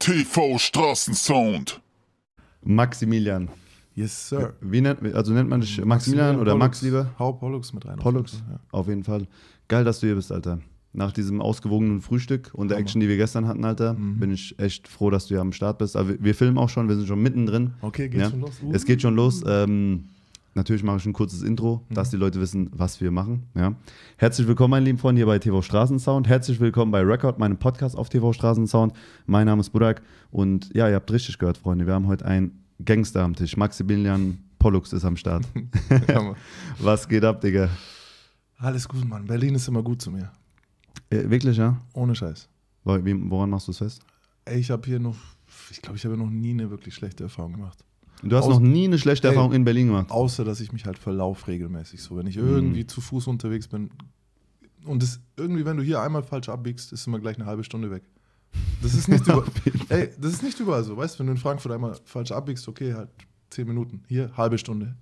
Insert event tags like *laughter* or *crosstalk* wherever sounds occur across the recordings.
TV Straßensound. Maximilian. Yes, Sir. Wie nennt, also nennt man dich Maximilian, Maximilian oder Pollux. Max lieber? Hau Pollux mit rein. Pollux, ja. auf jeden Fall. Geil, dass du hier bist, Alter. Nach diesem ausgewogenen Frühstück und der Action, die wir gestern hatten, Alter, mhm. bin ich echt froh, dass du hier am Start bist. Aber wir filmen auch schon, wir sind schon mittendrin. Okay, geht ja? schon los. Uh. Es geht schon los. Uh. Ähm, Natürlich mache ich ein kurzes Intro, mhm. dass die Leute wissen, was wir machen. Ja. Herzlich willkommen, meine lieben Freunde, hier bei TV Straßensound. Herzlich willkommen bei Record, meinem Podcast auf TV Straßensound. Mein Name ist Burak und ja, ihr habt richtig gehört, Freunde. Wir haben heute einen Gangster am Tisch. Maximilian Pollux ist am Start. *laughs* *laughs* was geht ab, Digga? Alles gut, Mann. Berlin ist immer gut zu mir. Äh, wirklich, ja? Ohne Scheiß. Woran machst du es fest? ich habe hier noch, ich glaube, ich habe noch nie eine wirklich schlechte Erfahrung gemacht. Du hast noch nie eine schlechte ey, Erfahrung in Berlin gemacht. Außer, dass ich mich halt verlaufe regelmäßig so. Wenn ich irgendwie mhm. zu Fuß unterwegs bin und das irgendwie, wenn du hier einmal falsch abbiegst, ist immer gleich eine halbe Stunde weg. Das ist nicht, *laughs* über, ey, das ist nicht überall so. Weißt du, wenn du in Frankfurt einmal falsch abbiegst, okay, halt zehn Minuten. Hier, halbe Stunde.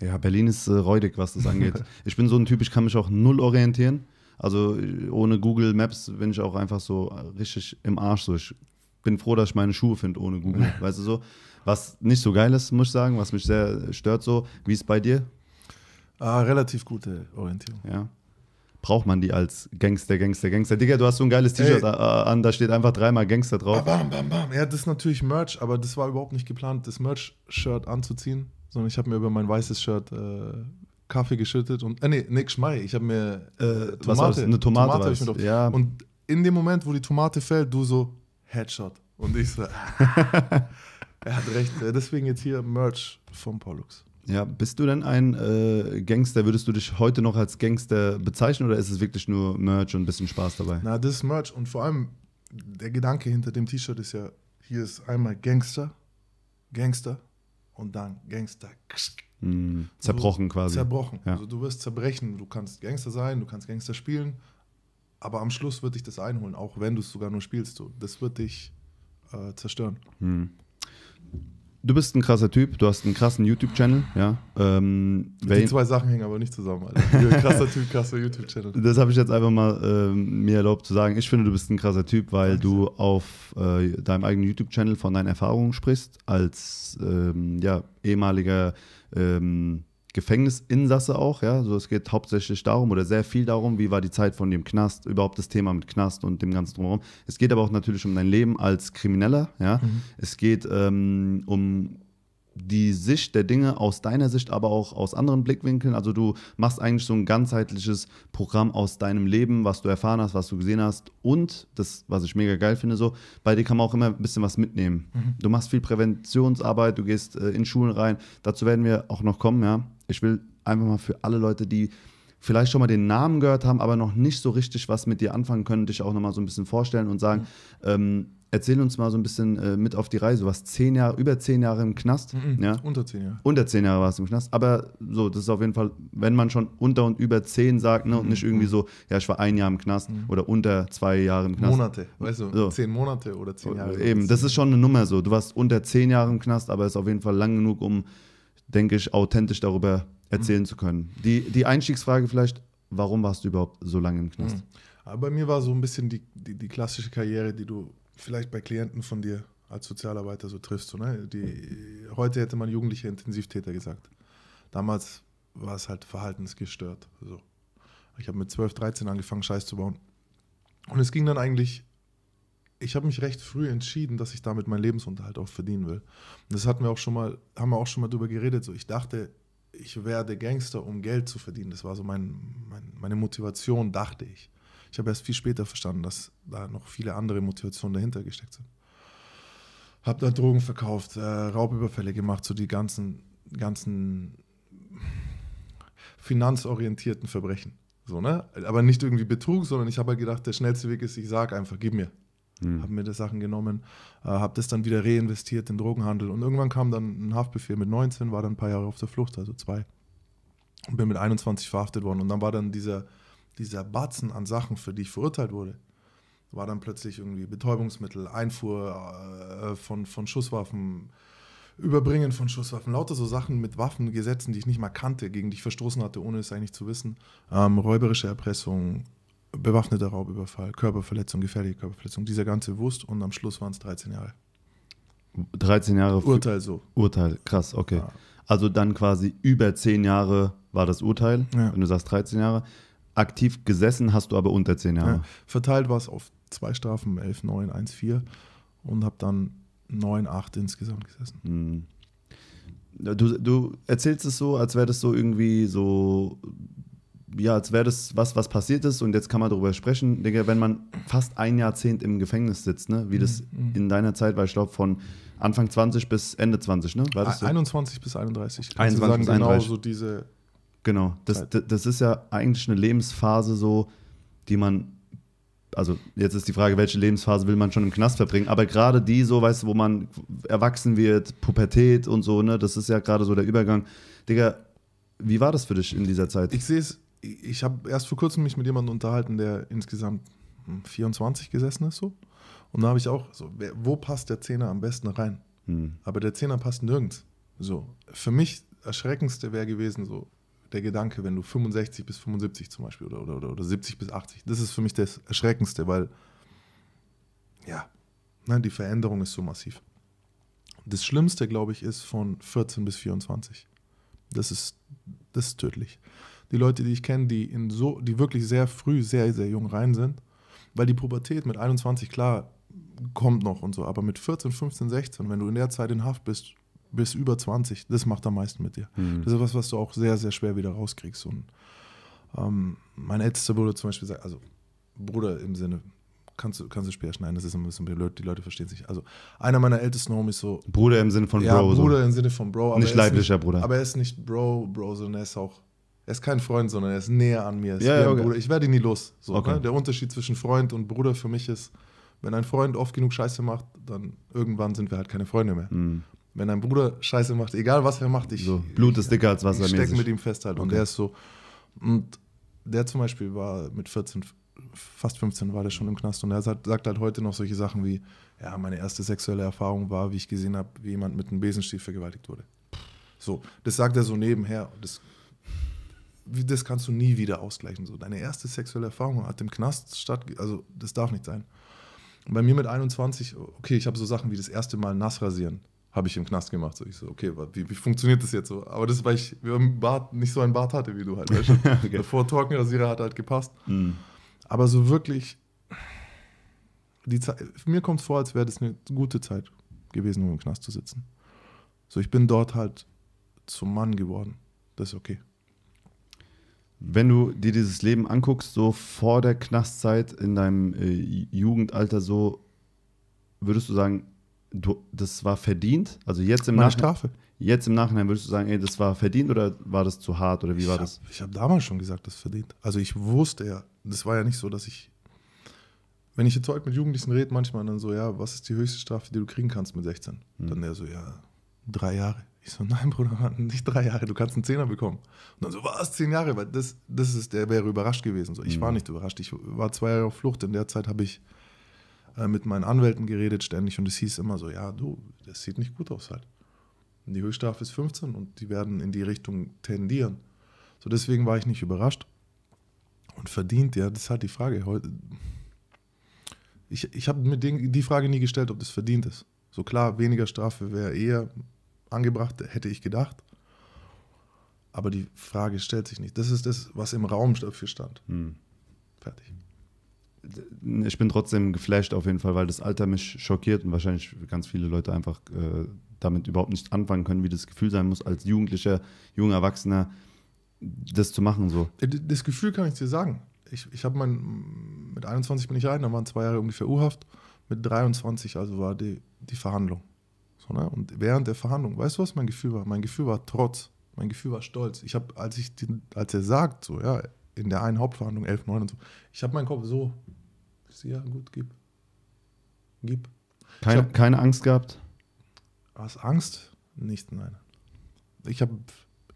Ja, Berlin ist äh, räudig, was das angeht. *laughs* ich bin so ein Typ, ich kann mich auch null orientieren. Also ohne Google Maps bin ich auch einfach so richtig im Arsch. So. Ich bin froh, dass ich meine Schuhe finde ohne Google, *laughs* weißt du so. Was nicht so geil ist, muss ich sagen, was mich sehr stört so. Wie ist es bei dir? Ah, relativ gute Orientierung. Ja. Braucht man die als Gangster, Gangster, Gangster? Digga, du hast so ein geiles T-Shirt an, da steht einfach dreimal Gangster drauf. Bam, bam, bam. Ja, das ist natürlich Merch, aber das war überhaupt nicht geplant, das Merch-Shirt anzuziehen, sondern ich habe mir über mein weißes Shirt äh, Kaffee geschüttet und, äh, nee, nix, Schmei, ich habe mir äh, Tomate, eine Tomate, Tomate ich mir drauf. Ja. Und in dem Moment, wo die Tomate fällt, du so Headshot. Und ich so. *laughs* Er hat recht. Äh, deswegen jetzt hier Merch vom Pollux. Ja, bist du denn ein äh, Gangster? Würdest du dich heute noch als Gangster bezeichnen oder ist es wirklich nur Merch und ein bisschen Spaß dabei? Na, das ist Merch und vor allem der Gedanke hinter dem T-Shirt ist ja, hier ist einmal Gangster, Gangster und dann Gangster. Mhm. Zerbrochen quasi. Zerbrochen. Ja. Also du wirst zerbrechen. Du kannst Gangster sein, du kannst Gangster spielen, aber am Schluss wird dich das einholen, auch wenn du es sogar nur spielst. Du. Das wird dich äh, zerstören. Mhm du bist ein krasser Typ, du hast einen krassen YouTube-Channel, ja. Ähm, die zwei Sachen hängen aber nicht zusammen, Alter. Krasser Typ, krasser YouTube-Channel. *laughs* Das habe ich jetzt einfach mal äh, mir erlaubt zu sagen. Ich finde, du bist ein krasser Typ, weil Danke. du auf äh, deinem eigenen YouTube-Channel von deinen Erfahrungen sprichst, als ähm, ja, ehemaliger ähm, Gefängnisinsasse auch, ja. So, es geht hauptsächlich darum oder sehr viel darum, wie war die Zeit von dem Knast, überhaupt das Thema mit Knast und dem ganzen drumherum. Es geht aber auch natürlich um dein Leben als Krimineller, ja. Mhm. Es geht ähm, um die Sicht der Dinge aus deiner Sicht, aber auch aus anderen Blickwinkeln. Also du machst eigentlich so ein ganzheitliches Programm aus deinem Leben, was du erfahren hast, was du gesehen hast und das, was ich mega geil finde, so bei dir kann man auch immer ein bisschen was mitnehmen. Mhm. Du machst viel Präventionsarbeit, du gehst äh, in Schulen rein. Dazu werden wir auch noch kommen, ja ich will einfach mal für alle Leute, die vielleicht schon mal den Namen gehört haben, aber noch nicht so richtig was mit dir anfangen können, dich auch nochmal so ein bisschen vorstellen und sagen, mhm. ähm, erzähl uns mal so ein bisschen äh, mit auf die Reise. Du warst zehn Jahre, über zehn Jahre im Knast. Mhm, mhm, ja? Unter zehn Jahre. Unter zehn Jahre warst du im Knast. Aber so, das ist auf jeden Fall, wenn man schon unter und über zehn sagt ne, mhm. und nicht irgendwie mhm. so, ja, ich war ein Jahr im Knast mhm. oder unter zwei Jahre im Knast. Monate, weißt du, so. zehn Monate oder zehn oh, Jahre. Eben, das ist schon eine Nummer so. Du warst unter zehn Jahre im Knast, aber ist auf jeden Fall lang genug, um denke ich, authentisch darüber erzählen mhm. zu können. Die, die Einstiegsfrage vielleicht, warum warst du überhaupt so lange im Knast? Mhm. Aber bei mir war so ein bisschen die, die, die, klassische Karriere, die du vielleicht bei Klienten von dir als Sozialarbeiter so triffst. So, ne? die, heute hätte man jugendliche Intensivtäter gesagt. Damals war es halt verhaltensgestört. So. Ich habe mit 12, 13 angefangen, Scheiß zu bauen. Und es ging dann eigentlich ich habe mich recht früh entschieden, dass ich damit meinen Lebensunterhalt auch verdienen will. Und das hatten wir auch schon mal, haben wir auch schon mal drüber geredet. So, ich dachte, ich werde Gangster, um Geld zu verdienen. Das war so mein, mein, meine Motivation, dachte ich. Ich habe erst viel später verstanden, dass da noch viele andere Motivationen dahinter gesteckt sind. Habe da Drogen verkauft, äh, Raubüberfälle gemacht, so die ganzen, ganzen finanzorientierten Verbrechen. So, ne? Aber nicht irgendwie Betrug, sondern ich habe halt gedacht, der schnellste Weg ist, ich sage einfach, gib mir. Hm. Habe mir das Sachen genommen, äh, habe das dann wieder reinvestiert in Drogenhandel. Und irgendwann kam dann ein Haftbefehl mit 19, war dann ein paar Jahre auf der Flucht, also zwei. Und bin mit 21 verhaftet worden. Und dann war dann dieser, dieser Batzen an Sachen, für die ich verurteilt wurde, war dann plötzlich irgendwie Betäubungsmittel, Einfuhr äh, von, von Schusswaffen, Überbringen von Schusswaffen, lauter so Sachen mit Waffengesetzen, die ich nicht mal kannte, gegen die ich verstoßen hatte, ohne es eigentlich zu wissen. Ähm, räuberische Erpressung, bewaffneter Raubüberfall, Körperverletzung, gefährliche Körperverletzung, dieser ganze Wust und am Schluss waren es 13 Jahre. 13 Jahre Urteil so. Urteil, krass, okay. Ja. Also dann quasi über 10 Jahre war das Urteil, ja. wenn du sagst 13 Jahre. Aktiv gesessen hast du aber unter 10 Jahre. Ja. Verteilt war es auf zwei Strafen, 11, 9, 1, 4 und habe dann 9, 8 insgesamt gesessen. Mhm. Du, du erzählst es so, als wäre das so irgendwie so ja, als wäre das was, was passiert ist und jetzt kann man darüber sprechen. Digga, wenn man fast ein Jahrzehnt im Gefängnis sitzt, ne? wie das mhm, mhm. in deiner Zeit war, ich glaube von Anfang 20 bis Ende 20, ne? War das so? 21 bis 31. 21 also sagen, bis 31. Genau so diese. Genau, das, das, das ist ja eigentlich eine Lebensphase so, die man also jetzt ist die Frage, welche Lebensphase will man schon im Knast verbringen, aber gerade die so, weißt du, wo man erwachsen wird, Pubertät und so, ne, das ist ja gerade so der Übergang. Digga, wie war das für dich in dieser Zeit? Ich sehe es ich habe erst vor kurzem mich mit jemandem unterhalten, der insgesamt 24 hm, gesessen ist so. Und da habe ich auch so, wo passt der Zehner am besten rein? Hm. Aber der Zehner passt nirgends. So, für mich erschreckendste wäre gewesen so der Gedanke, wenn du 65 bis 75 zum Beispiel oder, oder, oder, oder 70 bis 80. Das ist für mich das erschreckendste, weil ja, ne, die Veränderung ist so massiv. Das Schlimmste, glaube ich, ist von 14 bis 24. Das ist, das ist tödlich die Leute, die ich kenne, die in so, die wirklich sehr früh, sehr, sehr jung rein sind, weil die Pubertät mit 21 klar kommt noch und so, aber mit 14, 15, 16, wenn du in der Zeit in Haft bist, bis über 20, das macht am meisten mit dir. Mhm. Das ist was, was du auch sehr, sehr schwer wieder rauskriegst. Und ähm, mein ältester Bruder zum Beispiel sagt, also Bruder im Sinne, kannst du, kannst du später schneiden, das ist ein bisschen blöd, die Leute verstehen sich. Also einer meiner ältesten Homies so. Bruder im Sinne von Bro. Ja, Bruder so. im Sinne von Bro. Aber nicht leiblicher nicht, Bruder. Aber er ist nicht Bro, Bro, sondern er ist auch er ist kein Freund, sondern er ist näher an mir. ja, ja, okay. Bruder. Ich werde ihn nie los. So, okay. ne? Der Unterschied zwischen Freund und Bruder für mich ist, wenn ein Freund oft genug Scheiße macht, dann irgendwann sind wir halt keine Freunde mehr. Mhm. Wenn ein Bruder Scheiße macht, egal was er macht, ich. So, Blut ist dicker als Wasser. Ich stecke mit ihm fest halt. Okay. Und der ist so. Und der zum Beispiel war mit 14, fast 15 war der schon im Knast und er sagt, sagt halt heute noch solche Sachen wie: Ja, meine erste sexuelle Erfahrung war, wie ich gesehen habe, wie jemand mit einem Besenstiel vergewaltigt wurde. So, das sagt er so nebenher. Das das kannst du nie wieder ausgleichen. So, deine erste sexuelle Erfahrung hat im Knast statt, also das darf nicht sein. Und bei mir mit 21, okay, ich habe so Sachen wie das erste Mal nass rasieren, habe ich im Knast gemacht. So, ich so, okay, wie, wie funktioniert das jetzt so? Aber das, weil ich im Bart nicht so einen Bart hatte wie du halt. Weißt du? *laughs* okay. Davor Trockenrasierer hat halt gepasst. Mm. Aber so wirklich, die Zeit, mir kommt es vor, als wäre das eine gute Zeit gewesen, um im Knast zu sitzen. So, ich bin dort halt zum Mann geworden. Das ist okay wenn du dir dieses Leben anguckst, so vor der Knastzeit, in deinem äh, Jugendalter, so würdest du sagen, du, das war verdient? Also jetzt im Strafe. Jetzt im Nachhinein würdest du sagen, ey, das war verdient oder war das zu hart oder wie ich war hab, das? Ich habe damals schon gesagt, das ist verdient. Also ich wusste ja, das war ja nicht so, dass ich, wenn ich jetzt heute mit Jugendlichen rede, manchmal dann so, ja, was ist die höchste Strafe, die du kriegen kannst mit 16? Hm. Dann der so, ja, drei Jahre. Ich so, nein, Bruder, Mann, nicht drei Jahre, du kannst einen Zehner bekommen. Und dann so, was, zehn Jahre? Weil das, das ist, der wäre überrascht gewesen. So, ich mhm. war nicht überrascht. Ich war zwei Jahre auf Flucht. In der Zeit habe ich äh, mit meinen Anwälten geredet ständig und es hieß immer so, ja, du, das sieht nicht gut aus halt. Und die Höchststrafe ist 15 und die werden in die Richtung tendieren. So, deswegen war ich nicht überrascht. Und verdient, ja, das ist halt die Frage. Heute, ich ich habe mir den, die Frage nie gestellt, ob das verdient ist. So klar, weniger Strafe wäre eher angebracht, hätte ich gedacht. Aber die Frage stellt sich nicht. Das ist das, was im Raum dafür stand. Hm. Fertig. Ich bin trotzdem geflasht auf jeden Fall, weil das Alter mich schockiert und wahrscheinlich ganz viele Leute einfach äh, damit überhaupt nicht anfangen können, wie das Gefühl sein muss, als Jugendlicher, junger Erwachsener das zu machen. So. Äh, das Gefühl kann ich dir sagen. Ich, ich habe mein, mit 21 bin ich rein, da waren zwei Jahre ungefähr U-Haft. Mit 23 also war die, die Verhandlung. So, ne? Und während der Verhandlung, weißt du, was mein Gefühl war? Mein Gefühl war Trotz, mein Gefühl war Stolz. Ich habe, als als er sagt, so, ja, in der einen Hauptverhandlung, 11, 9 und so, ich habe meinen Kopf so, ich sehe, ja, gut, gib. Gib. Keine, hab, keine Angst gehabt? Hast Angst? Nicht, nein. Ich habe,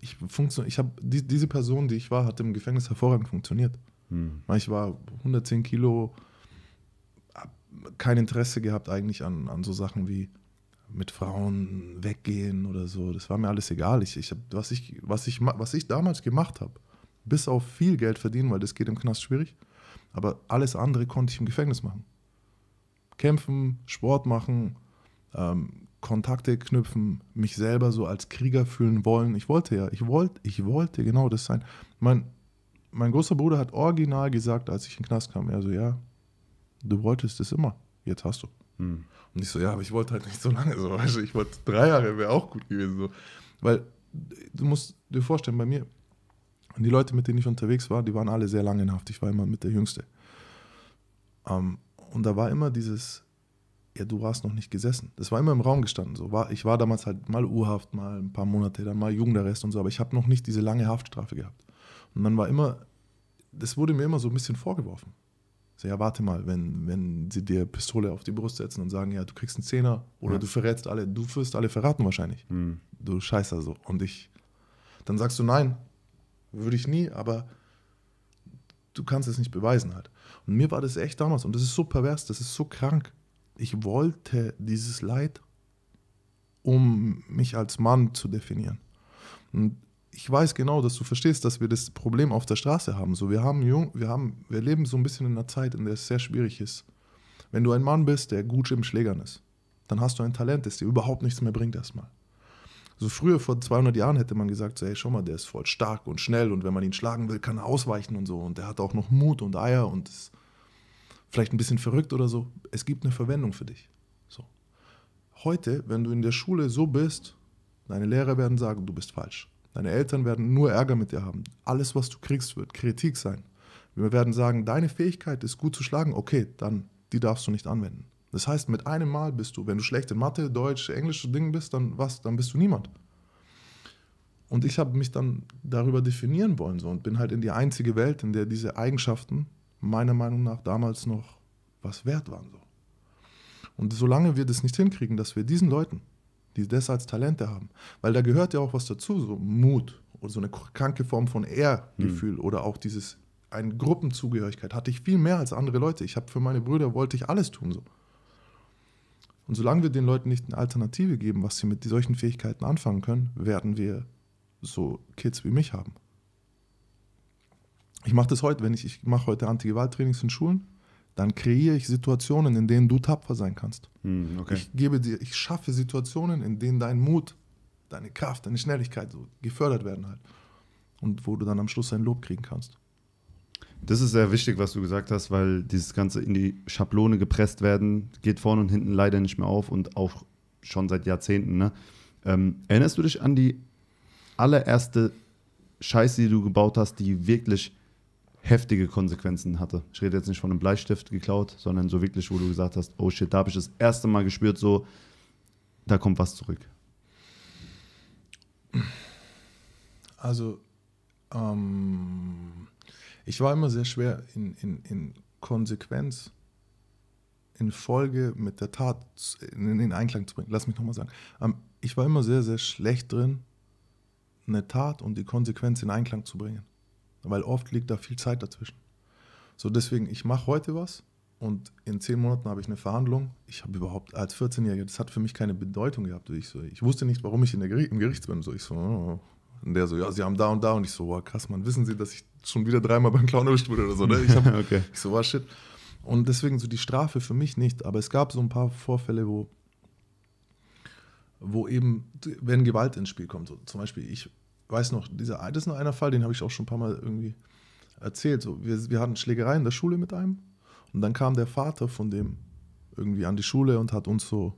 ich funktion, ich habe, die, diese Person, die ich war, hat im Gefängnis hervorragend funktioniert. Hm. Ich war 110 Kilo, kein Interesse gehabt eigentlich an, an so Sachen wie mit Frauen weggehen oder so. Das war mir alles egal. Ich, ich, was, ich, was, ich, was ich damals gemacht habe, bis auf viel Geld verdienen, weil das geht im Knast schwierig, aber alles andere konnte ich im Gefängnis machen. Kämpfen, Sport machen, ähm, Kontakte knüpfen, mich selber so als Krieger fühlen wollen. Ich wollte ja, ich wollte, ich wollte genau das sein. Mein, mein großer Bruder hat original gesagt, als ich in den Knast kam, er so, ja, du wolltest es immer, jetzt hast du. Hm. Und ich so, ja, aber ich wollte halt nicht so lange, so, weißt du, ich wollte drei Jahre, wäre auch gut gewesen, so. Weil du musst dir vorstellen, bei mir, die Leute, mit denen ich unterwegs war, die waren alle sehr lange in Haft. Ich war immer mit der Jüngste. Ähm, und da war immer dieses, ja, du warst noch nicht gesessen. Das war immer im Raum gestanden. So. War, ich war damals halt mal Urhaft, mal ein paar Monate, dann mal Jugendarrest und so, aber ich habe noch nicht diese lange Haftstrafe gehabt. Und dann war immer, das wurde mir immer so ein bisschen vorgeworfen. So, ja, warte mal, wenn, wenn sie dir Pistole auf die Brust setzen und sagen, ja, du kriegst einen Zehner oder ja. du verrätst alle, du wirst alle verraten wahrscheinlich. Mhm. Du Scheißer so. Und ich, dann sagst du nein, würde ich nie, aber du kannst es nicht beweisen halt. Und mir war das echt damals, und das ist so pervers, das ist so krank. Ich wollte dieses Leid, um mich als Mann zu definieren. Und ich weiß genau, dass du verstehst, dass wir das Problem auf der Straße haben. So, wir haben jung, wir haben, wir leben so ein bisschen in einer Zeit, in der es sehr schwierig ist. Wenn du ein Mann bist, der gut im Schlägern ist, dann hast du ein Talent, das dir überhaupt nichts mehr bringt erstmal. So früher, vor 200 Jahren, hätte man gesagt, so, hey, schau mal, der ist voll stark und schnell und wenn man ihn schlagen will, kann er ausweichen und so und der hat auch noch Mut und Eier und ist vielleicht ein bisschen verrückt oder so. Es gibt eine Verwendung für dich. So. Heute, wenn du in der Schule so bist, deine Lehrer werden sagen, du bist falsch. Deine Eltern werden nur Ärger mit dir haben. Alles, was du kriegst, wird Kritik sein. Wir werden sagen, deine Fähigkeit ist gut zu schlagen, okay, dann die darfst du nicht anwenden. Das heißt, mit einem Mal bist du, wenn du schlecht in Mathe, Deutsch, Englisch, Dinge bist, dann was, dann bist du niemand. Und ich habe mich dann darüber definieren wollen so und bin halt in die einzige Welt, in der diese Eigenschaften meiner Meinung nach damals noch was wert waren so. Und solange wir das nicht hinkriegen, dass wir diesen Leuten die das als Talente haben. Weil da gehört ja auch was dazu, so Mut oder so eine kranke Form von Ehrgefühl mhm. oder auch dieses eine Gruppenzugehörigkeit hatte ich viel mehr als andere Leute. Ich habe für meine Brüder wollte ich alles tun so. Und solange wir den Leuten nicht eine Alternative geben, was sie mit solchen Fähigkeiten anfangen können, werden wir so Kids wie mich haben. Ich mache das heute, wenn ich, ich mache heute Anti-Gewalt-Trainings in Schulen dann kreiere ich Situationen, in denen du tapfer sein kannst. Hm, okay. Ich gebe dir, ich schaffe Situationen, in denen dein Mut, deine Kraft, deine Schnelligkeit so gefördert werden halt. Und wo du dann am Schluss ein Lob kriegen kannst. Das ist sehr wichtig, was du gesagt hast, weil dieses Ganze in die Schablone gepresst werden, geht vorne und hinten leider nicht mehr auf und auch schon seit Jahrzehnten. Ne? Ähm, erinnerst du dich an die allererste Scheiße, die du gebaut hast, die wirklich heftige Konsequenzen hatte. Ich rede jetzt nicht von einem Bleistift geklaut, sondern so wirklich, wo du gesagt hast, oh shit, da habe ich das erste Mal gespürt, so, da kommt was zurück. Also, ähm, ich war immer sehr schwer in, in, in Konsequenz, in Folge mit der Tat in, in Einklang zu bringen. Lass mich nochmal sagen. Ähm, ich war immer sehr, sehr schlecht drin, eine Tat und die Konsequenz in Einklang zu bringen weil oft liegt da viel Zeit dazwischen. So deswegen, ich mache heute was und in zehn Monaten habe ich eine Verhandlung. Ich habe überhaupt als 14-Jähriger, das hat für mich keine Bedeutung gehabt. Ich, so, ich wusste nicht, warum ich in der Gericht, im Gericht bin. So, ich so, oh. Und der so, ja, sie haben da und da. Und ich so, wow, krass, man, wissen Sie, dass ich schon wieder dreimal beim Clown erwischt wurde oder so, ne? Ich, hab, *laughs* okay. ich so, wow, shit. Und deswegen so die Strafe für mich nicht. Aber es gab so ein paar Vorfälle, wo, wo eben, wenn Gewalt ins Spiel kommt. So, zum Beispiel, ich weiß noch, dieser, das ist nur einer Fall, den habe ich auch schon ein paar Mal irgendwie erzählt. So, wir, wir hatten Schlägereien in der Schule mit einem und dann kam der Vater von dem irgendwie an die Schule und hat uns so,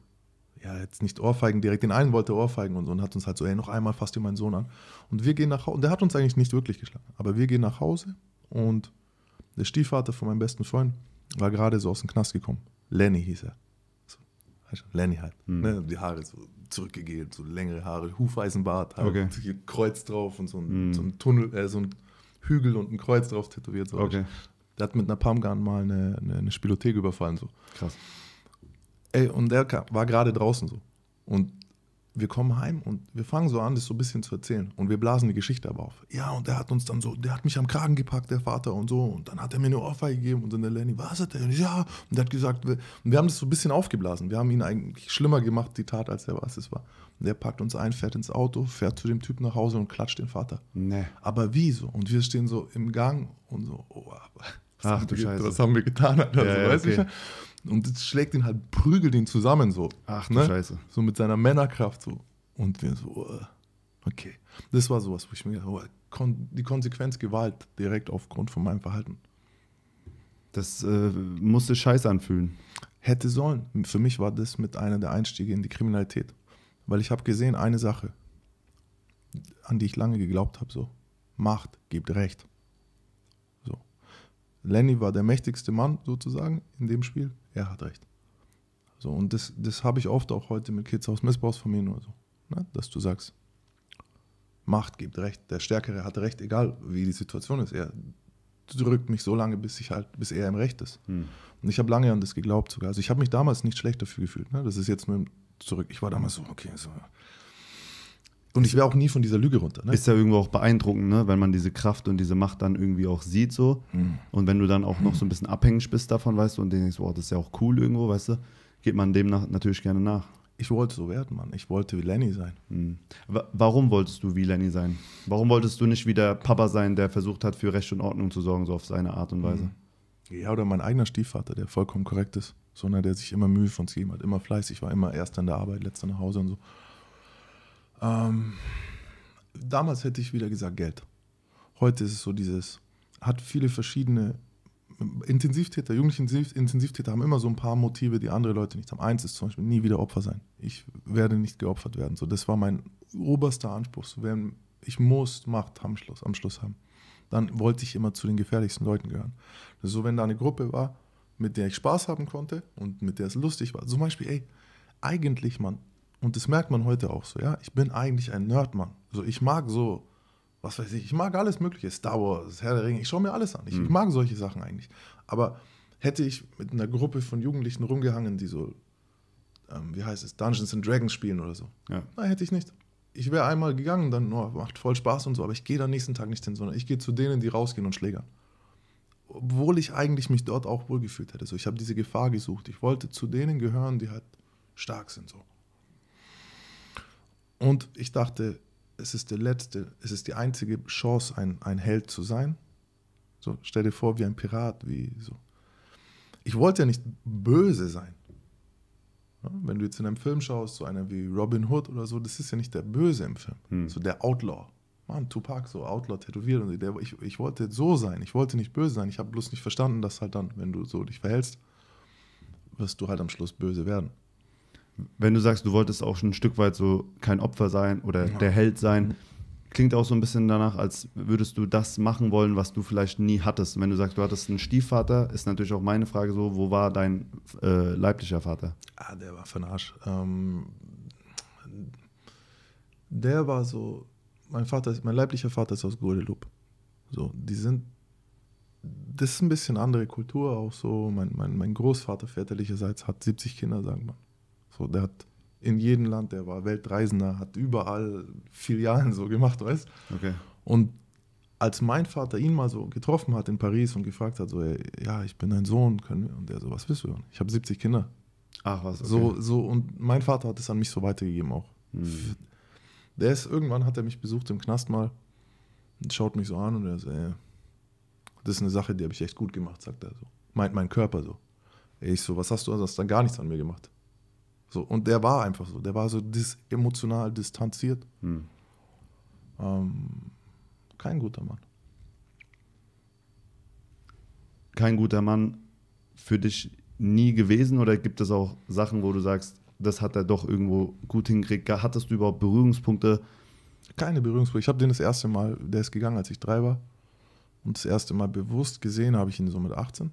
ja, jetzt nicht Ohrfeigen direkt, den einen wollte Ohrfeigen und so und hat uns halt so, ey, noch einmal fasst ihr meinen Sohn an. Und wir gehen nach Hause, und der hat uns eigentlich nicht wirklich geschlagen, aber wir gehen nach Hause und der Stiefvater von meinem besten Freund war gerade so aus dem Knast gekommen. Lenny hieß er weißt Lenny halt. Mhm. Ne? Die Haare so zurückgegelt, so längere Haare, Hufeisenbart, halt, okay. ein Kreuz drauf und so ein, mhm. so ein Tunnel, äh, so ein Hügel und ein Kreuz drauf tätowiert. So, okay. Der hat mit einer Pumpgun mal eine, eine, eine Spielothek überfallen. So. Krass. Ey, und der kam, war gerade draußen so. Und wir kommen heim und wir fangen so an, das so ein bisschen zu erzählen. Und wir blasen die Geschichte aber auf. Ja, und der hat uns dann so, der hat mich am Kragen gepackt, der Vater und so. Und dann hat er mir eine Ohrfeige gegeben und dann der Lenny, was hat er? Ja, und der hat gesagt, wir, und wir haben das so ein bisschen aufgeblasen. Wir haben ihn eigentlich schlimmer gemacht, die Tat, als er was es war. Und der packt uns ein, fährt ins Auto, fährt zu dem Typ nach Hause und klatscht den Vater. Nee. Aber wie so? Und wir stehen so im Gang und so, oh, aber was, Ach, haben, wir, was haben wir getan? Alter, ja, so, ja, weiß okay. ich Und das schlägt ihn halt, prügelt ihn zusammen so. Ach ne? Scheiße. So mit seiner Männerkraft so. Und wir so, äh, okay. Das war sowas, wo ich mir gedacht habe, oh, die Konsequenz Gewalt direkt aufgrund von meinem Verhalten. Das äh, musste scheiße anfühlen. Hätte sollen. Für mich war das mit einer der Einstiege in die Kriminalität. Weil ich habe gesehen, eine Sache, an die ich lange geglaubt habe, so. Macht gibt Recht. Lenny war der mächtigste Mann sozusagen in dem Spiel. Er hat recht. So, und das, das habe ich oft auch heute mit Kids aus Missbrauchsfamilien oder so, ne? dass du sagst, Macht gibt recht, der Stärkere hat recht, egal wie die Situation ist. Er drückt mich so lange, bis ich halt, bis er im Recht ist. Hm. Und ich habe lange an das geglaubt sogar. Also ich habe mich damals nicht schlecht dafür gefühlt. Ne? Das ist jetzt nur zurück. Ich war damals so, okay, so, und ich wäre auch nie von dieser Lüge runter. Ne? Ist ja irgendwo auch beeindruckend, ne? wenn man diese Kraft und diese Macht dann irgendwie auch sieht so. Mhm. Und wenn du dann auch noch so ein bisschen abhängig bist davon, weißt du, und denkst, wow, das ist ja auch cool irgendwo, weißt du, geht man dem nach, natürlich gerne nach. Ich wollte so werden, Mann. Ich wollte wie Lenny sein. Mhm. Warum wolltest du wie Lenny sein? Warum wolltest du nicht wie der Papa sein, der versucht hat, für Recht und Ordnung zu sorgen, so auf seine Art und Weise? Mhm. Ja, oder mein eigener Stiefvater, der vollkommen korrekt ist, sondern der sich immer Mühe von sich gegeben hat, immer fleißig war, immer erst in der Arbeit, letzter nach Hause und so. Ähm, damals hätte ich wieder gesagt Geld. Heute ist es so dieses, hat viele verschiedene Intensivtäter, jugendliche Intensivtäter haben immer so ein paar Motive, die andere Leute nicht haben. Eins ist zum Beispiel, nie wieder Opfer sein. Ich werde nicht geopfert werden. So, das war mein oberster Anspruch. So, wenn ich muss Macht am Schluss, am Schluss haben. Dann wollte ich immer zu den gefährlichsten Leuten gehören. So, wenn da eine Gruppe war, mit der ich Spaß haben konnte und mit der es lustig war. Zum Beispiel, ey, eigentlich, Mann, und das merkt man heute auch so, ja. Ich bin eigentlich ein Nerdmann. So, ich mag so, was weiß ich, ich mag alles Mögliche. Star Wars, Herr der Ringe, ich schaue mir alles an. Ich, mhm. ich mag solche Sachen eigentlich. Aber hätte ich mit einer Gruppe von Jugendlichen rumgehangen, die so, ähm, wie heißt es, Dungeons and Dragons spielen oder so, ja. nein, hätte ich nicht. Ich wäre einmal gegangen, dann oh, macht voll Spaß und so, aber ich gehe dann nächsten Tag nicht hin, sondern ich gehe zu denen, die rausgehen und schlägern obwohl ich eigentlich mich dort auch wohlgefühlt hätte. So, ich habe diese Gefahr gesucht. Ich wollte zu denen gehören, die halt stark sind. So. Und ich dachte, es ist der letzte, es ist die einzige Chance, ein, ein Held zu sein. So, stell dir vor, wie ein Pirat, wie so. Ich wollte ja nicht böse sein. Ja, wenn du jetzt in einem Film schaust, so einer wie Robin Hood oder so, das ist ja nicht der Böse im Film. Hm. So der Outlaw. Mann, Tupac, so Outlaw tätowiert und Der, ich, ich wollte so sein, ich wollte nicht böse sein. Ich habe bloß nicht verstanden, dass halt dann, wenn du so dich verhältst, wirst du halt am Schluss böse werden wenn du sagst, du wolltest auch schon ein Stück weit so kein Opfer sein oder ja. der Held sein, mhm. klingt auch so ein bisschen danach, als würdest du das machen wollen, was du vielleicht nie hattest. Und wenn du sagst, du hattest einen Stiefvater, ist natürlich auch meine Frage so, wo war dein äh, leiblicher Vater? Ah, der war für den Arsch. Ähm, der war so, mein Vater, mein leiblicher Vater ist aus Guadeloupe. So, die sind, das ist ein bisschen andere Kultur auch so. Mein, mein, mein Großvater väterlicherseits hat 70 Kinder, sagen wir. So, der hat in jedem Land, der war Weltreisender, hat überall Filialen so gemacht, weißt Okay. Und als mein Vater ihn mal so getroffen hat in Paris und gefragt hat, so, ey, ja, ich bin dein Sohn, können wir? Und der so, was bist du? Ich habe 70 Kinder. Ach was. Okay. So, so, und mein Vater hat es an mich so weitergegeben auch. Hm. Der ist, irgendwann hat er mich besucht im Knast mal und schaut mich so an und er so, ey, das ist eine Sache, die habe ich echt gut gemacht, sagt er so. Meint mein Körper so. Ich so, was hast du? Also hast dann gar nichts an mir gemacht. So, und der war einfach so, der war so dis emotional distanziert. Hm. Ähm, kein guter Mann. Kein guter Mann für dich nie gewesen oder gibt es auch Sachen, wo du sagst, das hat er doch irgendwo gut hingekriegt? Hattest du überhaupt Berührungspunkte? Keine Berührungspunkte. Ich habe den das erste Mal, der ist gegangen, als ich drei war. Und das erste Mal bewusst gesehen habe ich ihn so mit 18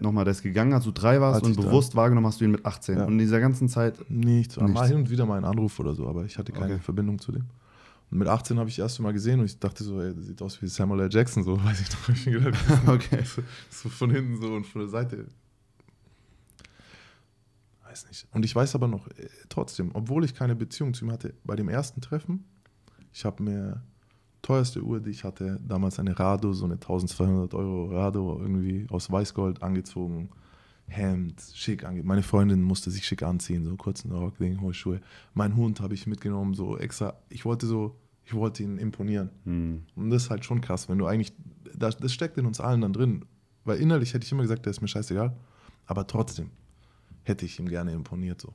nochmal, der ist gegangen, hat, so drei warst und bewusst drei. wahrgenommen hast du ihn mit 18. Ja. Und in dieser ganzen Zeit. Nichts. nichts. Mal hin und wieder mal einen Anruf oder so, aber ich hatte keine okay. Verbindung zu dem. Und mit 18 habe ich das erste Mal gesehen und ich dachte so, ey, das sieht aus wie Samuel L. Jackson, so *laughs* weiß ich doch hab ich mir gedacht. *laughs* okay. So, so von hinten so und von der Seite. Weiß nicht. Und ich weiß aber noch, äh, trotzdem, obwohl ich keine Beziehung zu ihm hatte, bei dem ersten Treffen, ich habe mir teuerste Uhr, die ich hatte, damals eine Rado, so eine 1200 Euro Rado, irgendwie aus Weißgold angezogen, Hemd, schick angezogen. Meine Freundin musste sich schick anziehen, so kurzen Rock, Ding, hohe Schuhe. Mein Hund habe ich mitgenommen, so extra. Ich wollte so, ich wollte ihn imponieren. Hm. Und das ist halt schon krass, wenn du eigentlich, das, das steckt in uns allen dann drin. Weil innerlich hätte ich immer gesagt, der ist mir scheißegal. Aber trotzdem hätte ich ihm gerne imponiert, so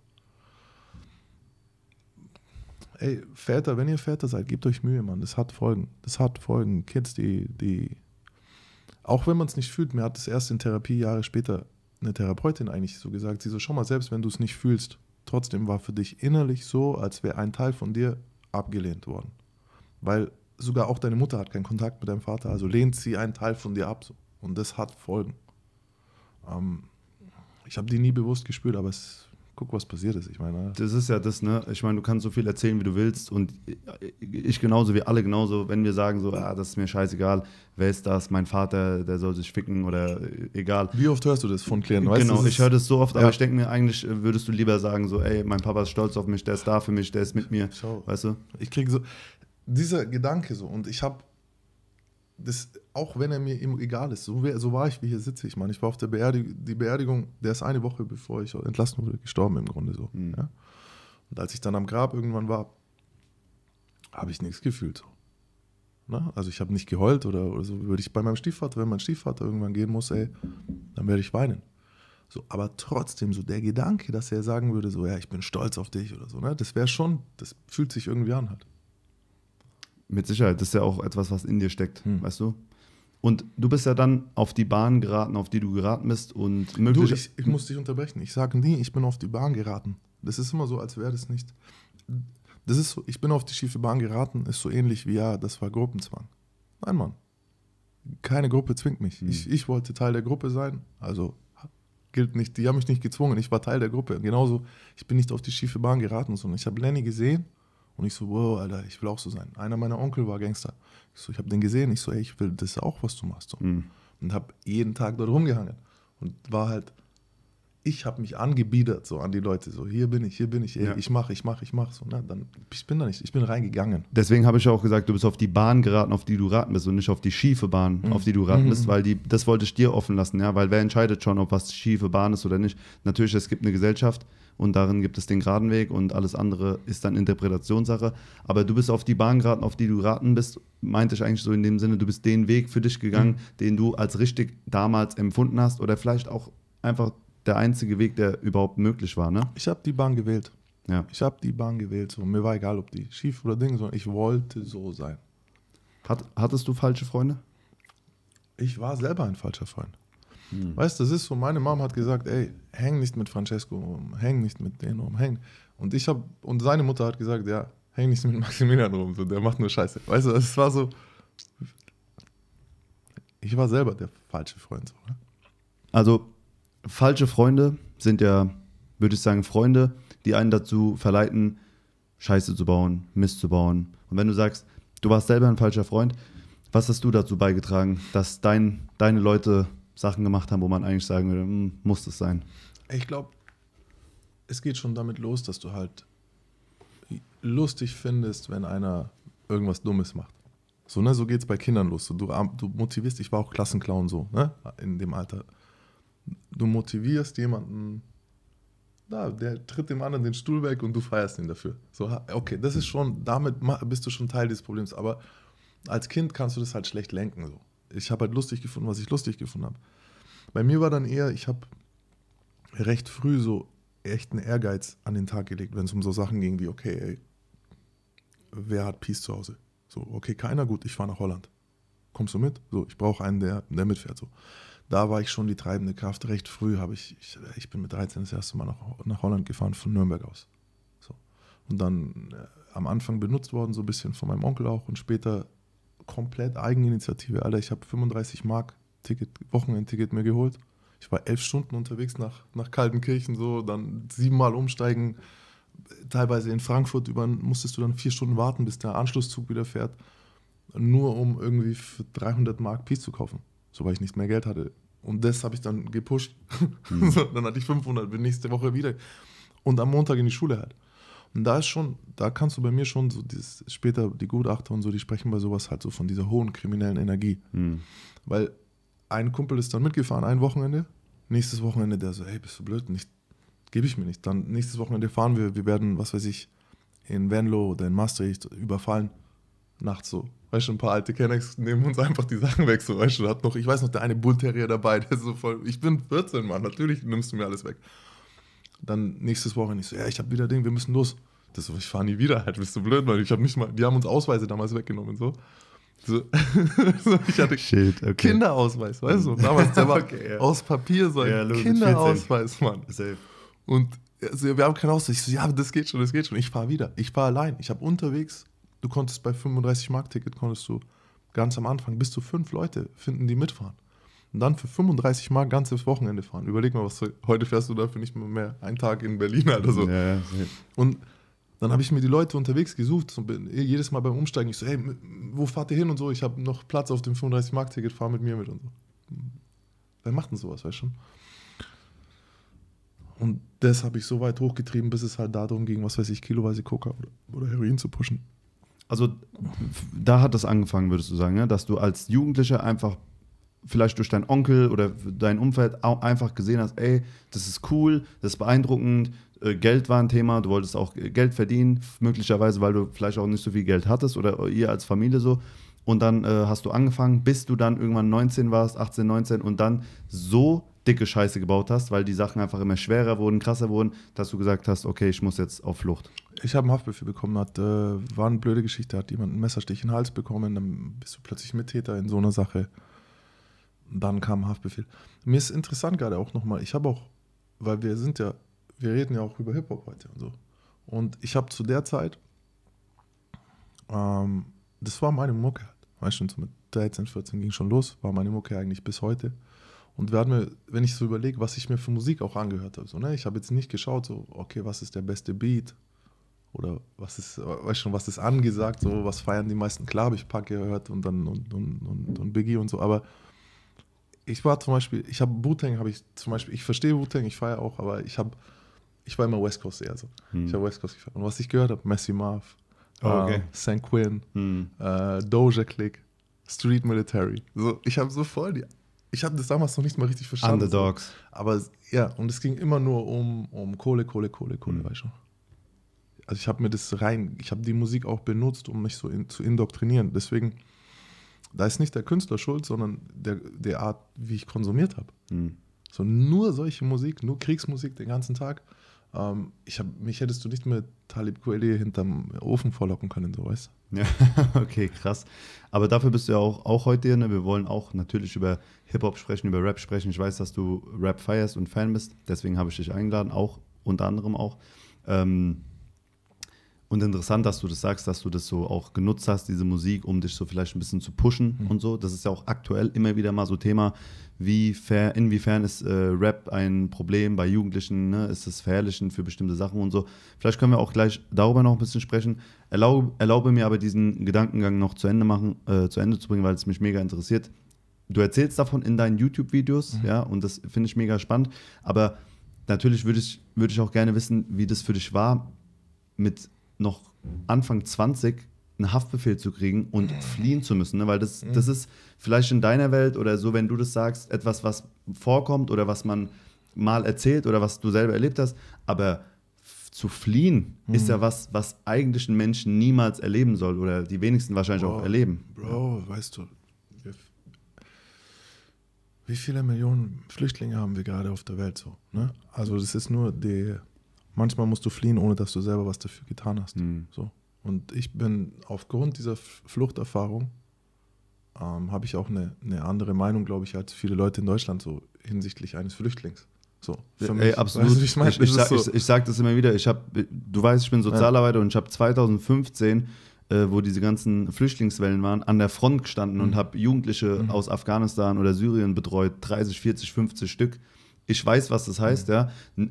ey, Väter, wenn ihr Väter seid, gebt euch Mühe, Mann. Das hat Folgen. Das hat Folgen. Kids, die, die, auch wenn man es nicht fühlt, mir hat es erst in Therapie Jahre später eine Therapeutin eigentlich so gesagt, sie so, schau mal, selbst wenn du es nicht fühlst, trotzdem war für dich innerlich so, als wäre ein Teil von dir abgelehnt worden. Weil sogar auch deine Mutter hat keinen Kontakt mit deinem Vater, also lehnt sie einen Teil von dir ab. So. Und das hat Folgen. Ähm, ich habe die nie bewusst gespürt, aber es guck, was passiert ist. Ich meine, ne? das ist ja das, ne? Ich meine, du kannst so viel erzählen, wie du willst und ich genauso, wie alle genauso, wenn wir sagen so, ah, das ist mir scheißegal, wer ist das, mein Vater, der soll sich ficken oder egal. Wie oft hörst du das von Klienten? Weißt genau, ich höre das so oft, ja. aber ich denke mir, eigentlich äh, würdest du lieber sagen so, ey, mein Papa ist stolz auf mich, der ist da für mich, der ist mit mir, Schau. weißt du? Ich kriege so dieser Gedanke so und ich habe das, auch wenn er mir egal ist, so, wär, so war ich, wie hier sitze ich, Mann. Ich war auf der Beerdigung, die Beerdigung, der ist eine Woche bevor ich entlassen wurde, gestorben im Grunde so. Mhm. Ja? Und als ich dann am Grab irgendwann war, habe ich nichts gefühlt. So. Na? Ne? Also ich habe nicht geheult oder, oder so. Würde ich bei meinem Stiefvater, wenn mein Stiefvater irgendwann gehen muss, ey, dann werde ich weinen. So, aber trotzdem, so der Gedanke, dass er sagen würde, so, ja, ich bin stolz auf dich oder so, ne? das wäre schon, das fühlt sich irgendwie an halt. Mit Sicherheit, das ist ja auch etwas, was in dir steckt, hm. weißt du? Und du bist ja dann auf die Bahn geraten, auf die du geraten bist und möglich. Du, ich, ich muss dich unterbrechen. Ich sage nie, ich bin auf die Bahn geraten. Das ist immer so, als wäre das nicht. Das ist so, ich bin auf die schiefe Bahn geraten, ist so ähnlich wie, ja, das war Gruppenzwang. Nein, Mann. Keine Gruppe zwingt mich. Hm. Ich, ich wollte Teil der Gruppe sein, also gilt nicht, die haben mich nicht gezwungen, ich war Teil der Gruppe. Genauso, ich bin nicht auf die schiefe Bahn geraten, sondern ich habe Lenny gesehen und ich so, wow, Alter, ich will auch so sein. Einer meiner Onkel war Gangster. Ich so, ich habe den gesehen. Ich so, ey, ich will das auch, was du machst. So. Mhm. Und habe jeden Tag dort rumgehangen. Und war halt ich habe mich angebiedert so an die Leute, so hier bin ich, hier bin ich, ey, ja. ich mache, ich mache, ich mache, so, ne, dann, ich bin da nicht, ich bin reingegangen. Deswegen habe ich auch gesagt, du bist auf die Bahn geraten, auf die du raten bist und nicht auf die schiefe Bahn, mhm. auf die du raten mhm. bist, weil die, das wollte ich dir offen lassen, ja, weil wer entscheidet schon, ob was schiefe Bahn ist oder nicht. Natürlich, es gibt eine Gesellschaft und darin gibt es den geraden Weg und alles andere ist dann Interpretationssache, aber du bist auf die Bahn geraten, auf die du raten bist, meinte ich eigentlich so in dem Sinne, du bist den Weg für dich gegangen, mhm. den du als richtig damals empfunden hast oder vielleicht auch einfach der einzige Weg, der überhaupt möglich war, ne? Ich habe die Bahn gewählt. Ja. Ich habe die Bahn gewählt. So. Mir war egal, ob die schief oder Ding, sondern ich wollte so sein. Hat, hattest du falsche Freunde? Ich war selber ein falscher Freund. Hm. Weißt du, das ist so, meine Mom hat gesagt, ey, häng nicht mit Francesco rum, häng nicht mit denen rum, häng. Und ich habe, und seine Mutter hat gesagt, ja, häng nicht mit Maximilian rum, so, der macht nur Scheiße. Weißt du, es war so, ich war selber der falsche Freund. So, ne? Also falsche Freunde sind ja, würde ich sagen, Freunde, die einen dazu verleiten, Scheiße zu bauen, Mist zu bauen. Und wenn du sagst, du warst selber ein falscher Freund, was hast du dazu beigetragen, dass dein, deine Leute Sachen gemacht haben, wo man eigentlich sagen würde, hm, muss das sein? Ich glaube, es geht schon damit los, dass du halt lustig findest, wenn einer irgendwas Dummes macht. So, ne, so geht es bei Kindern los. So, du, du motivierst, ich war auch Klassenclown so, ne, in dem Alter du motivierst jemanden, da, der tritt dem anderen den Stuhl weg und du feierst ihn dafür. So, okay, das ist schon, damit bist du schon Teil dieses Problems, aber als Kind kannst du das halt schlecht lenken. So. Ich habe halt lustig gefunden, was ich lustig gefunden habe. Bei mir war dann eher, ich habe recht früh so echten Ehrgeiz an den Tag gelegt, wenn es um so Sachen ging wie, okay, ey, wer hat Peace zu Hause? So, okay, keiner, gut, ich fahre nach Holland. Kommst du mit? So, ich brauche einen, der, der mitfährt. So da war ich schon die treibende Kraft. Recht früh habe ich, ich, ich, bin mit 13 das erste Mal nach, nach Holland gefahren, von Nürnberg aus. So. Und dann äh, am Anfang benutzt worden, so ein bisschen von meinem Onkel auch und später komplett Eigeninitiative. Alter, ich habe 35 Mark Ticket, Wochenendticket mir geholt. Ich war elf Stunden unterwegs nach, nach Kaltenkirchen, so, dann siebenmal umsteigen. Teilweise in Frankfurt über, musstest du dann vier Stunden warten, bis der Anschlusszug wieder fährt, nur um irgendwie für 300 Mark Peace zu kaufen so weil ich nicht mehr Geld hatte. Und das habe ich dann gepusht. Mhm. *laughs* so, dann hatte ich 500, bin nächste Woche wieder. Und am Montag in die Schule halt. Und da ist schon, da kannst du bei mir schon so dieses, später die Gutachter und so, die sprechen bei sowas halt so von dieser hohen kriminellen Energie. Mhm. Weil ein Kumpel ist dann mitgefahren, ein Wochenende, nächstes Wochenende der so, hey, bist du blöd, nicht, gebe ich mir nicht. Dann nächstes Wochenende fahren wir, wir werden, was weiß ich, in Venlo oder in Maastricht überfallen nachts so, weißt du, ein paar alte Kennex nehmen uns einfach die Sachen weg, so, weißt du, hat noch, ich weiß noch, der eine Bullterrier dabei, der ist so voll, ich bin 14, Mann, natürlich nimmst du mir alles weg. Dann nächstes Wochenende, ich so, ja, ich habe wieder Ding, wir müssen los. Das so, ich fahre nie wieder, halt, bist du blöd, weil ich habe nicht mal, die haben uns Ausweise damals weggenommen so. So, *laughs* ich hatte Shit, okay. Kinderausweis, weißt du? Damals, der war *laughs* okay, ja. aus Papier so ein ja, los, Kinderausweis, 40. Mann. Und also, wir haben keine Ausweis. Ich so, ja, das geht schon, das geht schon. Ich fahre wieder. Ich fahre allein. Ich habe unterwegs Du konntest bei 35 Mark Ticket, konntest du ganz am Anfang bis zu fünf Leute finden, die mitfahren. Und dann für 35 Mark ganzes Wochenende fahren. Überleg mal, was du, heute fährst du dafür nicht mehr, mehr einen Tag in Berlin oder so. Ja, ja. Und dann habe ich mir die Leute unterwegs gesucht und bin jedes Mal beim Umsteigen, ich so, hey, wo fahrt ihr hin und so? Ich habe noch Platz auf dem 35 Mark Ticket, fahr mit mir mit und so. Wer macht denn sowas, weißt du schon? Und das habe ich so weit hochgetrieben, bis es halt darum ging, was weiß ich, kiloweise Coca oder, oder Heroin zu pushen also da hat das angefangen, würdest du sagen, ja? Ne? dass du als Jugendlicher einfach vielleicht durch deinen Onkel oder dein Umfeld einfach gesehen hast, ey, das ist cool, das ist beeindruckend, äh, Geld war ein Thema, du wolltest auch Geld verdienen, möglicherweise, weil du vielleicht auch nicht so viel Geld hattest oder ihr als Familie so. Und dann äh, hast du angefangen, bis du dann irgendwann 19 warst, 18, 19 und dann so dicke Scheiße gebaut hast, weil die Sachen einfach immer schwerer wurden, krasser wurden, dass du gesagt hast, okay, ich muss jetzt auf Flucht. Ich habe einen Haftbefehl bekommen, hat, äh, war eine blöde Geschichte, hat jemand einen Messerstich in den Hals bekommen, dann bist du plötzlich Mittäter in so einer Sache. Dann kam ein Haftbefehl. Mir ist interessant gerade auch nochmal, ich habe auch, weil wir sind ja, wir reden ja auch über Hip-Hop heute und so. Und ich habe zu der Zeit, ähm, das war meine Mucke halt. Weißt du, mit 13, 14 ging schon los, war meine Mucke eigentlich bis heute. Und mir, wenn ich so überlege, was ich mir für Musik auch angehört habe, so, ne? ich habe jetzt nicht geschaut, so, okay, was ist der beste Beat, oder was ist, weißt schon, was ist angesagt, so was feiern die meisten. Klar habe ich Pack gehört und dann und, und, und, und Biggie und so, aber ich war zum Beispiel, ich habe Wu-Tang, habe ich zum Beispiel, ich verstehe Wu-Tang, ich feiere auch, aber ich habe, ich war immer West Coast eher so. Hm. Ich habe West Coast gefeiert. Und was ich gehört habe, Messi Marv, oh, ähm, okay. äh, San Quinn, hm. äh, Doja Click, Street Military. So, ich habe so voll die ich habe das damals noch nicht mal richtig verstanden. Underdogs. Aber ja, und es ging immer nur um, um Kohle, Kohle, Kohle, Kohle, mhm. weißt du. Also ich habe mir das rein, ich habe die Musik auch benutzt, um mich so in, zu indoktrinieren. Deswegen, da ist nicht der Künstler schuld, sondern der, der Art, wie ich konsumiert habe. Mhm. So nur solche Musik, nur Kriegsmusik den ganzen Tag. Ähm, ich hab, mich hättest du nicht mit Talib Kweli hinterm Ofen vorlocken können, so weißt du. Ja, *laughs* okay, krass. Aber dafür bist du ja auch, auch heute hier. Ne? Wir wollen auch natürlich über Hip-Hop sprechen, über Rap sprechen. Ich weiß, dass du Rap feierst und Fan bist. Deswegen habe ich dich eingeladen, auch unter anderem auch. Ähm, und interessant, dass du das sagst, dass du das so auch genutzt hast, diese Musik, um dich so vielleicht ein bisschen zu pushen mhm. und so. Das ist ja auch aktuell immer wieder mal so Thema, wie fair, inwiefern ist äh, Rap ein Problem bei Jugendlichen, ne? ist es verherrlichend für bestimmte Sachen und so. Vielleicht können wir auch gleich darüber noch ein bisschen sprechen. Erlaube, erlaube mir aber diesen Gedankengang noch zu Ende, machen, äh, zu Ende zu bringen, weil es mich mega interessiert. Du erzählst davon in deinen YouTube-Videos, mhm. ja, und das finde ich mega spannend. Aber natürlich würde ich, würd ich auch gerne wissen, wie das für dich war, mit noch Anfang 20 einen Haftbefehl zu kriegen und äh. fliehen zu müssen. Ne? Weil das, mhm. das ist vielleicht in deiner Welt oder so, wenn du das sagst, etwas, was vorkommt oder was man mal erzählt oder was du selber erlebt hast. Aber zu fliehen hm. ist ja was, was eigentlich ein Mensch niemals erleben soll oder die wenigsten wahrscheinlich Bro, auch erleben. Bro, weißt du, wie viele Millionen Flüchtlinge haben wir gerade auf der Welt so? Ne? Also das ist nur die manchmal musst du fliehen, ohne dass du selber was dafür getan hast. Mhm. So. Und ich bin aufgrund dieser Fluchterfahrung, ähm, habe ich auch eine, eine andere Meinung, glaube ich, als viele Leute in Deutschland so hinsichtlich eines Flüchtlings. So, für mich, Ey, absolut. Weißt du, ich, mein, ich, ich, ich, ich sag das immer wieder. Ich hab, du weißt, ich bin Sozialarbeiter ja. und ich habe 2015 äh, wo diese ganzen Flüchtlingswellen waren, an der Front gestanden mhm. und habe Jugendliche mhm. aus Afghanistan oder Syrien betreut, 30, 40, 50 Stück. Ich weiß, was das heißt, mhm. ja.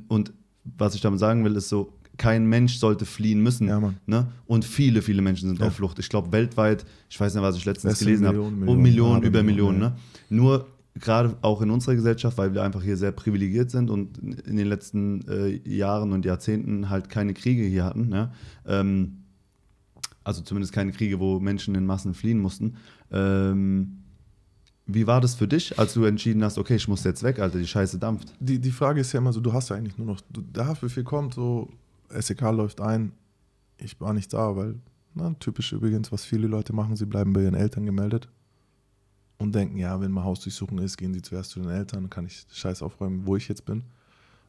Und was ich damit sagen will, ist so, kein Mensch sollte fliehen müssen. Ja, ne? Und viele, viele Menschen sind ja. auf Flucht. Ich glaube, weltweit, ich weiß nicht, was ich letztens gelesen habe, um Millionen, Millionen über Millionen. Millionen ne? Nur gerade auch in unserer Gesellschaft, weil wir einfach hier sehr privilegiert sind und in den letzten äh, Jahren und Jahrzehnten halt keine Kriege hier hatten. Ne? Ähm, also zumindest keine Kriege, wo Menschen in Massen fliehen mussten. Ähm, wie war das für dich, als du entschieden hast, okay, ich muss jetzt weg, Alter, die Scheiße dampft? Die, die Frage ist ja immer so, du hast ja eigentlich nur noch, der Haftbefehl kommt, so SEK läuft ein, ich war nicht da, weil, na, typisch übrigens, was viele Leute machen, sie bleiben bei ihren Eltern gemeldet und denken, ja, wenn mal Hausdurchsuchung ist, gehen sie zuerst zu den Eltern, kann ich Scheiß aufräumen, wo ich jetzt bin.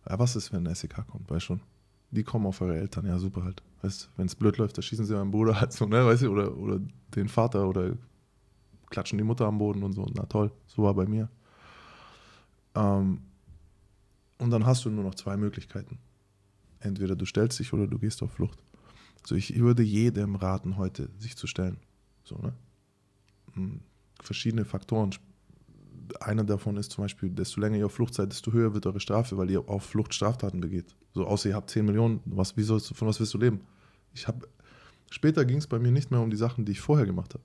Ja, was ist, wenn ein SEK kommt, weißt schon? Die kommen auf eure Eltern, ja, super halt. Weißt wenn es blöd läuft, da schießen sie meinen Bruder halt so, ne, weißt du, oder, oder den Vater oder klatschen die Mutter am Boden und so. Na toll, so war bei mir. Ähm, und dann hast du nur noch zwei Möglichkeiten. Entweder du stellst dich oder du gehst auf Flucht. Also ich würde jedem raten, heute sich zu stellen. So, ne? Hm, verschiedene Faktoren. Einer davon ist zum Beispiel, desto länger ihr auf Flucht seid, desto höher wird eure Strafe, weil ihr auf Flucht Straftaten begeht. So, außer ihr habt 10 Millionen, was, wie sollst du, von was willst du leben? Ich habe Später ging es bei mir nicht mehr um die Sachen, die ich vorher gemacht habe.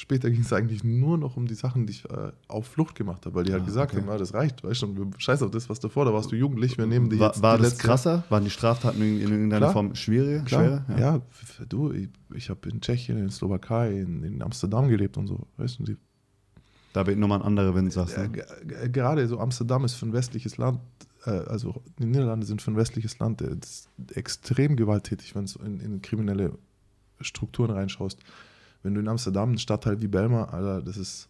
Später ging es eigentlich nur noch um die Sachen, die ich äh, auf Flucht gemacht habe, weil die halt ah, gesagt okay. haben, ja, ah, das reicht, weißt du, scheiß auf das, was davor, da warst du jugendlich, wir nehmen dich jetzt. War, war das letzte... krasser? Waren die Straftaten in, in irgendeiner Klar. Form schwieriger? Schwerer? Ja. ja, du, ich, ich habe in Tschechien, in Slowakei, in, in, Amsterdam gelebt und so, weißt du, die, da wird nochmal ein anderer Wind, sagst du. Äh, ne? gerade so Amsterdam ist für ein westliches Land, äh, also die Niederlande sind für ein westliches Land äh, extrem gewalttätig, wenn du in, in kriminelle Strukturen reinschaust wenn du in Amsterdam, einen Stadtteil halt wie Belmar, Alter, das ist,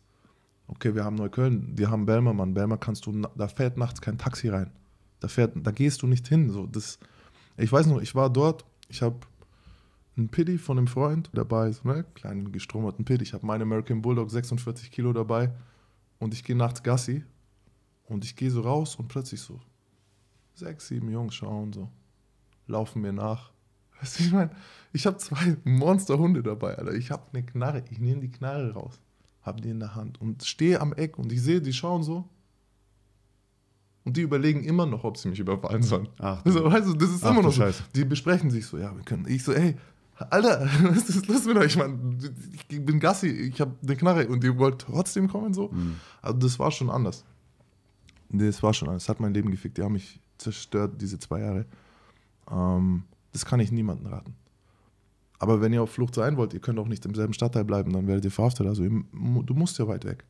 okay, wir haben Neukölln, wir haben Belmar, Mann. Belmar kannst du, da fährt nachts kein Taxi rein. Da fährt, da gehst du nicht hin. So, das, ich weiß noch, ich war dort, ich habe einen Piddy von einem Freund dabei, so einen kleinen gestrummerten Piddy. Ich habe meinen American Bulldog 46 Kilo dabei und ich gehe nachts Gassi und ich gehe so raus und plötzlich so sechs, sieben Jungs schauen so, laufen mir nach Weißt du, ich meine, ich habe zwei Monsterhunde dabei, Alter. Ich habe eine Knarre, ich nehme die Knarre raus, habe die in der Hand und stehe am Eck und ich sehe, die schauen so. Und die überlegen immer noch, ob sie mich überfallen sollen. Ach, also, weißt du, das ist Ach, immer noch so. Scheiße. Die besprechen sich so, ja, wir können. Ich so, ey, Alter, *laughs* was ist los mit euch, Mann? Ich bin Gassi, ich habe eine Knarre und ihr wollt trotzdem kommen so. Mhm. Also das war schon anders. Das war schon anders. Das hat mein Leben gefickt. Die haben mich zerstört diese zwei Jahre. Ähm, das kann ich niemandem raten. Aber wenn ihr auf Flucht sein wollt, ihr könnt auch nicht im selben Stadtteil bleiben, dann werdet ihr verhaftet. Also ihr, du musst ja weit weg.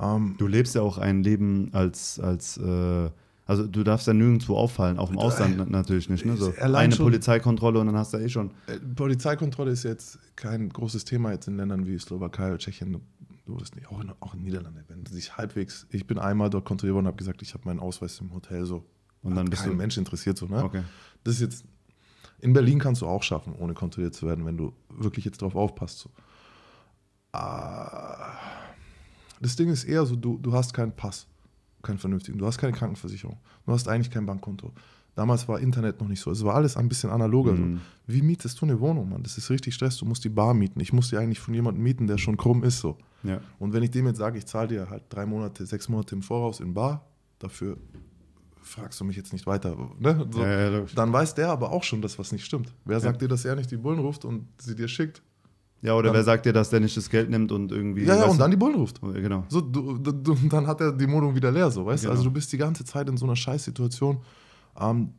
Ähm, du lebst ja auch ein Leben als, als äh, also du darfst ja nirgendwo auffallen, auch im Ausland äh, natürlich nicht. Ne? So eine schon, Polizeikontrolle und dann hast du eh schon. Äh, Polizeikontrolle ist jetzt kein großes Thema jetzt in Ländern wie Slowakei oder Tschechien. Du wirst nicht, auch in, auch in Niederlande, wenn sich halbwegs. Ich bin einmal dort kontrolliert worden und habe gesagt, ich habe meinen Ausweis im Hotel so und dann Hat bist kein du. Mensch interessiert so, ne? Okay. Das ist jetzt. In Berlin kannst du auch schaffen, ohne kontrolliert zu werden, wenn du wirklich jetzt drauf aufpasst. So. Ah, das Ding ist eher so, du, du hast keinen Pass, keinen vernünftigen, du hast keine Krankenversicherung, du hast eigentlich kein Bankkonto. Damals war Internet noch nicht so. Es war alles ein bisschen analoger. Mhm. Wie mietest du eine Wohnung, Mann? Das ist richtig Stress. Du musst die Bar mieten. Ich muss die eigentlich von jemandem mieten, der schon krumm ist. So. Ja. Und wenn ich dem jetzt sage, ich zahle dir halt drei Monate, sechs Monate im Voraus in Bar, dafür fragst du mich jetzt nicht weiter. Ne? So, ja, ja, dann weiß der aber auch schon, dass was nicht stimmt. Wer sagt dir, dass er nicht die Bullen ruft und sie dir schickt? Ja, oder dann, wer sagt dir, dass der nicht das Geld nimmt und irgendwie. Ja, ja, und dann die Bullen ruft. Oh, genau. So, du, du, dann hat er die Wohnung wieder leer, so, weißt du? Genau. Also, du bist die ganze Zeit in so einer Scheißsituation. Ähm,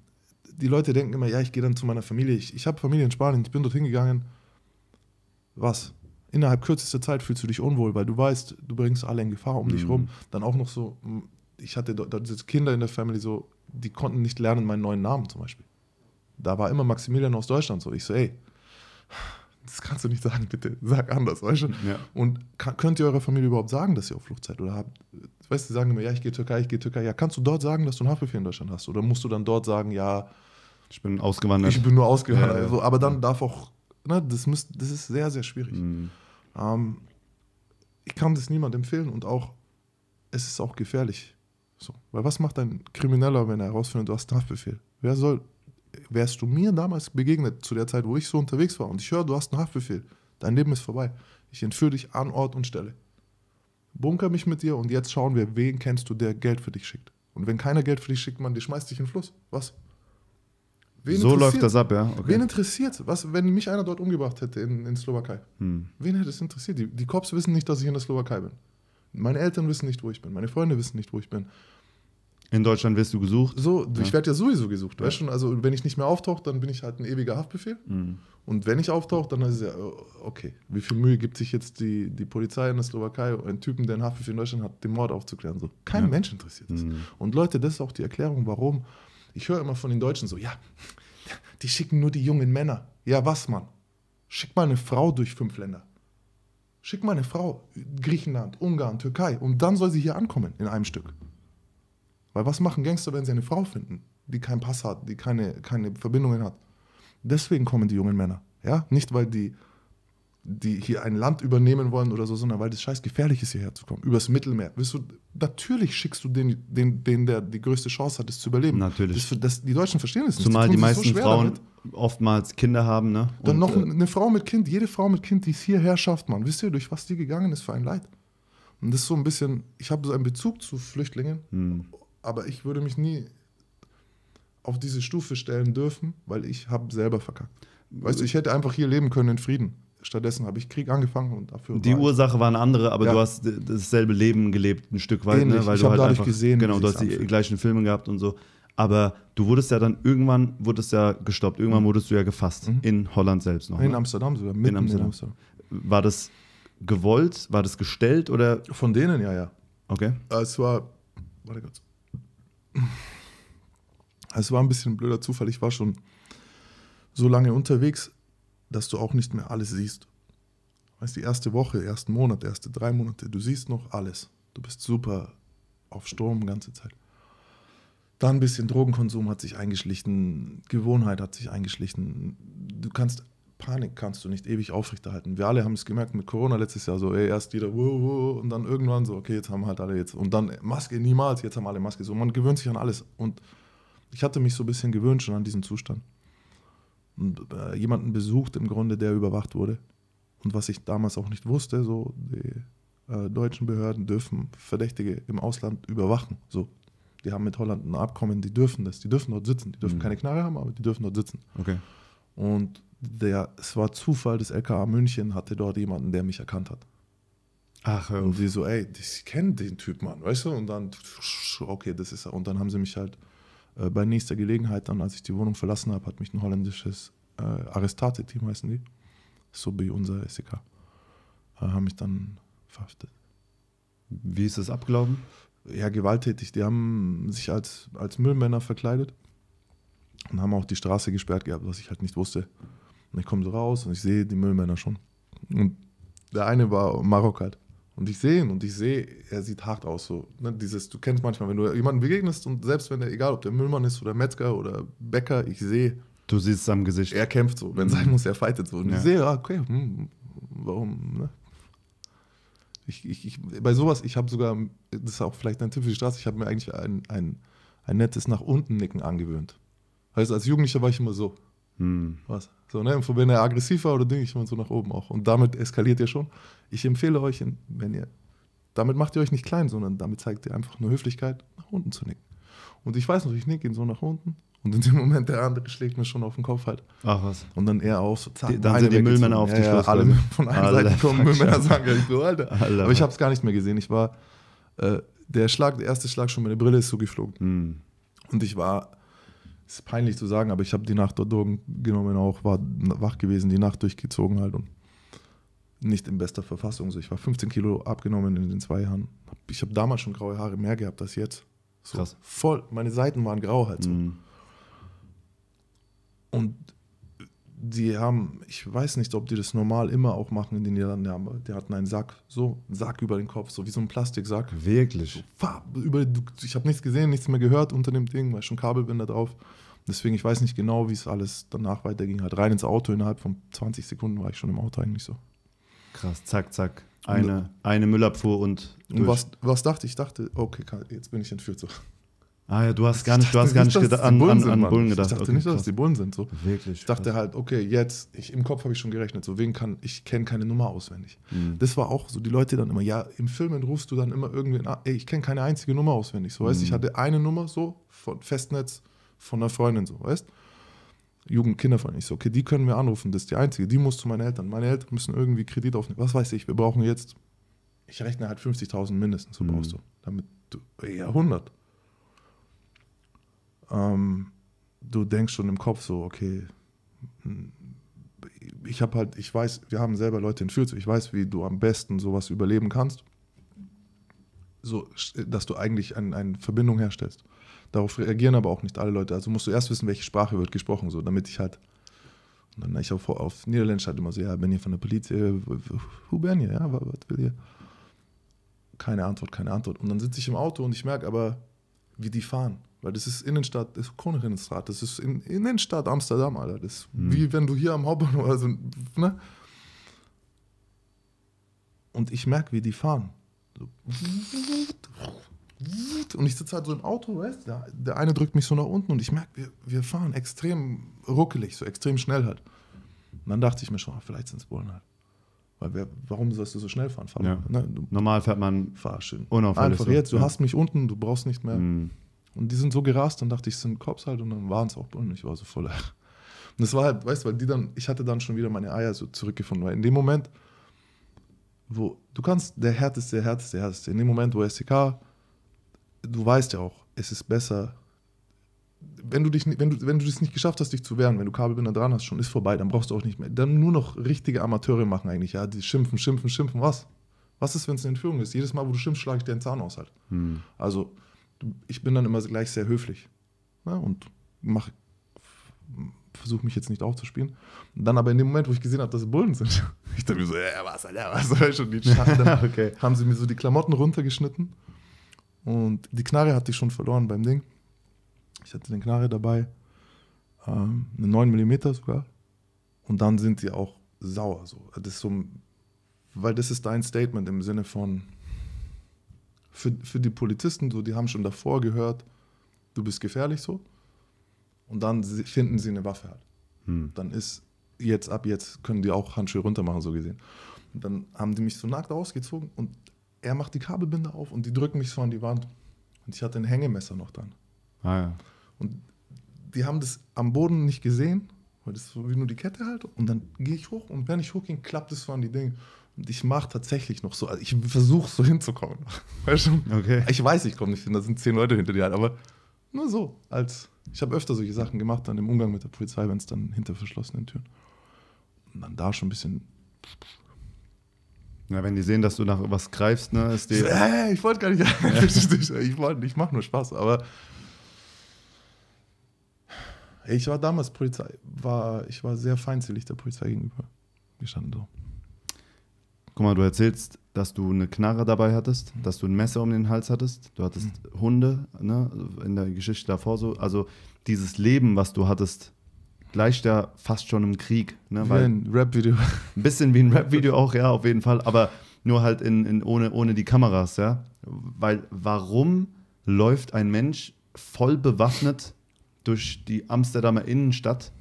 die Leute denken immer, ja, ich gehe dann zu meiner Familie. Ich, ich habe Familie in Spanien, ich bin dorthin gegangen. Was? Innerhalb kürzester Zeit fühlst du dich unwohl, weil du weißt, du bringst alle in Gefahr um mhm. dich rum. Dann auch noch so ich hatte Kinder in der Family so, die konnten nicht lernen meinen neuen Namen zum Beispiel. Da war immer Maximilian aus Deutschland so. Ich so, ey, das kannst du nicht sagen, bitte. Sag anders, weißt du? Ja. Und kann, könnt ihr eurer Familie überhaupt sagen, dass ihr auf Flucht seid? Oder habt, weißt du, sagen immer, ja, ich gehe Türkei, ich gehe Türkei. Ja, kannst du dort sagen, dass du ein Haftbefehl in Deutschland hast? Oder musst du dann dort sagen, ja, ich bin ausgewandert. Ich bin nur ausgewandert. Ja, ja. Also, aber dann darf auch, ne, das, müsst, das ist sehr, sehr schwierig. Mhm. Ähm, ich kann das niemandem empfehlen und auch, es ist auch gefährlich. So. Weil was macht ein Krimineller, wenn er herausfindet, du hast einen Haftbefehl? Wer soll, wärst du mir damals begegnet, zu der Zeit, wo ich so unterwegs war und ich höre, du hast einen Haftbefehl, dein Leben ist vorbei. Ich entführe dich an Ort und Stelle. Bunker mich mit dir und jetzt schauen wir, wen kennst du, der Geld für dich schickt. Und wenn keiner Geld für dich schickt, man, die schmeißt dich in den Fluss. Was? Wen so läuft das ab, ja? Okay. Wen interessiert, was, wenn mich einer dort umgebracht hätte in, in Slowakei? Hm. Wen hätte es interessiert? Die, die Cops wissen nicht, dass ich in der Slowakei bin. Meine Eltern wissen nicht, wo ich bin. Meine Freunde wissen nicht, wo ich bin. In Deutschland wirst du gesucht. So, ja. ich werde ja sowieso gesucht, ja. weißt schon. Also wenn ich nicht mehr auftauche, dann bin ich halt ein ewiger Haftbefehl. Mhm. Und wenn ich auftauche, dann ist es ja, oh, okay, wie viel Mühe gibt sich jetzt die, die Polizei in der Slowakei, einen Typen, der einen Haftbefehl in Deutschland hat, den Mord aufzuklären? So, kein ja. Mensch interessiert das. Mhm. Und Leute, das ist auch die Erklärung, warum. Ich höre immer von den Deutschen so, ja, die schicken nur die jungen Männer. Ja, was, Mann? Schick mal eine Frau durch fünf Länder. Schick mal eine Frau, Griechenland, Ungarn, Türkei, und dann soll sie hier ankommen in einem Stück. Weil was machen Gangster, wenn sie eine Frau finden, die keinen Pass hat, die keine, keine Verbindungen hat? Deswegen kommen die jungen Männer. Ja? Nicht, weil die, die hier ein Land übernehmen wollen oder so, sondern weil das scheiß gefährlich ist, hierher zu kommen. Übers Mittelmeer. du, natürlich schickst du den, den, den, der die größte Chance hat, es zu überleben. Natürlich. Das, das, die Deutschen verstehen es nicht. Zumal die, meisten so Frauen damit. oftmals Kinder haben. Ne? Und Dann noch äh, eine Frau mit Kind. Jede Frau mit Kind, die es hierher schafft, man. Wisst ihr, durch was die gegangen ist für ein Leid? Und das ist so ein bisschen, ich habe so einen Bezug zu Flüchtlingen, hm aber ich würde mich nie auf diese Stufe stellen dürfen, weil ich habe selber verkackt. Weißt du, ich hätte einfach hier leben können in Frieden. Stattdessen habe ich Krieg angefangen und dafür. Die war Ursache war eine andere, aber ja. du hast dasselbe Leben gelebt, ein Stück weit, ne, Ähnlich. ne? weil ich du halt einfach gesehen, genau, du hast anfühlt. die gleichen Filme gehabt und so. Aber du wurdest ja dann irgendwann wurdest ja gestoppt, irgendwann mhm. wurdest du ja gefasst mhm. in Holland selbst noch. In ne? Amsterdam sogar, mitten in Amsterdam. in Amsterdam. War das gewollt, war das gestellt oder? Von denen ja, ja. Okay. Äh, es war, warte kurz es war ein bisschen ein blöder Zufall. Ich war schon so lange unterwegs, dass du auch nicht mehr alles siehst. Weißt die erste Woche, ersten Monat, erste drei Monate, du siehst noch alles. Du bist super auf Sturm die ganze Zeit. Dann ein bisschen Drogenkonsum hat sich eingeschlichen, Gewohnheit hat sich eingeschlichen. Du kannst Panik kannst du nicht ewig aufrechterhalten. Wir alle haben es gemerkt mit Corona letztes Jahr, so ey, erst wieder wuh, wuh, und dann irgendwann so, okay, jetzt haben halt alle jetzt und dann Maske niemals, jetzt haben alle Maske. So, man gewöhnt sich an alles und ich hatte mich so ein bisschen gewöhnt schon an diesen Zustand. Und äh, jemanden besucht im Grunde, der überwacht wurde. Und was ich damals auch nicht wusste, so die äh, deutschen Behörden dürfen Verdächtige im Ausland überwachen. So, die haben mit Holland ein Abkommen, die dürfen das, die dürfen dort sitzen, die dürfen mhm. keine Knarre haben, aber die dürfen dort sitzen. Okay. Und der, es war Zufall, das LKA München hatte dort jemanden, der mich erkannt hat. Ach, ja. Und wir so, ey, ich kenne den Typ, Mann, weißt du? Und dann, okay, das ist er. Und dann haben sie mich halt äh, bei nächster Gelegenheit, dann, als ich die Wohnung verlassen habe, hat mich ein holländisches äh, Arrestate-Team, heißen die, so wie unser SEK, äh, haben mich dann verhaftet. Wie ist das abgelaufen? Ja, gewalttätig. Die haben sich als, als Müllmänner verkleidet und haben auch die Straße gesperrt gehabt, was ich halt nicht wusste. Und ich komme so raus und ich sehe die Müllmänner schon. Und der eine war Marok halt. Und ich sehe ihn und ich sehe, er sieht hart aus. So, ne? Dieses, du kennst manchmal, wenn du jemanden begegnest und selbst wenn er, egal ob der Müllmann ist oder Metzger oder Bäcker, ich sehe. Du siehst es am Gesicht. Er kämpft so, wenn sein mhm. muss, er fightet so. Und ja. ich sehe, ah, okay, hm, warum, ne? Ich, ich, ich, bei sowas, ich habe sogar, das ist auch vielleicht ein Tipp für die Straße, ich habe mir eigentlich ein, ein, ein nettes Nach unten nicken angewöhnt. Heißt, als Jugendlicher war ich immer so. Hm. Was? So, ne? Und wenn er aggressiv war oder Ding, ich immer so nach oben auch. Und damit eskaliert ihr schon. Ich empfehle euch, wenn ihr, damit macht ihr euch nicht klein, sondern damit zeigt ihr einfach nur Höflichkeit, nach unten zu nicken. Und ich weiß noch, ich nicke ihn so nach unten. Und in dem Moment, der andere schlägt mir schon auf den Kopf halt. Ach was. Und dann er auch so, zack, die, dann sind die Müllmänner auf ja, dich ja, los. Alle von allen Alter, kommen Müllmänner, sagen gleich halt so, Alter. Alter. Aber ich habe es gar nicht mehr gesehen. Ich war, äh, der Schlag, der erste Schlag schon, meine Brille ist so geflogen. Hm. Und ich war ist peinlich zu sagen, aber ich habe die Nacht dort genommen auch, war wach gewesen, die Nacht durchgezogen halt und nicht in bester Verfassung. So, ich war 15 Kilo abgenommen in den zwei Jahren. Ich habe damals schon graue Haare mehr gehabt als jetzt. So Krass. Voll, meine Seiten waren grau halt so. Mhm. Und die haben, ich weiß nicht, ob die das normal immer auch machen in den Niederlanden, aber die hatten einen Sack, so, einen Sack über den Kopf, so wie so ein Plastiksack. Wirklich? So, über, ich habe nichts gesehen, nichts mehr gehört unter dem Ding, weil schon Kabelbinder drauf. Deswegen, ich weiß nicht genau, wie es alles danach weiterging. Halt rein ins Auto, innerhalb von 20 Sekunden war ich schon im Auto eigentlich so. Krass, zack, zack. Eine, eine Müllabfuhr und. Durch. Und was, was dachte ich? Ich dachte, okay, jetzt bin ich entführt. So. Ah ja, du hast gar nicht, du hast gar nicht, nicht an, Bullen an, an, Bullen gedacht. Ich dachte okay, nicht, dass die Bullen sind. So. Wirklich. Ich dachte krass. halt, okay, jetzt, ich, im Kopf habe ich schon gerechnet, so wen kann, ich kenne keine Nummer auswendig. Mhm. Das war auch so, die Leute dann immer, ja, im Filmen rufst du dann immer irgendwie, ey, ich kenne keine einzige Nummer auswendig. So, mhm. weißt ich hatte eine Nummer so von Festnetz von einer Freundin, so, weißt Jugend, Kinderfreundin. Ich so, okay, die können wir anrufen, das ist die einzige, die muss zu meinen Eltern. Meine Eltern müssen irgendwie Kredit aufnehmen. Was weiß ich, wir brauchen jetzt, ich rechne halt 50.000 mindestens, so mhm. brauchst du, damit du, ja, 100 ähm, du denkst schon im Kopf so, okay, hm, ich habe halt, ich weiß, wir haben selber Leute in Fürth, ich weiß, wie du am besten sowas überleben kannst. So, dass du eigentlich ein, eine Verbindung herstellst. Darauf reagieren aber auch nicht alle Leute. Also musst du erst wissen, welche Sprache wird gesprochen, so, damit ich halt. Und dann ich auf, auf Niederländisch halt immer so, ja, bin hier von der Polizei, who bin ihr, ja, was will ihr? Keine Antwort, keine Antwort. Und dann sitze ich im Auto und ich merke aber, wie die fahren. Weil das ist Innenstadt, das ist Kronikinnenstraat, das ist in, Innenstadt Amsterdam, Alter. Das ist mhm. wie wenn du hier am Hauptbahnhof, also, ne? Und ich merke, wie die fahren. So. Und ich sitze halt so im Auto, weißt du? Der eine drückt mich so nach unten und ich merke, wir, wir fahren extrem ruckelig, so extrem schnell halt. Und dann dachte ich mir schon, ah, vielleicht sind es Bullen halt. Weil wer, warum sollst du so schnell fahren? fahren ja. ne? Normal fährt man fahr schön. unaufhällig. Einfach so. jetzt, du ja. hast mich unten, du brauchst nicht mehr. Mhm. Und die sind so gerast, dann dachte ich, es sind Cops halt und dann waren es auch Bullen. Ich war so voller. Und das war halt, weißt du, weil die dann, ich hatte dann schon wieder meine Eier so zurückgefunden, weil in dem Moment, wo, du kannst der härteste, der härteste, der härteste, in dem Moment, wo SDK, du weißt ja auch, es ist besser, wenn du dich, wenn du, wenn du es nicht geschafft hast, dich zu wehren, wenn du Kabelbinder dran hast, schon ist vorbei, dann brauchst du auch nicht mehr, dann nur noch richtige Amateure machen eigentlich, ja, die schimpfen, schimpfen, schimpfen, was? Was ist, wenn es eine Entführung ist? Jedes Mal, wo du schimpfst, schlage ich dir einen Zahn aus halt. Hm. Also, ich bin dann immer gleich sehr höflich ne? und mache versuche mich jetzt nicht aufzuspielen. Und dann aber in dem Moment, wo ich gesehen habe, dass es Bullen sind, *laughs* ich dachte mir so, ja, hey, was, Alter, was, schon die dann *laughs* okay. haben sie mir so die Klamotten runtergeschnitten und die Knarre hatte ich schon verloren beim Ding. Ich hatte eine Knarre dabei, ähm, eine 9 mm sogar. Und dann sind sie auch sauer. So. Das so, weil das ist dein Statement im Sinne von, für, für die Polizisten, so, die haben schon davor gehört, du bist gefährlich so. Und dann finden sie eine Waffe halt. Hm. Dann ist jetzt ab jetzt können die auch Handschuhe runter machen, so gesehen. Und dann haben die mich so nackt ausgezogen und er macht die Kabelbinder auf und die drücken mich so an die Wand. Und ich hatte ein Hängemesser noch dann. Ah, ja. Und die haben das am Boden nicht gesehen, weil das so wie nur die Kette halt. Und dann gehe ich hoch und wenn ich hochgehe, klappt es so an die Dinge. Und ich mache tatsächlich noch so, also ich versuche so hinzukommen. *laughs* Weißt du? Okay. Ich weiß, ich komme nicht hin, da sind zehn Leute hinter dir halt, aber nur so. Als ich habe öfter solche Sachen gemacht, dann im Umgang mit der Polizei, wenn es dann hinter verschlossenen Türen. Und dann da schon ein bisschen. Na, wenn die sehen, dass du nach was greifst, ne, ist die. Äh, *laughs* ich wollte gar nicht. Ja. *laughs* ich wollte, ich mache nur Spaß, aber. Ich war damals Polizei, war, ich war sehr feindselig der Polizei gegenüber. standen so guck mal, du erzählst, dass du eine Knarre dabei hattest, mhm. dass du ein Messer um den Hals hattest, du hattest mhm. Hunde, ne, in der Geschichte davor so. Also dieses Leben, was du hattest, gleicht ja fast schon im Krieg. Ne, wie ein Rap-Video. *laughs* Ein bisschen wie ein Rap-Video auch, ja, auf jeden Fall. Aber nur halt in, in, ohne, ohne die Kameras, ja. Weil warum läuft ein Mensch voll bewaffnet durch die Amsterdamer Innenstadt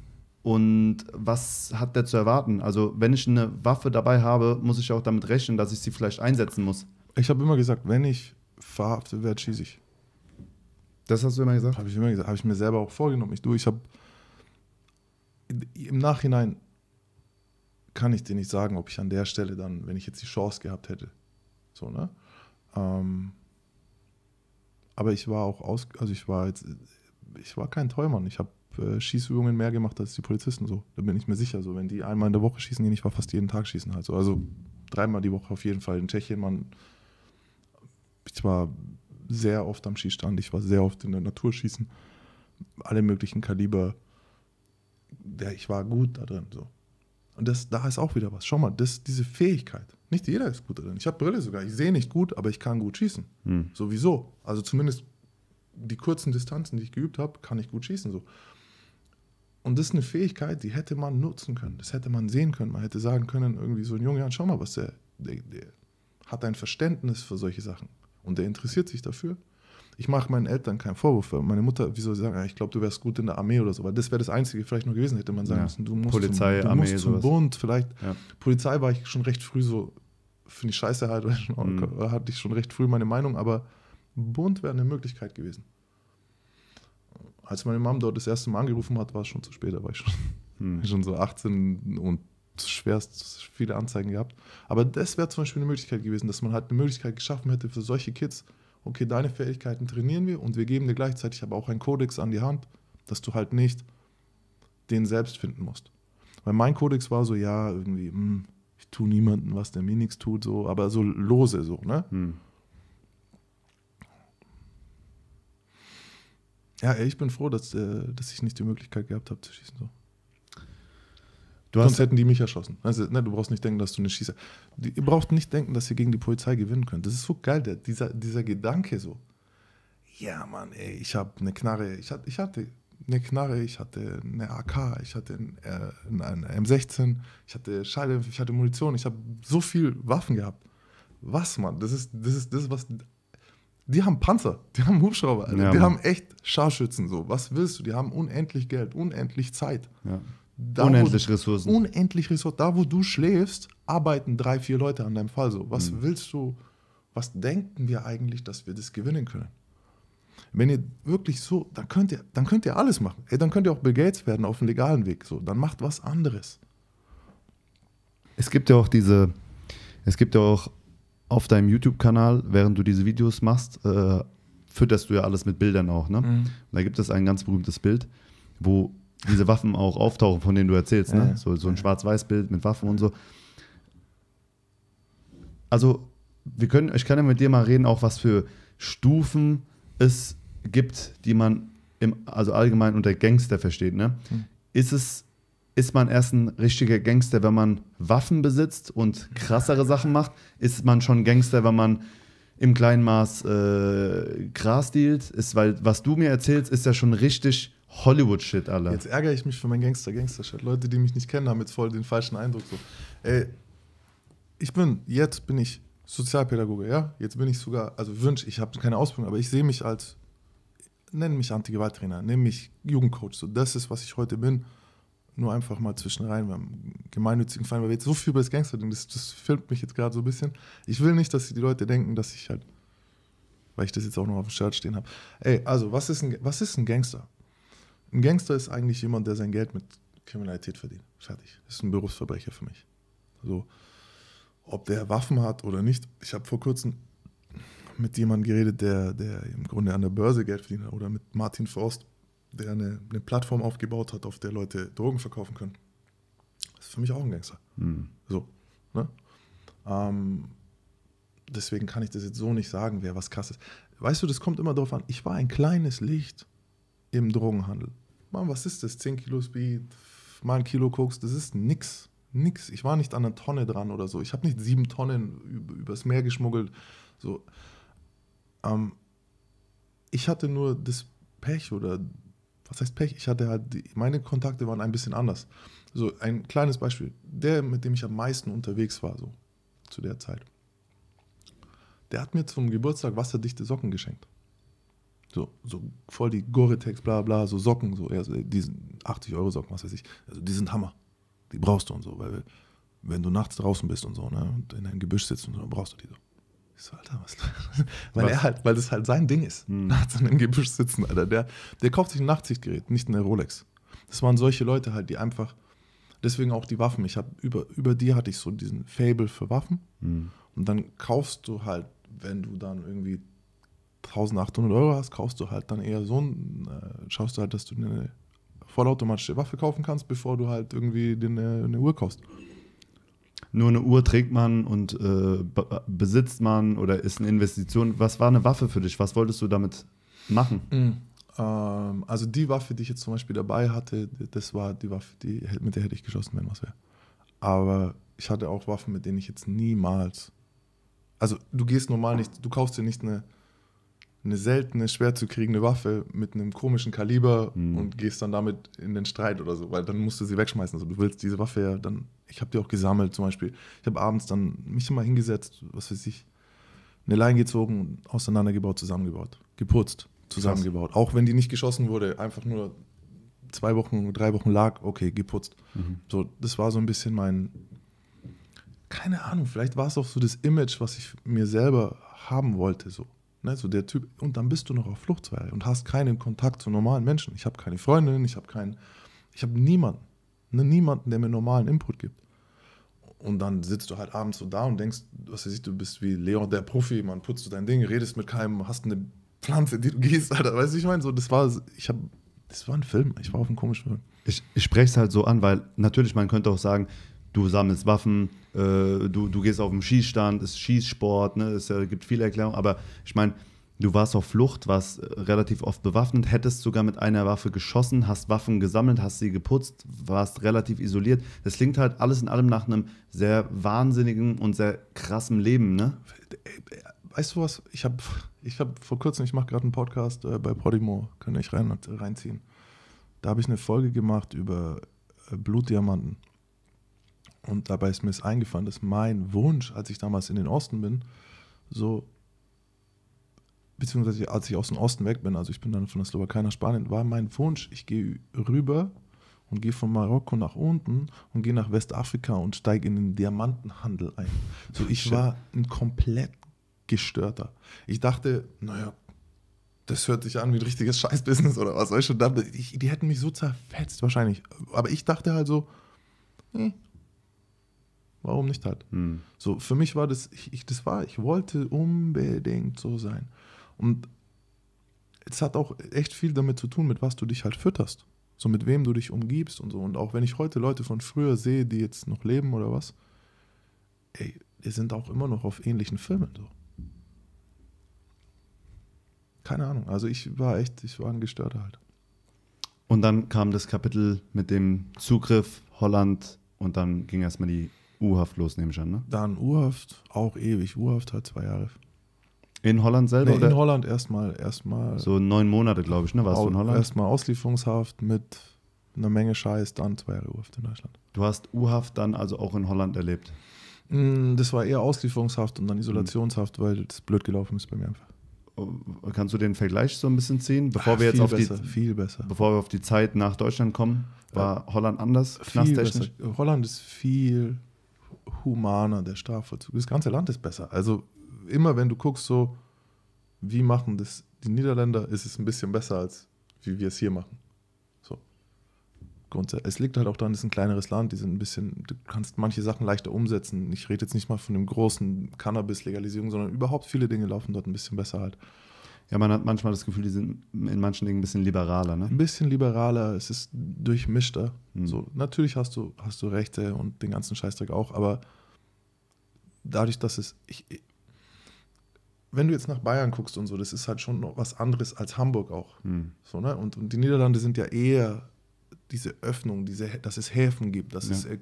und was hat der zu erwarten? Also, wenn ich eine Waffe dabei habe, muss ich auch damit rechnen, dass ich sie vielleicht einsetzen muss. Ich habe immer gesagt, wenn ich verhaftet werde, schieße ich. Das hast du immer gesagt? Habe ich immer gesagt. Habe ich mir selber auch vorgenommen. Ich, du, ich habe im Nachhinein kann ich dir nicht sagen, ob ich an der Stelle dann, wenn ich jetzt die Chance gehabt hätte. So, ne? Ähm, aber ich war auch aus, also ich war jetzt, ich war kein Tollmann. Ich habe äh, Schießübungen mehr gemacht als die Polizisten. So, da bin ich mir sicher. So, wenn die einmal in der Woche schießen gehen, ich war fast jeden Tag schießen halt. So, also dreimal die Woche auf jeden Fall in Tschechien. Man, ich war sehr oft am Schießstand, ich war sehr oft in der Natur schießen, alle möglichen Kaliber. Ja, ich war gut da drin. So. Und das, da ist auch wieder was. Schau mal, das, diese Fähigkeit. Nicht jeder ist gut darin. Ich habe Brille sogar. Ich sehe nicht gut, aber ich kann gut schießen. Hm. Sowieso. Also zumindest die kurzen Distanzen, die ich geübt habe, kann ich gut schießen. So. Und das ist eine Fähigkeit, die hätte man nutzen können. Das hätte man sehen können. Man hätte sagen können, irgendwie so ein junger, schau mal, was der, der, der hat ein Verständnis für solche Sachen. Und der interessiert sich dafür. Ich mache meinen Eltern keinen Vorwurf. Meine Mutter, wieso sie sagen, ich glaube, du wärst gut in der Armee oder so, weil das wäre das Einzige vielleicht nur gewesen, hätte man sagen ja. müssen, du musst Polizei, zum, du Armee, musst zum sowas. Bund, vielleicht. Ja. Polizei war ich schon recht früh so, finde ich scheiße halt, mhm. *laughs* hatte ich schon recht früh meine Meinung, aber Bund wäre eine Möglichkeit gewesen als meine Mom dort das erste Mal angerufen hat, war es schon zu spät. Da war ich schon, *laughs* hm. schon so 18 und schwerst viele Anzeigen gehabt. Aber das wäre zum Beispiel eine Möglichkeit gewesen, dass man halt eine Möglichkeit geschaffen hätte für solche Kids. Okay, deine Fähigkeiten trainieren wir und wir geben dir gleichzeitig aber auch einen Kodex an die Hand, dass du halt nicht den selbst finden musst. Weil mein Kodex war so, ja, irgendwie, mh, hm, ich tue niemandem was, der mir nichts tut, so, aber so lose so, ne? Hm. Ja, ich bin froh, dass, äh, dass ich nicht die Möglichkeit gehabt habe zu schießen. So. Du Sonst hätten die mich erschossen. Also, ne, du brauchst nicht denken, dass du eine Schießer. Ihr braucht nicht denken, dass ihr gegen die Polizei gewinnen könnt. Das ist so geil, der, dieser, dieser Gedanke so. Ja, Mann, ey, ich habe eine Knarre. Ich, hat, ich hatte eine Knarre, ich hatte eine AK, ich hatte eine äh, M16, ich hatte Scheide, ich hatte Munition, ich habe so viel Waffen gehabt. Was, Mann? Das ist, das ist das, was die haben Panzer, die haben Hubschrauber, Alter. Ja, die haben echt Scharfschützen. So, was willst du? Die haben unendlich Geld, unendlich Zeit. Ja. Da, unendlich wo, Ressourcen. Unendlich Ressourcen. Da, wo du schläfst, arbeiten drei, vier Leute an deinem Fall. So, was mhm. willst du? Was denken wir eigentlich, dass wir das gewinnen können? Wenn ihr wirklich so, dann könnt ihr, dann könnt ihr alles machen. Ey, dann könnt ihr auch Bill Gates werden auf dem legalen Weg. So, dann macht was anderes. Es gibt ja auch diese, es gibt ja auch auf deinem YouTube-Kanal, während du diese Videos machst, äh, fütterst du ja alles mit Bildern auch. Ne? Mhm. Da gibt es ein ganz berühmtes Bild, wo diese Waffen auch auftauchen, von denen du erzählst. Ne? Ja, ne? so, so ein ja. Schwarz-Weiß-Bild mit Waffen und so. Also, wir können, ich kann ja mit dir mal reden, auch was für Stufen es gibt, die man im, also allgemein unter Gangster versteht. Ne? Mhm. Ist es ist man erst ein richtiger Gangster, wenn man Waffen besitzt und krassere Sachen macht? Ist man schon Gangster, wenn man im kleinen Maß äh, Gras dealt? Ist, weil was du mir erzählst, ist ja schon richtig Hollywood-Shit, Alter. Jetzt ärgere ich mich für mein Gangster-Gangster-Shit. Leute, die mich nicht kennen, haben jetzt voll den falschen Eindruck. So. Ey, ich bin, jetzt bin ich Sozialpädagoge, ja? Jetzt bin ich sogar, also wünsch, ich habe keine Ausbildung, aber ich sehe mich als, nenne mich Anti-Gewalttrainer, nenne mich Jugendcoach. So, das ist, was ich heute bin nur einfach mal zwischen rein beim gemeinnützigen Verein, weil wir jetzt so viel über das Gangster-Ding, das, das filmt mich jetzt gerade so ein bisschen. Ich will nicht, dass die Leute denken, dass ich halt, weil ich das jetzt auch noch auf dem Shirt stehen habe. Ey, also, was ist, ein, was ist ein Gangster? Ein Gangster ist eigentlich jemand, der sein Geld mit Kriminalität verdient. Fertig. Das ist ein Berufsverbrecher für mich. Also, ob der Waffen hat oder nicht, ich habe vor kurzem mit jemandem geredet, der, der im Grunde an der Börse Geld verdient hat oder mit Martin Forst der eine, eine Plattform aufgebaut hat, auf der Leute Drogen verkaufen können. Das ist für mich auch ein Gangster. Mhm. So. Ne? Ähm, deswegen kann ich das jetzt so nicht sagen, wer was krasses. Weißt du, das kommt immer darauf an. Ich war ein kleines Licht im Drogenhandel. Mann, was ist das? 10 Kilo Speed, mal ein Kilo Koks, das ist nix. Nix. Ich war nicht an einer Tonne dran oder so. Ich habe nicht sieben Tonnen übers Meer geschmuggelt. So. Ähm, ich hatte nur das Pech oder was heißt Pech? Ich hatte halt, die, meine Kontakte waren ein bisschen anders. So ein kleines Beispiel. Der, mit dem ich am meisten unterwegs war, so zu der Zeit, der hat mir zum Geburtstag wasserdichte Socken geschenkt. So, so voll die Gore-Tex, bla bla, so Socken, so, ja, die 80 Euro Socken, was weiß ich. Also die sind Hammer. Die brauchst du und so, weil wenn du nachts draußen bist und so, ne, und in einem Gebüsch sitzt und so, dann brauchst du die so. Ich so, Alter, was? *laughs* weil was? er halt, weil das halt sein Ding ist. Hm. Nachts in dem Gebüsch sitzen, Alter. Der, der kauft sich ein Nachtsichtgerät, nicht eine Rolex. Das waren solche Leute halt, die einfach, deswegen auch die Waffen. Ich habe über, über die hatte ich so diesen Fable für Waffen. Mhm. Und dann kaufst du halt, wenn du dann irgendwie 1800 Euro hast, kaufst du halt dann eher so ein, äh, schaust du halt, dass du eine vollautomatische Waffe kaufen kannst, bevor du halt irgendwie eine, eine Uhr kaufst nur eine Uhr trägt man und äh, besitzt man oder ist eine Investition. Was war eine Waffe für dich? Was wolltest du damit machen? Mhm. Ähm, also die Waffe, die ich jetzt zum Beispiel dabei hatte, das war die Waffe, die, mit der hätte ich geschossen, wenn was wäre. Aber ich hatte auch Waffen, mit denen ich jetzt niemals. Also du gehst normal nicht, du kaufst dir nicht eine eine seltene, schwer zu kriegende Waffe mit einem komischen Kaliber mhm. und gehst dann damit in den Streit oder so, weil dann musst du sie wegschmeißen. Also du willst diese Waffe ja dann, ich habe die auch gesammelt zum Beispiel. Ich habe abends dann mich immer hingesetzt, was weiß ich, eine Leine gezogen, auseinandergebaut, zusammengebaut, geputzt, zusammengebaut. Auch wenn die nicht geschossen wurde, einfach nur zwei Wochen, drei Wochen lag, okay, geputzt. Mhm. So, das war so ein bisschen mein, keine Ahnung, vielleicht war es auch so das Image, was ich mir selber haben wollte, so. Ne, so der Typ, und dann bist du noch auf Flucht zwei und hast keinen Kontakt zu normalen Menschen. Ich habe keine Freundin, ich habe keinen, ich habe niemanden, ne, niemanden, der mir normalen Input gibt. Und dann sitzt du halt abends so da und denkst, was weiß ich, du bist wie Leon der Profi, man putzt du dein Ding, redest mit keinem, hast eine Pflanze, die du gehst, Alter. Weißt du, ich meine, so, das war, ich habe, das war ein Film, ich war auf einem komischen Film. Ich, ich spreche es halt so an, weil natürlich man könnte auch sagen, du sammelst Waffen, äh, du, du gehst auf den Schießstand, ist Schießsport, ne? es gibt viele Erklärungen, aber ich meine, du warst auf Flucht, warst äh, relativ oft bewaffnet, hättest sogar mit einer Waffe geschossen, hast Waffen gesammelt, hast sie geputzt, warst relativ isoliert. Das klingt halt alles in allem nach einem sehr wahnsinnigen und sehr krassen Leben, ne? Weißt du was? Ich habe ich hab vor kurzem, ich mache gerade einen Podcast äh, bei Podimo, kann ich rein, reinziehen. Da habe ich eine Folge gemacht über äh, Blutdiamanten. Und dabei ist mir es eingefallen, dass mein Wunsch, als ich damals in den Osten bin, so, beziehungsweise als ich aus dem Osten weg bin, also ich bin dann von der Slowakei nach Spanien, war mein Wunsch, ich gehe rüber und gehe von Marokko nach unten und gehe nach Westafrika und steige in den Diamantenhandel ein. So, ich war ein komplett gestörter. Ich dachte, naja, das hört sich an wie ein richtiges Scheißbusiness oder was. Ich schon dachte, die hätten mich so zerfetzt wahrscheinlich. Aber ich dachte halt so, hm, Warum nicht halt? Hm. So, für mich war das, ich, das war, ich wollte unbedingt so sein. Und es hat auch echt viel damit zu tun, mit was du dich halt fütterst. So mit wem du dich umgibst und so. Und auch wenn ich heute Leute von früher sehe, die jetzt noch leben oder was, ey, die sind auch immer noch auf ähnlichen Filmen so. Keine Ahnung. Also ich war echt, ich war ein Gestörter halt. Und dann kam das Kapitel mit dem Zugriff Holland und dann ging erstmal die U-Haft los, nehme ich an, ne? Dann U-Haft, auch ewig. U-Haft hat zwei Jahre. In Holland selber? Nee, in oder? Holland erstmal. mal so neun Monate, glaube ich, ne? Warst du in Holland? Erstmal Auslieferungshaft mit einer Menge Scheiß, dann zwei Jahre U-Haft in Deutschland. Du hast U-Haft dann also auch in Holland erlebt? Mm, das war eher Auslieferungshaft und dann hm. Isolationshaft, weil das blöd gelaufen ist bei mir einfach. Oh, kannst du den Vergleich so ein bisschen ziehen? Bevor Ach, wir jetzt auf besser, die viel besser. Bevor wir auf die Zeit nach Deutschland kommen, war äh, Holland anders? Viel besser. Holland ist viel humaner der Strafvollzug. Das ganze Land ist besser. Also immer wenn du guckst, so wie machen das die Niederländer, ist es ein bisschen besser als wie wir es hier machen. So. Es liegt halt auch daran, es ist ein kleineres Land, die sind ein bisschen, du kannst manche Sachen leichter umsetzen. Ich rede jetzt nicht mal von dem großen Cannabis-Legalisierung, sondern überhaupt viele Dinge laufen dort ein bisschen besser halt. Ja, man hat manchmal das Gefühl, die sind in manchen Dingen ein bisschen liberaler, ne? Ein bisschen liberaler, es ist durchmischter. Hm. So, natürlich hast du, hast du Rechte und den ganzen Scheißdreck auch, aber dadurch, dass es. Ich, wenn du jetzt nach Bayern guckst und so, das ist halt schon noch was anderes als Hamburg auch. Hm. So, ne? und, und die Niederlande sind ja eher diese Öffnung, diese, dass es Häfen gibt, dass ja. es äh,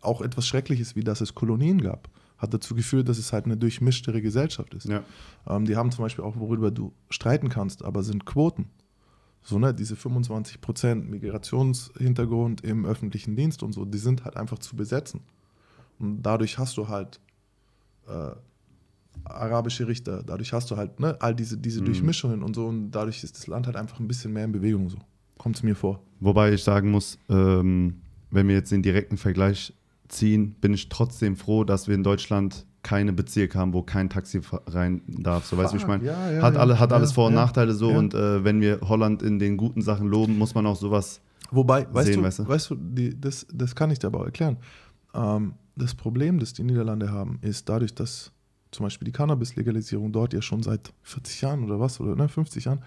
auch etwas Schreckliches wie, dass es Kolonien gab hat dazu geführt, dass es halt eine durchmischtere Gesellschaft ist. Ja. Ähm, die haben zum Beispiel auch, worüber du streiten kannst, aber sind Quoten. So, ne, diese 25 Migrationshintergrund im öffentlichen Dienst und so, die sind halt einfach zu besetzen. Und dadurch hast du halt äh, arabische Richter, dadurch hast du halt ne, all diese, diese mhm. Durchmischungen und so und dadurch ist das Land halt einfach ein bisschen mehr in Bewegung so. Kommt es mir vor. Wobei ich sagen muss, ähm, wenn wir jetzt den direkten Vergleich ziehen, bin ich trotzdem froh, dass wir in Deutschland keine Bezirke haben, wo kein Taxi rein darf. So weißt du, ich meine, ja, ja, hat, ja, alle, hat alles Vor- und Nachteile so. Und äh, wenn wir Holland in den guten Sachen loben, muss man auch sowas Wobei, sehen, weißt du, weißt du, weißt du die, das, das kann ich dir aber auch erklären. Ähm, das Problem, das die Niederlande haben, ist dadurch, dass zum Beispiel die Cannabis-Legalisierung dort ja schon seit 40 Jahren oder was, oder ne, 50 Jahren,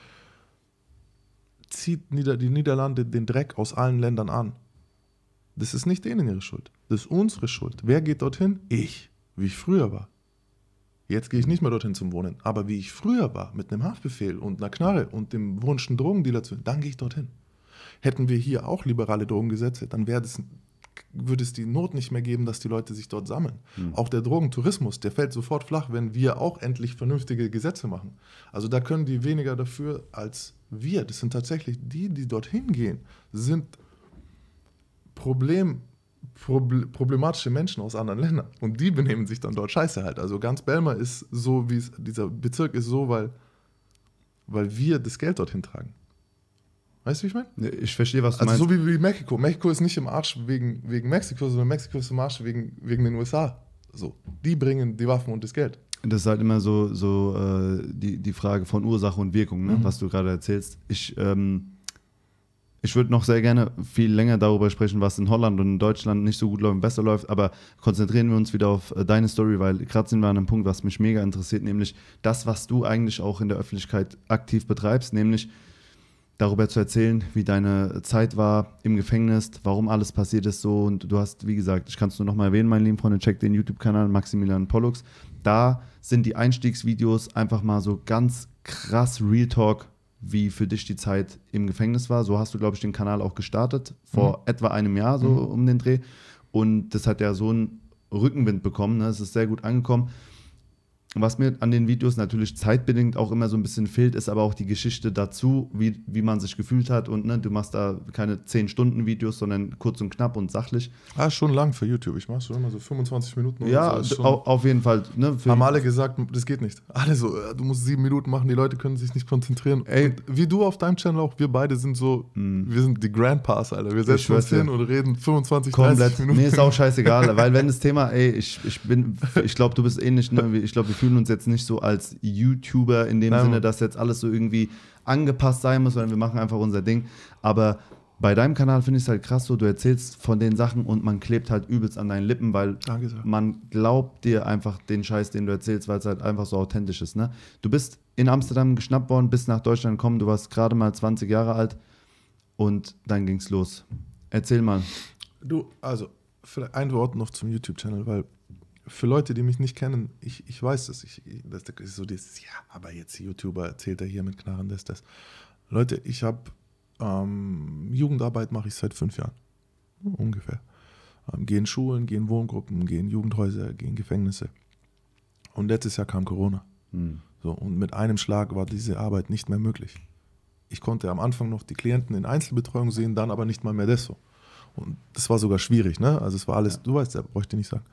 zieht Nieder die Niederlande den Dreck aus allen Ländern an. Das ist nicht denen ihre Schuld. Das ist unsere Schuld. Wer geht dorthin? Ich, wie ich früher war. Jetzt gehe ich nicht mehr dorthin zum Wohnen. Aber wie ich früher war, mit einem Haftbefehl und einer Knarre und dem Wunsch, einen Drogendealer zu, finden, dann gehe ich dorthin. Hätten wir hier auch liberale Drogengesetze, dann wäre das würde es die Not nicht mehr geben, dass die Leute sich dort sammeln. Mhm. Auch der Drogentourismus, der fällt sofort flach, wenn wir auch endlich vernünftige Gesetze machen. Also da können die weniger dafür als wir. Das sind tatsächlich die, die dorthin gehen, sind Problem, problematische Menschen aus anderen Ländern. Und die benehmen sich dann dort scheiße halt. Also ganz Belmer ist so, wie es, dieser Bezirk ist so, weil, weil wir das Geld dorthin tragen. Weißt du, wie ich meine? Ich verstehe, was du also meinst. Also so wie, wie Mexiko. Mexiko ist nicht im Arsch wegen, wegen Mexiko, sondern Mexiko ist im Arsch wegen, wegen den USA. So, die bringen die Waffen und das Geld. Das ist halt immer so, so äh, die, die Frage von Ursache und Wirkung, ne? Mhm. was du gerade erzählst. Ich ähm, ich würde noch sehr gerne viel länger darüber sprechen, was in Holland und in Deutschland nicht so gut läuft, und besser läuft, aber konzentrieren wir uns wieder auf äh, deine Story, weil gerade sind wir an einem Punkt, was mich mega interessiert, nämlich das, was du eigentlich auch in der Öffentlichkeit aktiv betreibst, nämlich darüber zu erzählen, wie deine Zeit war im Gefängnis, warum alles passiert ist so und du hast, wie gesagt, ich kann es nur noch mal erwähnen, meine lieben Freunde, check den YouTube-Kanal Maximilian Pollux, da sind die Einstiegsvideos einfach mal so ganz krass Real Talk wie für dich die Zeit im Gefängnis war. So hast du, glaube ich, den Kanal auch gestartet, vor mhm. etwa einem Jahr so mhm. um den Dreh. Und das hat ja so einen Rückenwind bekommen. Ne? Es ist sehr gut angekommen was mir an den Videos natürlich zeitbedingt auch immer so ein bisschen fehlt, ist aber auch die Geschichte dazu, wie, wie man sich gefühlt hat. Und ne, du machst da keine 10-Stunden-Videos, sondern kurz und knapp und sachlich. Ah, schon lang für YouTube. Ich mache schon immer so 25 Minuten. Ja, so. auf jeden Fall. Ne, Haben alle gesagt, das geht nicht. Alle so, äh, du musst sieben Minuten machen, die Leute können sich nicht konzentrieren. Ey, und wie du auf deinem Channel auch, wir beide sind so, mh. Hm. wir sind die Grandpas, Alter. Wir setzen uns hin und reden 25, Komplett. 30 Minuten. Mir nee, ist auch scheißegal, *laughs* weil wenn das Thema, ey, ich, ich bin, ich glaube, du bist ähnlich, eh ne? ich glaube, wir fühlen uns jetzt nicht so als YouTuber in dem Nein. Sinne, dass jetzt alles so irgendwie angepasst sein muss, sondern wir machen einfach unser Ding. Aber bei deinem Kanal finde ich es halt krass, so du erzählst von den Sachen und man klebt halt übelst an deinen Lippen, weil man glaubt dir einfach den Scheiß, den du erzählst, weil es halt einfach so authentisch ist. Ne? Du bist in Amsterdam geschnappt worden, bist nach Deutschland gekommen, du warst gerade mal 20 Jahre alt und dann ging's los. Erzähl mal. Du, also vielleicht ein Wort noch zum YouTube-Channel, weil für Leute, die mich nicht kennen, ich, ich weiß das. Ich, das ist so dieses, ja, aber jetzt YouTuber erzählt er hier mit Knarren das, das. Leute, ich habe ähm, Jugendarbeit mache ich seit fünf Jahren. Ungefähr. Ähm, gehen Schulen, gehen Wohngruppen, gehen Jugendhäuser, gehen Gefängnisse. Und letztes Jahr kam Corona. Mhm. So, und mit einem Schlag war diese Arbeit nicht mehr möglich. Ich konnte am Anfang noch die Klienten in Einzelbetreuung sehen, dann aber nicht mal mehr das so. Und das war sogar schwierig, ne? Also es war alles, ja. du weißt, da bräuchte ich nicht sagen.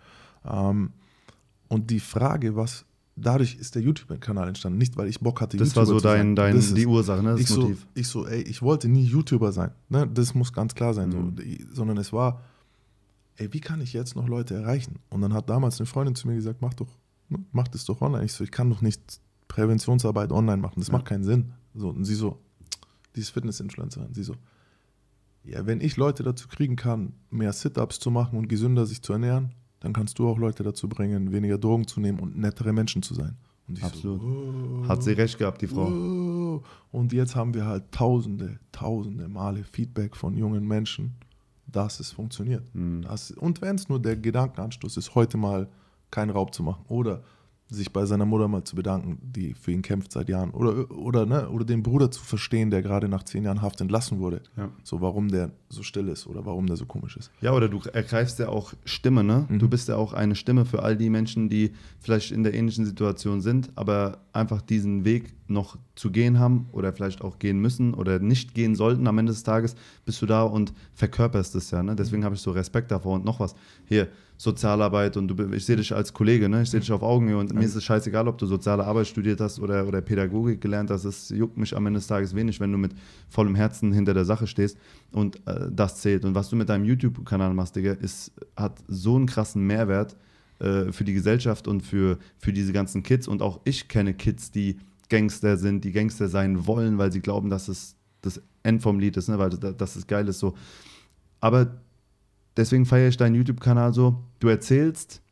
Ähm, und die Frage, was dadurch ist der YouTube-Kanal entstanden, nicht weil ich Bock hatte, das YouTuber war so zu dein, sein. dein das ist, die Ursache, ne? Das ich Motiv. So, ich so, ey, ich wollte nie YouTuber sein, ne? Das muss ganz klar sein, mhm. so, sondern es war, ey, wie kann ich jetzt noch Leute erreichen? Und dann hat damals eine Freundin zu mir gesagt, mach doch, ne? mach das doch online. Ich so, ich kann doch nicht Präventionsarbeit online machen, das ja. macht keinen Sinn. So und sie so, dieses Fitness-Influencerin, sie so, ja, wenn ich Leute dazu kriegen kann, mehr Sit-ups zu machen und gesünder sich zu ernähren, dann kannst du auch Leute dazu bringen, weniger Drogen zu nehmen und nettere Menschen zu sein. Absolut. So, Hat sie recht gehabt, die Frau. Und jetzt haben wir halt tausende, tausende Male Feedback von jungen Menschen, dass es funktioniert. Mhm. Das, und wenn es nur der Gedankenanstoß ist, heute mal keinen Raub zu machen oder sich bei seiner Mutter mal zu bedanken, die für ihn kämpft seit Jahren. Oder, oder, ne, oder den Bruder zu verstehen, der gerade nach zehn Jahren Haft entlassen wurde. Ja. So, warum der so still ist oder warum der so komisch ist. Ja, oder du ergreifst ja auch Stimme, ne? Mhm. Du bist ja auch eine Stimme für all die Menschen, die vielleicht in der ähnlichen Situation sind, aber einfach diesen Weg noch zu gehen haben oder vielleicht auch gehen müssen oder nicht gehen sollten. Am Ende des Tages bist du da und verkörperst es ja, ne? Deswegen mhm. habe ich so Respekt davor und noch was. Hier, Sozialarbeit und du, ich sehe dich als Kollege, ne? ich sehe dich auf Augenhöhe und ja. mir ist es scheißegal, ob du soziale Arbeit studiert hast oder, oder Pädagogik gelernt hast, es juckt mich am Ende des Tages wenig, wenn du mit vollem Herzen hinter der Sache stehst und äh, das zählt. Und was du mit deinem YouTube-Kanal machst, Digga, ist, hat so einen krassen Mehrwert äh, für die Gesellschaft und für, für diese ganzen Kids und auch ich kenne Kids, die Gangster sind, die Gangster sein wollen, weil sie glauben, dass es das End vom Lied ist, ne? weil das, das ist geil ist so. Aber deswegen feiere ich deinen YouTube-Kanal so. Du erzählst,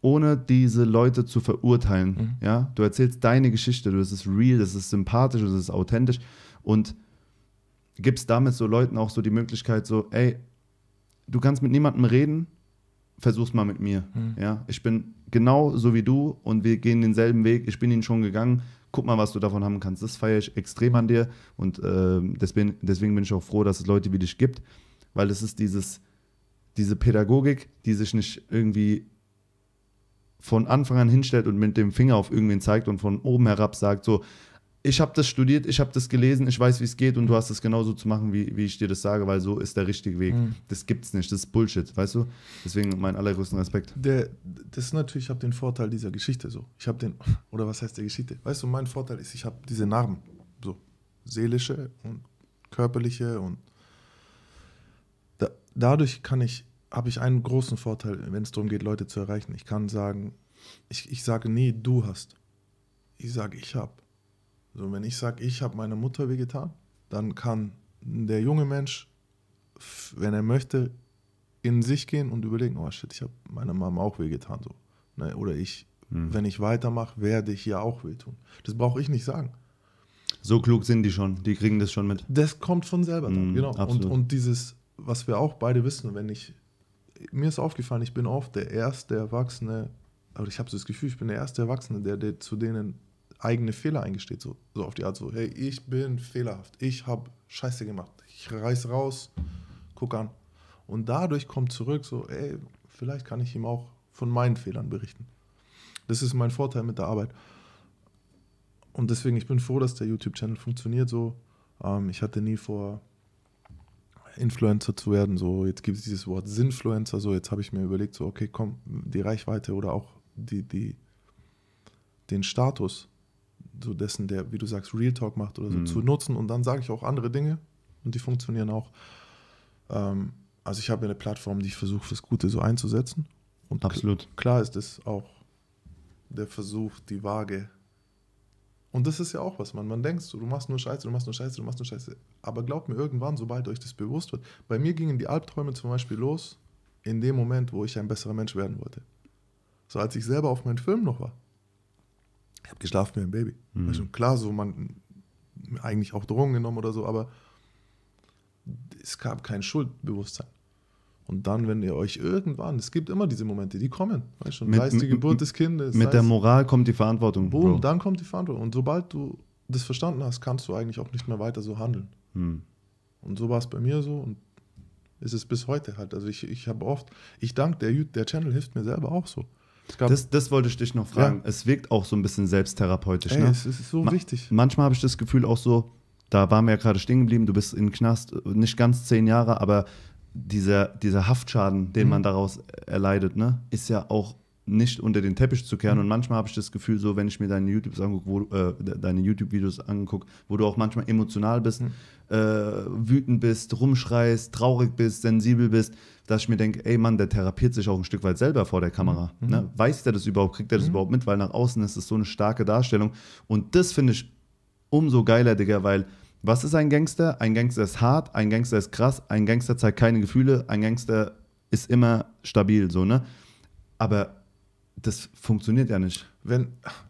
ohne diese Leute zu verurteilen. Mhm. Ja, du erzählst deine Geschichte, du, es ist real, das ist sympathisch, das ist authentisch und gibst damit so Leuten auch so die Möglichkeit, so, ey, du kannst mit niemandem reden, versuch's mal mit mir. Mhm. Ja, ich bin genau so wie du und wir gehen denselben Weg. Ich bin ihn schon gegangen. Guck mal, was du davon haben kannst. Das feiere ich extrem an dir und äh, deswegen, deswegen bin ich auch froh, dass es Leute wie dich gibt, weil es ist dieses diese Pädagogik, die sich nicht irgendwie von Anfang an hinstellt und mit dem Finger auf irgendwen zeigt und von oben herab sagt, so, ich habe das studiert, ich habe das gelesen, ich weiß, wie es geht und du hast es genauso zu machen, wie, wie ich dir das sage, weil so ist der richtige Weg. Mhm. Das gibt's nicht, das ist Bullshit, weißt du? Deswegen meinen allergrößten Respekt. Der, das ist natürlich, ich habe den Vorteil dieser Geschichte so. Ich habe den, *laughs* oder was heißt der Geschichte? Weißt du, mein Vorteil ist, ich habe diese Narben, so seelische und körperliche und dadurch kann ich, habe ich einen großen Vorteil, wenn es darum geht, Leute zu erreichen. Ich kann sagen, ich, ich sage nie, du hast. Ich sage, ich habe. So, wenn ich sage, ich habe meine Mutter wehgetan, dann kann der junge Mensch, wenn er möchte, in sich gehen und überlegen, oh shit, ich habe meiner Mama auch wehgetan. So. Ne? Oder ich, hm. wenn ich weitermache, werde ich ihr auch wehtun. Das brauche ich nicht sagen. So klug sind die schon, die kriegen das schon mit. Das kommt von selber, dann, hm, genau. Und, und dieses, was wir auch beide wissen, wenn ich, mir ist aufgefallen, ich bin oft der erste Erwachsene, aber ich habe so das Gefühl, ich bin der erste Erwachsene, der, der zu denen eigene Fehler eingesteht, so, so auf die Art so, hey, ich bin fehlerhaft, ich habe Scheiße gemacht, ich reiß raus, guck an. Und dadurch kommt zurück so, ey, vielleicht kann ich ihm auch von meinen Fehlern berichten. Das ist mein Vorteil mit der Arbeit. Und deswegen, ich bin froh, dass der YouTube-Channel funktioniert so. Ähm, ich hatte nie vor, Influencer zu werden. So, jetzt gibt es dieses Wort Sinfluencer, so jetzt habe ich mir überlegt, so, okay, komm, die Reichweite oder auch die, die, den Status so dessen, der, wie du sagst, Real Talk macht oder so, mhm. zu nutzen. Und dann sage ich auch andere Dinge und die funktionieren auch. Ähm, also ich habe eine Plattform, die ich versuche, fürs Gute so einzusetzen. Und Absolut. Klar ist es auch der Versuch, die Waage zu und das ist ja auch was, man. Man denkt, so, du machst nur Scheiße, du machst nur Scheiße, du machst nur Scheiße. Aber glaubt mir, irgendwann, sobald euch das bewusst wird, bei mir gingen die Albträume zum Beispiel los, in dem Moment, wo ich ein besserer Mensch werden wollte. So als ich selber auf meinen Film noch war. Ich habe geschlafen wie ein Baby. Mhm. Also klar, so man eigentlich auch Drogen genommen oder so, aber es gab kein Schuldbewusstsein. Und dann, wenn ihr euch irgendwann, es gibt immer diese Momente, die kommen, weißt schon, sei es die Geburt des Kindes. Mit der Moral kommt die Verantwortung. Boom, Bro. dann kommt die Verantwortung. Und sobald du das verstanden hast, kannst du eigentlich auch nicht mehr weiter so handeln. Hm. Und so war es bei mir so und ist es bis heute halt. Also ich, ich habe oft, ich danke der, der Channel hilft mir selber auch so. Das, das, wollte ich dich noch fragen. Ja. Es wirkt auch so ein bisschen selbsttherapeutisch. Ey, ne? Es ist so Ma wichtig. Manchmal habe ich das Gefühl auch so, da waren wir ja gerade stehen geblieben, du bist in Knast, nicht ganz zehn Jahre, aber dieser, dieser Haftschaden, den mhm. man daraus erleidet, ne, ist ja auch nicht unter den Teppich zu kehren. Mhm. Und manchmal habe ich das Gefühl, so wenn ich mir deine äh, YouTube-Videos angucke, äh, YouTube anguck, wo du auch manchmal emotional bist, mhm. äh, wütend bist, rumschreist, traurig bist, sensibel bist, dass ich mir denke, ey Mann, der therapiert sich auch ein Stück weit selber vor der Kamera. Mhm. Ne? Mhm. Weiß der das überhaupt? Kriegt der das mhm. überhaupt mit? Weil nach außen ist es so eine starke Darstellung. Und das finde ich umso geiler, Digga, weil was ist ein Gangster? Ein Gangster ist hart, ein Gangster ist krass, ein Gangster zeigt keine Gefühle, ein Gangster ist immer stabil, so, ne? Aber das funktioniert ja nicht. Wenn,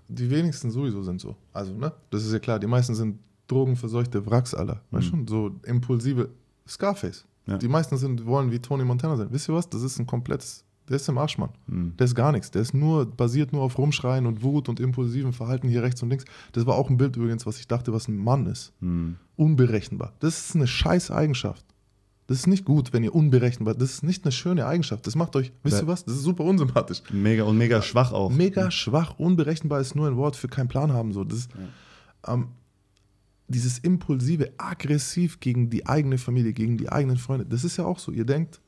die wenigsten sowieso sind so. Also, ne? Das ist ja klar. Die meisten sind drogenverseuchte Wracks aller. Mhm. Weißt schon? So impulsive Scarface. Ja. Die meisten sind, wollen wie Tony Montana sein. Wisst ihr was? Das ist ein komplettes der ist im Arsch, Mann. Mhm. Der ist gar nichts. Der ist nur, basiert nur auf Rumschreien und Wut und impulsiven Verhalten hier rechts und links. Das war auch ein Bild übrigens, was ich dachte, was ein Mann ist. Mhm. Unberechenbar. Das ist eine scheiß Eigenschaft. Das ist nicht gut, wenn ihr unberechenbar. Das ist nicht eine schöne Eigenschaft. Das macht euch, wisst ihr was? Das ist super unsympathisch. Mega und mega schwach auch. Mega ja. schwach, unberechenbar ist nur ein Wort für keinen Plan haben. So. Das, ja. ähm, dieses impulsive, aggressiv gegen die eigene Familie, gegen die eigenen Freunde. Das ist ja auch so. Ihr denkt,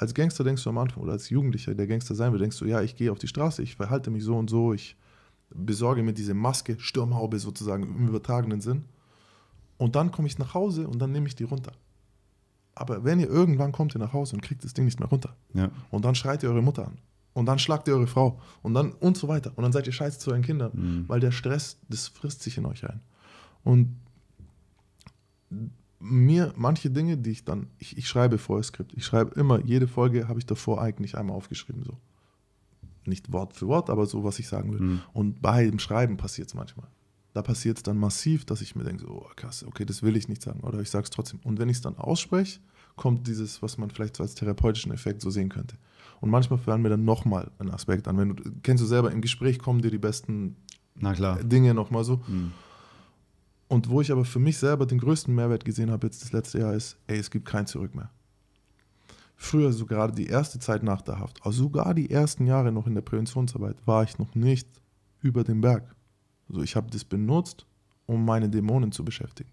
als Gangster denkst du am Anfang oder als Jugendlicher, der Gangster sein will, denkst du, ja, ich gehe auf die Straße, ich verhalte mich so und so, ich besorge mir diese Maske, Sturmhaube sozusagen im übertragenen Sinn. Und dann komme ich nach Hause und dann nehme ich die runter. Aber wenn ihr irgendwann kommt ihr nach Hause und kriegt das Ding nicht mehr runter. Ja. Und dann schreit ihr eure Mutter an. Und dann schlagt ihr eure Frau. Und dann und so weiter. Und dann seid ihr scheiße zu euren Kindern. Mhm. Weil der Stress, das frisst sich in euch ein. Und mir manche Dinge, die ich dann, ich, ich schreibe vorher Skript. Ich schreibe immer, jede Folge habe ich davor eigentlich einmal aufgeschrieben, so. Nicht Wort für Wort, aber so, was ich sagen will. Mhm. Und bei dem Schreiben passiert es manchmal. Da passiert es dann massiv, dass ich mir denke, so, oh, krass, okay, das will ich nicht sagen. Oder ich sage es trotzdem. Und wenn ich es dann ausspreche, kommt dieses, was man vielleicht so als therapeutischen Effekt so sehen könnte. Und manchmal fallen mir dann nochmal ein Aspekt an. Wenn du, kennst du selber, im Gespräch kommen dir die besten Dinge nochmal so. Mhm. Und wo ich aber für mich selber den größten Mehrwert gesehen habe jetzt das letzte Jahr ist, ey, es gibt kein Zurück mehr. Früher, so gerade die erste Zeit nach der Haft, also sogar die ersten Jahre noch in der Präventionsarbeit, war ich noch nicht über den Berg. Also ich habe das benutzt, um meine Dämonen zu beschäftigen.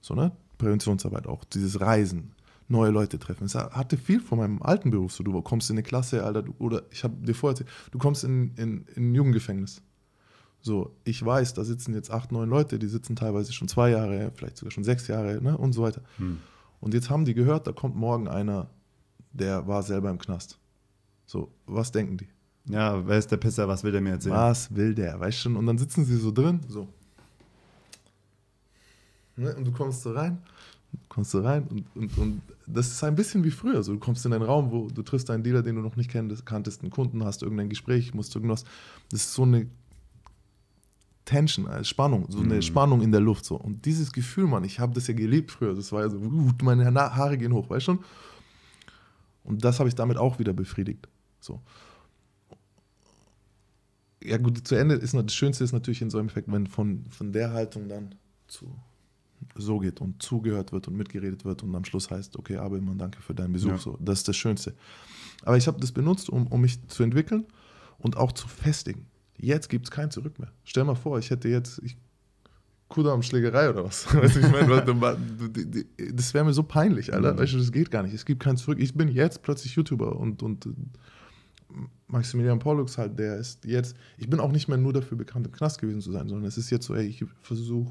So, ne? Präventionsarbeit auch, dieses Reisen, neue Leute treffen. Es hatte viel von meinem alten Beruf. So, du kommst in eine Klasse, Alter, du, oder ich habe dir vorher erzählt, du kommst in, in, in ein Jugendgefängnis. So, ich weiß, da sitzen jetzt acht, neun Leute, die sitzen teilweise schon zwei Jahre, vielleicht sogar schon sechs Jahre ne, und so weiter. Hm. Und jetzt haben die gehört, da kommt morgen einer, der war selber im Knast. So, was denken die? Ja, wer ist der Pisser, was will der mir erzählen? Was will der, weißt du schon? Und dann sitzen sie so drin, so. Ne, und du kommst so rein, kommst so rein und, und, und das ist ein bisschen wie früher. So, du kommst in einen Raum, wo du triffst einen Dealer, den du noch nicht kanntest, einen Kunden, hast irgendein Gespräch, musst irgendwas. Das ist so eine Tension, als äh, Spannung, so eine mhm. Spannung in der Luft. So. Und dieses Gefühl, Mann, ich habe das ja gelebt früher. Das war ja so, meine Haare gehen hoch, weißt du schon? Und das habe ich damit auch wieder befriedigt. So. Ja, gut, zu Ende ist das Schönste ist natürlich in so einem Effekt, wenn von, von der Haltung dann zu so geht und zugehört wird und mitgeredet wird und am Schluss heißt, okay, aber immer danke für deinen Besuch. Ja. So, das ist das Schönste. Aber ich habe das benutzt, um, um mich zu entwickeln und auch zu festigen. Jetzt gibt es kein Zurück mehr. Stell mal vor, ich hätte jetzt ich, Kudamm Schlägerei oder was. *laughs* Weißt du, ich meine, das wäre mir so peinlich, Alter. Mhm. Weißt du, das geht gar nicht. Es gibt kein Zurück. Ich bin jetzt plötzlich YouTuber und, und äh, Maximilian Pollux halt, der ist jetzt, ich bin auch nicht mehr nur dafür bekannt, im Knast gewesen zu sein, sondern es ist jetzt so, ey, ich versuche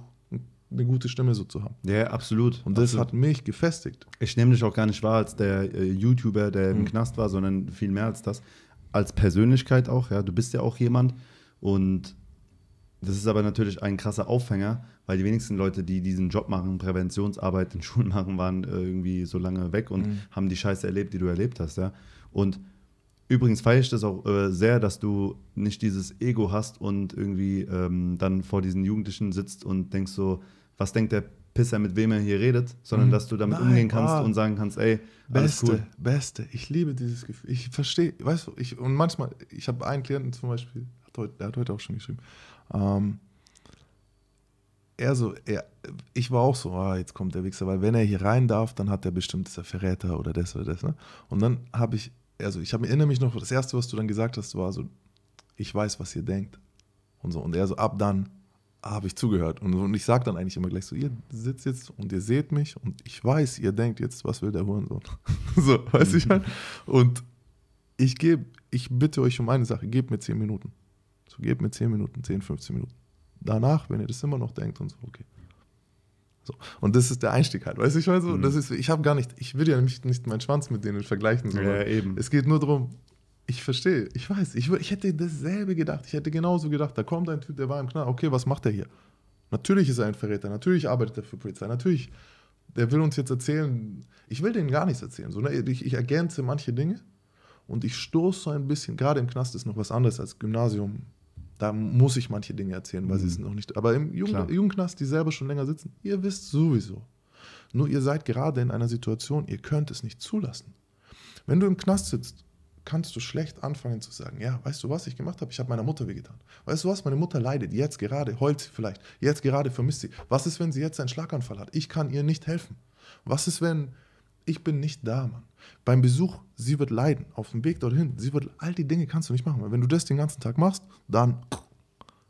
eine gute Stimme so zu haben. Ja, absolut. Und das absolut. hat mich gefestigt. Ich nehme dich auch gar nicht wahr als der äh, YouTuber, der mhm. im Knast war, sondern viel mehr als das. Als Persönlichkeit auch, ja. Du bist ja auch jemand, und das ist aber natürlich ein krasser Aufhänger, weil die wenigsten Leute, die diesen Job machen, Präventionsarbeit in *laughs* Schulen machen, waren äh, irgendwie so lange weg und mhm. haben die Scheiße erlebt, die du erlebt hast. Ja? Und übrigens feiere ich das auch äh, sehr, dass du nicht dieses Ego hast und irgendwie ähm, dann vor diesen Jugendlichen sitzt und denkst so, was denkt der Pisser, mit wem er hier redet, sondern mhm. dass du damit Nein, umgehen kannst ah, und sagen kannst, ey, alles beste, cool. Beste, ich liebe dieses Gefühl. Ich verstehe, weißt du, ich, und manchmal, ich habe einen Klienten zum Beispiel, heute, er hat heute auch schon geschrieben. Ähm, er so, er, ich war auch so, ah, jetzt kommt der Wichser, weil wenn er hier rein darf, dann hat er bestimmt, ist Verräter oder das oder das. Ne? Und dann habe ich, also ich hab, erinnere mich noch, das Erste, was du dann gesagt hast, war so, ich weiß, was ihr denkt. Und so, und er so, ab dann habe ich zugehört. Und, und ich sage dann eigentlich immer gleich so, ihr sitzt jetzt und ihr seht mich und ich weiß, ihr denkt jetzt, was will der Hurensohn? *laughs* so, weiß ich halt. Und ich gebe, ich bitte euch um eine Sache, gebt mir zehn Minuten gebt mir 10 Minuten, 10, 15 Minuten. Danach, wenn ihr das immer noch denkt und so, okay. So. Und das ist der Einstieg halt, weißt du, ich meine so, mhm. das ist, ich habe gar nicht, ich will ja nicht, nicht meinen Schwanz mit denen vergleichen, sondern ja, eben. es geht nur darum, ich verstehe, ich weiß, ich, ich hätte dasselbe gedacht, ich hätte genauso gedacht, da kommt ein Typ, der war im Knall, okay, was macht der hier? Natürlich ist er ein Verräter, natürlich arbeitet er für Polizei, natürlich, der will uns jetzt erzählen, ich will denen gar nichts erzählen, sondern ich, ich ergänze manche Dinge und ich stoße so ein bisschen, gerade im Knast ist noch was anderes als Gymnasium, da muss ich manche Dinge erzählen, weil mhm. sie es noch nicht. Aber im Jugendknast, die selber schon länger sitzen, ihr wisst sowieso. Nur ihr seid gerade in einer Situation, ihr könnt es nicht zulassen. Wenn du im Knast sitzt, kannst du schlecht anfangen zu sagen, ja, weißt du was ich gemacht habe? Ich habe meiner Mutter wehgetan. Weißt du was? Meine Mutter leidet jetzt gerade, heult sie vielleicht, jetzt gerade vermisst sie. Was ist, wenn sie jetzt einen Schlaganfall hat? Ich kann ihr nicht helfen. Was ist, wenn ich bin nicht da, Mann? Beim Besuch, sie wird leiden. Auf dem Weg dorthin, sie wird. All die Dinge kannst du nicht machen. Weil wenn du das den ganzen Tag machst, dann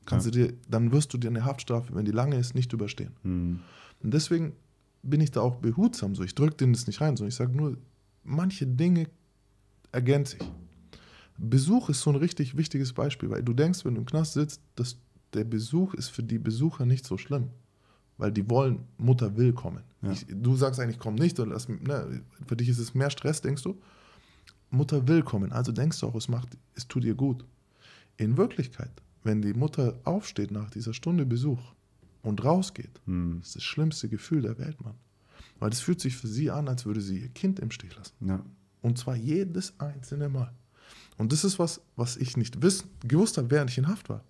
kannst ja. du dir, dann wirst du dir eine Haftstrafe, wenn die lange ist, nicht überstehen. Mhm. Und deswegen bin ich da auch behutsam. So, ich drücke denen das nicht rein, sondern ich sage nur, manche Dinge ergänzen sich. Besuch ist so ein richtig wichtiges Beispiel, weil du denkst, wenn du im Knast sitzt, dass der Besuch ist für die Besucher nicht so schlimm weil die wollen, Mutter will kommen. Ja. Ich, du sagst eigentlich, komm nicht, oder lass, ne, für dich ist es mehr Stress, denkst du. Mutter will kommen, also denkst du auch, es macht, es tut dir gut. In Wirklichkeit, wenn die Mutter aufsteht nach dieser Stunde Besuch und rausgeht, hm. ist das schlimmste Gefühl der Welt, Mann. Weil es fühlt sich für sie an, als würde sie ihr Kind im Stich lassen. Ja. Und zwar jedes einzelne Mal. Und das ist was, was ich nicht wissen, gewusst habe, während ich in Haft war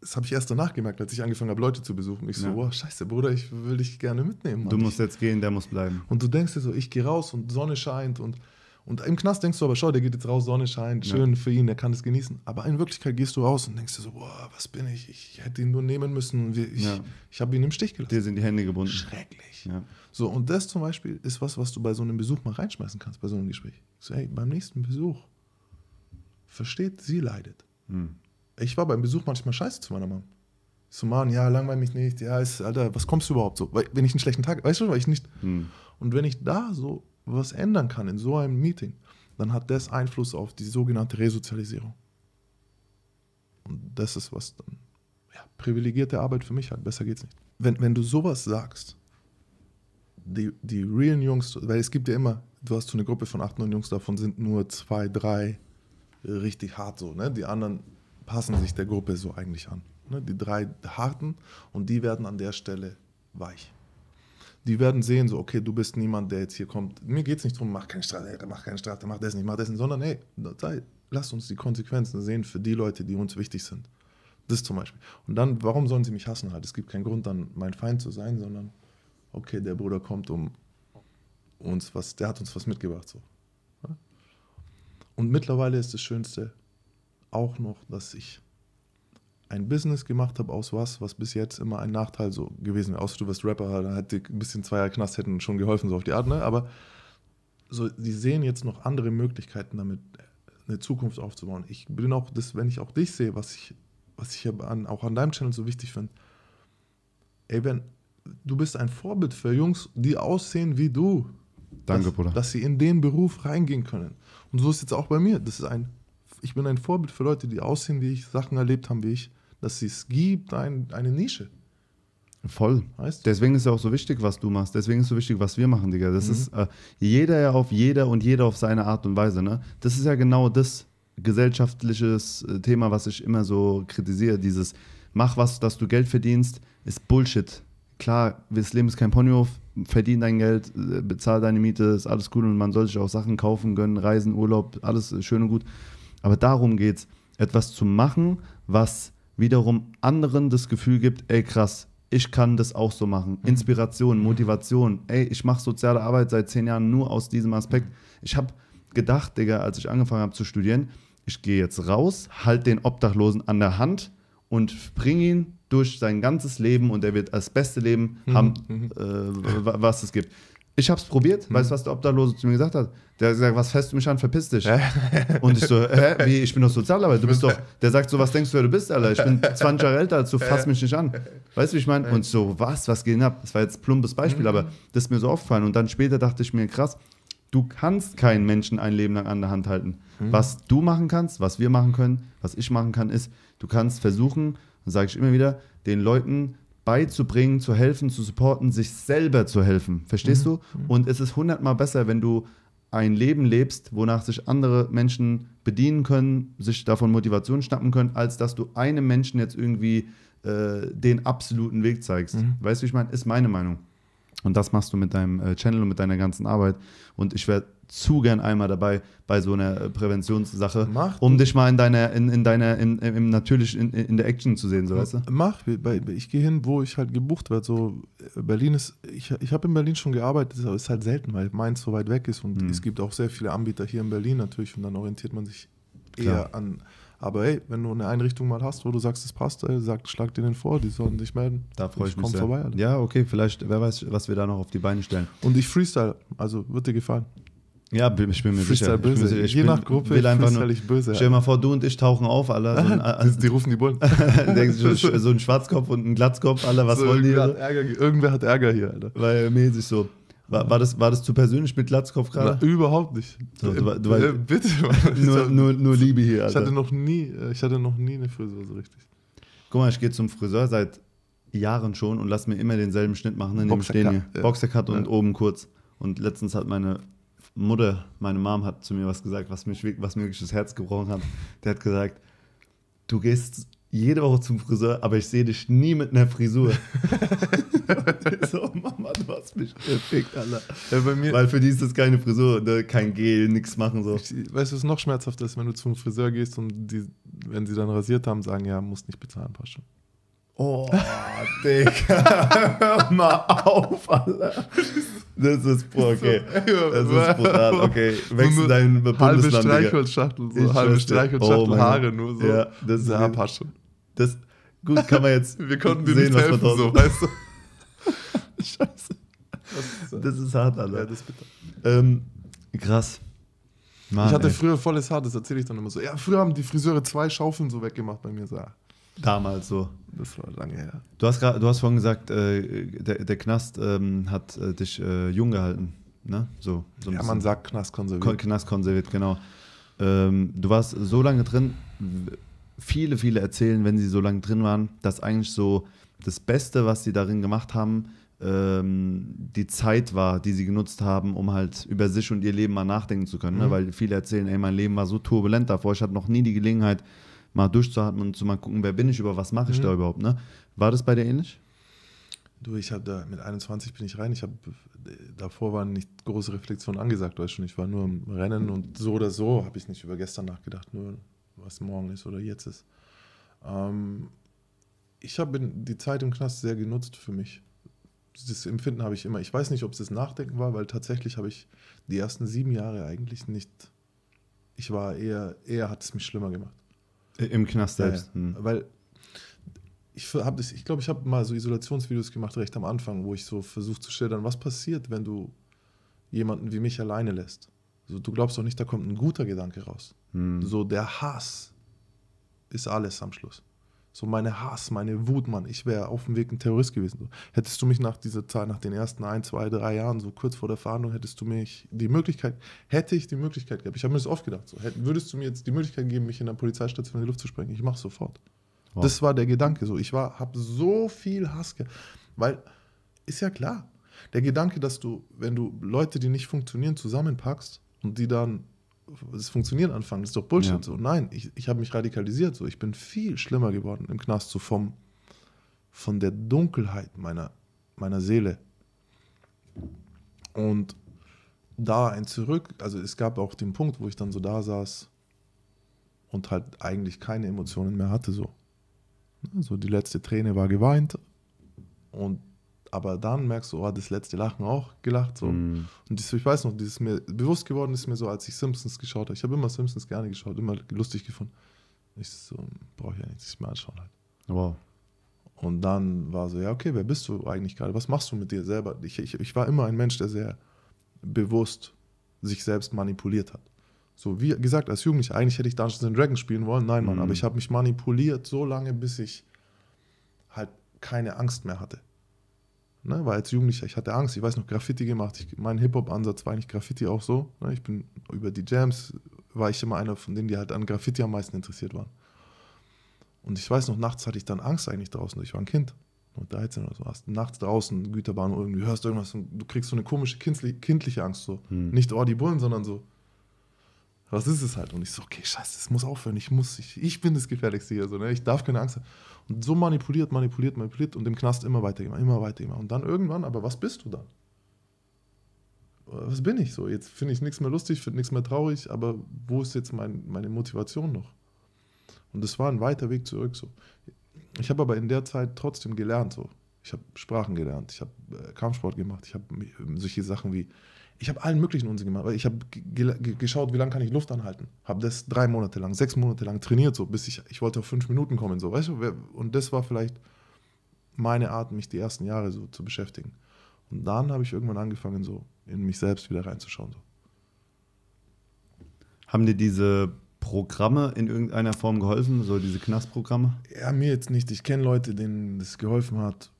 das habe ich erst danach gemerkt, als ich angefangen habe, Leute zu besuchen. Ich so, ja. boah, scheiße, Bruder, ich will dich gerne mitnehmen. Mann. Du musst jetzt gehen, der muss bleiben. Und du denkst dir so, ich gehe raus und Sonne scheint und, und im Knast denkst du aber, schau, der geht jetzt raus, Sonne scheint, schön ja. für ihn, der kann es genießen. Aber in Wirklichkeit gehst du raus und denkst dir so, boah, was bin ich? Ich hätte ihn nur nehmen müssen. Ich, ja. ich habe ihn im Stich gelassen. Dir sind die Hände gebunden. Schrecklich. So, und das zum Beispiel ist was, was du bei so einem Besuch mal reinschmeißen kannst, bei so einem Gespräch. So, ey, beim nächsten Besuch versteht, sie leidet. Hm ich war beim Besuch manchmal scheiße zu meiner Mom. Ich so, Mann, ja, langweil mich nicht, ja, ist, Alter, was kommst du überhaupt so? Weil, wenn ich einen schlechten Tag, weißt du, weil ich nicht. Hm. Und wenn ich da so was ändern kann in so einem Meeting, dann hat das Einfluss auf die sogenannte Resozialisierung. Und das ist was dann, ja, privilegierte Arbeit für mich halt, besser geht's nicht. Wenn, wenn du sowas sagst, die, die realen Jungs, weil es gibt ja immer, du hast so eine Gruppe von acht, neun Jungs, davon sind nur zwei, drei äh, richtig hart so, ne? Die anderen passen sich der Gruppe so eigentlich an. Ne, die drei harten und die werden an der Stelle weich. Die werden sehen, so, okay, du bist niemand, der jetzt hier kommt. Mir geht es nicht darum, mach keine Strafe, mach keine Strafe, mach das nicht, mach das nicht, sondern hey, sei, lasst uns die Konsequenzen sehen für die Leute, die uns wichtig sind. Das zum Beispiel. Und dann, warum sollen sie mich hassen halt? Es gibt keinen Grund, dann mein Feind zu sein, sondern, okay, der Bruder kommt um uns was, der hat uns was mitgebracht. So. Und mittlerweile ist das Schönste, auch noch, dass ich ein Business gemacht habe aus was, was bis jetzt immer ein Nachteil so gewesen wäre. Außer du wirst Rapper, dann hätte ein bisschen Zweier Knast hätten schon geholfen, so auf die Art, ne? Aber so, die sehen jetzt noch andere Möglichkeiten, damit eine Zukunft aufzubauen. Ich bin auch, das, wenn ich auch dich sehe, was ich, was ich an, auch an deinem Channel so wichtig finde, ey, wenn du bist ein Vorbild für Jungs, die aussehen wie du. Danke, dass, Bruder. Dass sie in den Beruf reingehen können. Und so ist jetzt auch bei mir. Das ist ein ich bin ein Vorbild für Leute, die aussehen wie ich, Sachen erlebt haben wie ich, dass es gibt ein, eine Nische. Voll. Heißt? Deswegen ist ja auch so wichtig, was du machst. Deswegen ist es so wichtig, was wir machen, Digga. Das mhm. ist äh, jeder ja auf jeder und jeder auf seine Art und Weise. Ne? Das ist ja genau das gesellschaftliche äh, Thema, was ich immer so kritisiere. Dieses Mach was, dass du Geld verdienst, ist Bullshit. Klar, das Leben ist kein Ponyhof, verdien dein Geld, äh, bezahl deine Miete, ist alles cool und man soll sich auch Sachen kaufen, gönnen, reisen, Urlaub, alles schön und gut. Aber darum geht es, etwas zu machen, was wiederum anderen das Gefühl gibt, ey krass, ich kann das auch so machen. Mhm. Inspiration, Motivation, ey, ich mache soziale Arbeit seit zehn Jahren nur aus diesem Aspekt. Ich habe gedacht, Digga, als ich angefangen habe zu studieren, ich gehe jetzt raus, halt den Obdachlosen an der Hand und bringe ihn durch sein ganzes Leben und er wird das beste Leben mhm. haben, mhm. äh, was es gibt. Ich hab's probiert. Mhm. Weißt du, was der Obdachlose zu mir gesagt hat? Der hat gesagt, was fährst du mich an, verpiss dich. und ich so, hä, wie, ich bin doch Sozialarbeiter, du bist doch, *laughs* der sagt so, was denkst du, wer du bist, Alter? Ich bin 20 Jahre älter also fass mich nicht an. Weißt du, wie ich meine? Und so, was, was geht denn ab? Das war jetzt ein plumpes Beispiel, mhm. aber das ist mir so aufgefallen. Und dann später dachte ich mir, krass, du kannst keinen Menschen ein Leben lang an der Hand halten. Mhm. Was du machen kannst, was wir machen können, was ich machen kann, ist, du kannst versuchen, sage ich immer wieder, den Leuten beizubringen, zu helfen, zu supporten, sich selber zu helfen. Verstehst mhm. du? Und es ist hundertmal besser, wenn du ein Leben lebst, wonach sich andere Menschen bedienen können, sich davon Motivation schnappen können, als dass du einem Menschen jetzt irgendwie äh, den absoluten Weg zeigst. Mhm. Weißt du, ich meine, ist meine Meinung. Und das machst du mit deinem äh, Channel und mit deiner ganzen Arbeit. Und ich wäre zu gern einmal dabei bei so einer äh, Präventionssache, Mach um dich mal in deiner, in, in deiner, in, im natürlich in, in der Action zu sehen, so weißt du? Mach, ich gehe hin, wo ich halt gebucht werde. So äh, Berlin ist, ich, ich habe in Berlin schon gearbeitet, aber es ist halt selten, weil Mainz so weit weg ist und hm. es gibt auch sehr viele Anbieter hier in Berlin natürlich und dann orientiert man sich eher Klar. an aber hey, wenn du eine Einrichtung mal hast, wo du sagst, es passt, ey, sag, schlag denen vor, die sollen dich melden. Da freue ich, ich mich sehr. vorbei. Alter. Ja, okay, vielleicht, wer weiß, was wir da noch auf die Beine stellen. Und ich freestyle, also wird dir gefallen. Ja, ich bin mir Freestyle sicher. Böse. Ich bin, ich Je bin, nach Gruppe will einfach nur, ich böse. Stell dir mal vor, du und ich tauchen auf, Alter. So ein, also *laughs* die rufen die Bullen. *laughs* so ein Schwarzkopf und ein Glatzkopf, Alter, was so wollen die? Irgendwer hat, Ärger, irgendwer hat Ärger hier, Alter. Weil mäßig so, war, war, das, war das zu persönlich mit Latzkopf gerade? Überhaupt nicht. So, du, äh, du, du, äh, bitte. *laughs* nur, nur, nur Liebe hier. Alter. Ich hatte noch nie, äh, ich hatte noch nie eine Friseur so richtig. Guck mal, ich gehe zum Friseur seit Jahren schon und lass mir immer denselben Schnitt machen, in dem ich den hier. Ja. und ja. oben kurz. Und letztens hat meine Mutter, meine Mom hat zu mir was gesagt, was, mich, was mir wirklich das Herz gebrochen hat. Der hat gesagt, du gehst jede Woche zum Friseur, aber ich sehe dich nie mit einer Frisur. *laughs* so, Mama, du hast mich gefickt, Alter. Ja, Weil für die ist das keine Frisur, ne? kein Gel, nichts machen so. Ich, weißt du, was noch schmerzhafter ist, wenn du zum Friseur gehst und die, wenn sie dann rasiert haben, sagen, ja, musst nicht bezahlen, Pasche. Oh, Digga, *laughs* hör mal auf, Alter. Das ist brutal, okay. Das ist brutal, okay. Wechsel so dein Bundesland. Halbe Streichholzschachtel, so halbe Streichholzschachtel oh Haare nur so. Ja, das ist ja, Pasche. Das, gut, kann man jetzt. Wir konnten sehen, was helfen, man so, weißt du? *laughs* Scheiße. Das ist, das ist, hart, Alter. Ja, das ist bitter. Ähm, krass. Mann, ich hatte ey. früher volles Haar, das erzähle ich dann immer so. Ja, früher haben die Friseure zwei Schaufeln so weggemacht bei mir. So. Damals so. Das war lange her. Du hast, grad, du hast vorhin gesagt, äh, der, der, Knast ähm, hat äh, dich äh, jung gehalten. Ne? So, so ja, man sagt Knast konserviert. Knast konserviert, genau. Ähm, du warst so lange drin viele, viele erzählen, wenn sie so lange drin waren, dass eigentlich so das Beste, was sie darin gemacht haben, ähm, die Zeit war, die sie genutzt haben, um halt über sich und ihr Leben mal nachdenken zu können. Ne? Mhm. Ne? Weil viele erzählen, ey, mein Leben war so turbulent davor, ich hatte noch nie die Gelegenheit, mal durchzuatmen und zu mal gucken, wer bin ich, über was mache ich mhm. da überhaupt. Ne? War das bei dir ähnlich? Du, ich habe da mit 21 bin ich rein. Ich habe davor waren nicht große Reflexionen angesagt, weißt du. Ich war nur im Rennen mhm. und so oder so habe ich nicht über gestern nachgedacht. Nur was morgen ist oder jetzt ist. Ähm, ich habe die Zeit im Knast sehr genutzt für mich. Das Empfinden habe ich immer. Ich weiß nicht, ob es das Nachdenken war, weil tatsächlich habe ich die ersten sieben Jahre eigentlich nicht. Ich war eher, eher hat es mich schlimmer gemacht. Im Knast selbst. Ja, hm. ja. Weil ich habe ich glaube, ich habe mal so Isolationsvideos gemacht, recht am Anfang, wo ich so versuche zu schildern, was passiert, wenn du jemanden wie mich alleine lässt. So, du glaubst doch nicht, da kommt ein guter Gedanke raus. Hm. So der Hass ist alles am Schluss. So meine Hass, meine Wut, Mann. Ich wäre auf dem Weg ein Terrorist gewesen. So, hättest du mich nach dieser Zeit, nach den ersten ein, zwei, drei Jahren, so kurz vor der Verhandlung, hättest du mich die Möglichkeit, hätte ich die Möglichkeit gehabt. Ich habe mir das oft gedacht. So, hätt, würdest du mir jetzt die Möglichkeit geben, mich in der Polizeistation in die Luft zu sprengen? Ich mache sofort. Wow. Das war der Gedanke. So, ich habe so viel Hass, gehabt, weil ist ja klar. Der Gedanke, dass du, wenn du Leute, die nicht funktionieren, zusammenpackst, und die dann das Funktionieren anfangen. Das ist doch Bullshit. Ja. So, nein, ich, ich habe mich radikalisiert. So, ich bin viel schlimmer geworden im Knast, so vom, von der Dunkelheit meiner, meiner Seele. Und da ein Zurück, also es gab auch den Punkt, wo ich dann so da saß und halt eigentlich keine Emotionen mehr hatte. So, so also die letzte Träne war geweint und aber dann merkst du, oh, das letzte Lachen auch gelacht. So. Mm. Und das, ich weiß noch, dieses mir bewusst geworden ist mir so, als ich Simpsons geschaut habe. Ich habe immer Simpsons gerne geschaut, immer lustig gefunden. Ich so, hm, brauche ich ja nichts mehr anschauen halt. Wow. Und dann war so, ja, okay, wer bist du eigentlich gerade? Was machst du mit dir selber? Ich, ich, ich war immer ein Mensch, der sehr bewusst sich selbst manipuliert hat. So, wie gesagt, als Jugendlicher, eigentlich hätte ich Dungeons and Dragons spielen wollen. Nein, Mann, mm. aber mhm. ich habe mich manipuliert so lange, bis ich halt keine Angst mehr hatte. Ne? Weil als Jugendlicher, ich hatte Angst, ich weiß noch, Graffiti gemacht. Ich, mein Hip-Hop-Ansatz war eigentlich Graffiti auch so. Ne? Ich bin über die Jams, war ich immer einer von denen, die halt an Graffiti am meisten interessiert waren. Und ich weiß noch, nachts hatte ich dann Angst eigentlich draußen. Ich war ein Kind, 13 oder so. Hast nachts draußen, Güterbahn, irgendwie hörst du irgendwas und du kriegst so eine komische kindliche Angst. so. Hm. Nicht, oh, die Bullen, sondern so, was ist es halt. Und ich so, okay, scheiße, es muss aufhören, ich muss, ich, ich bin das Gefährlichste hier, so, ne? ich darf keine Angst haben. Und so manipuliert, manipuliert, manipuliert und im Knast immer weiter, immer, immer weiter, immer. Und dann irgendwann, aber was bist du dann? Was bin ich so? Jetzt finde ich nichts mehr lustig, finde nichts mehr traurig, aber wo ist jetzt mein, meine Motivation noch? Und es war ein weiter Weg zurück. So. Ich habe aber in der Zeit trotzdem gelernt. So. Ich habe Sprachen gelernt, ich habe äh, Kampfsport gemacht, ich habe ähm, solche Sachen wie ich habe allen möglichen Unsinn gemacht, weil ich habe geschaut, wie lange kann ich Luft anhalten. Habe das drei Monate lang, sechs Monate lang trainiert, so bis ich, ich wollte auf fünf Minuten kommen, so, weißt du? Und das war vielleicht meine Art, mich die ersten Jahre so zu beschäftigen. Und dann habe ich irgendwann angefangen, so in mich selbst wieder reinzuschauen. So. Haben dir diese Programme in irgendeiner Form geholfen, so diese Knastprogramme? Ja, mir jetzt nicht. Ich kenne Leute, denen das geholfen hat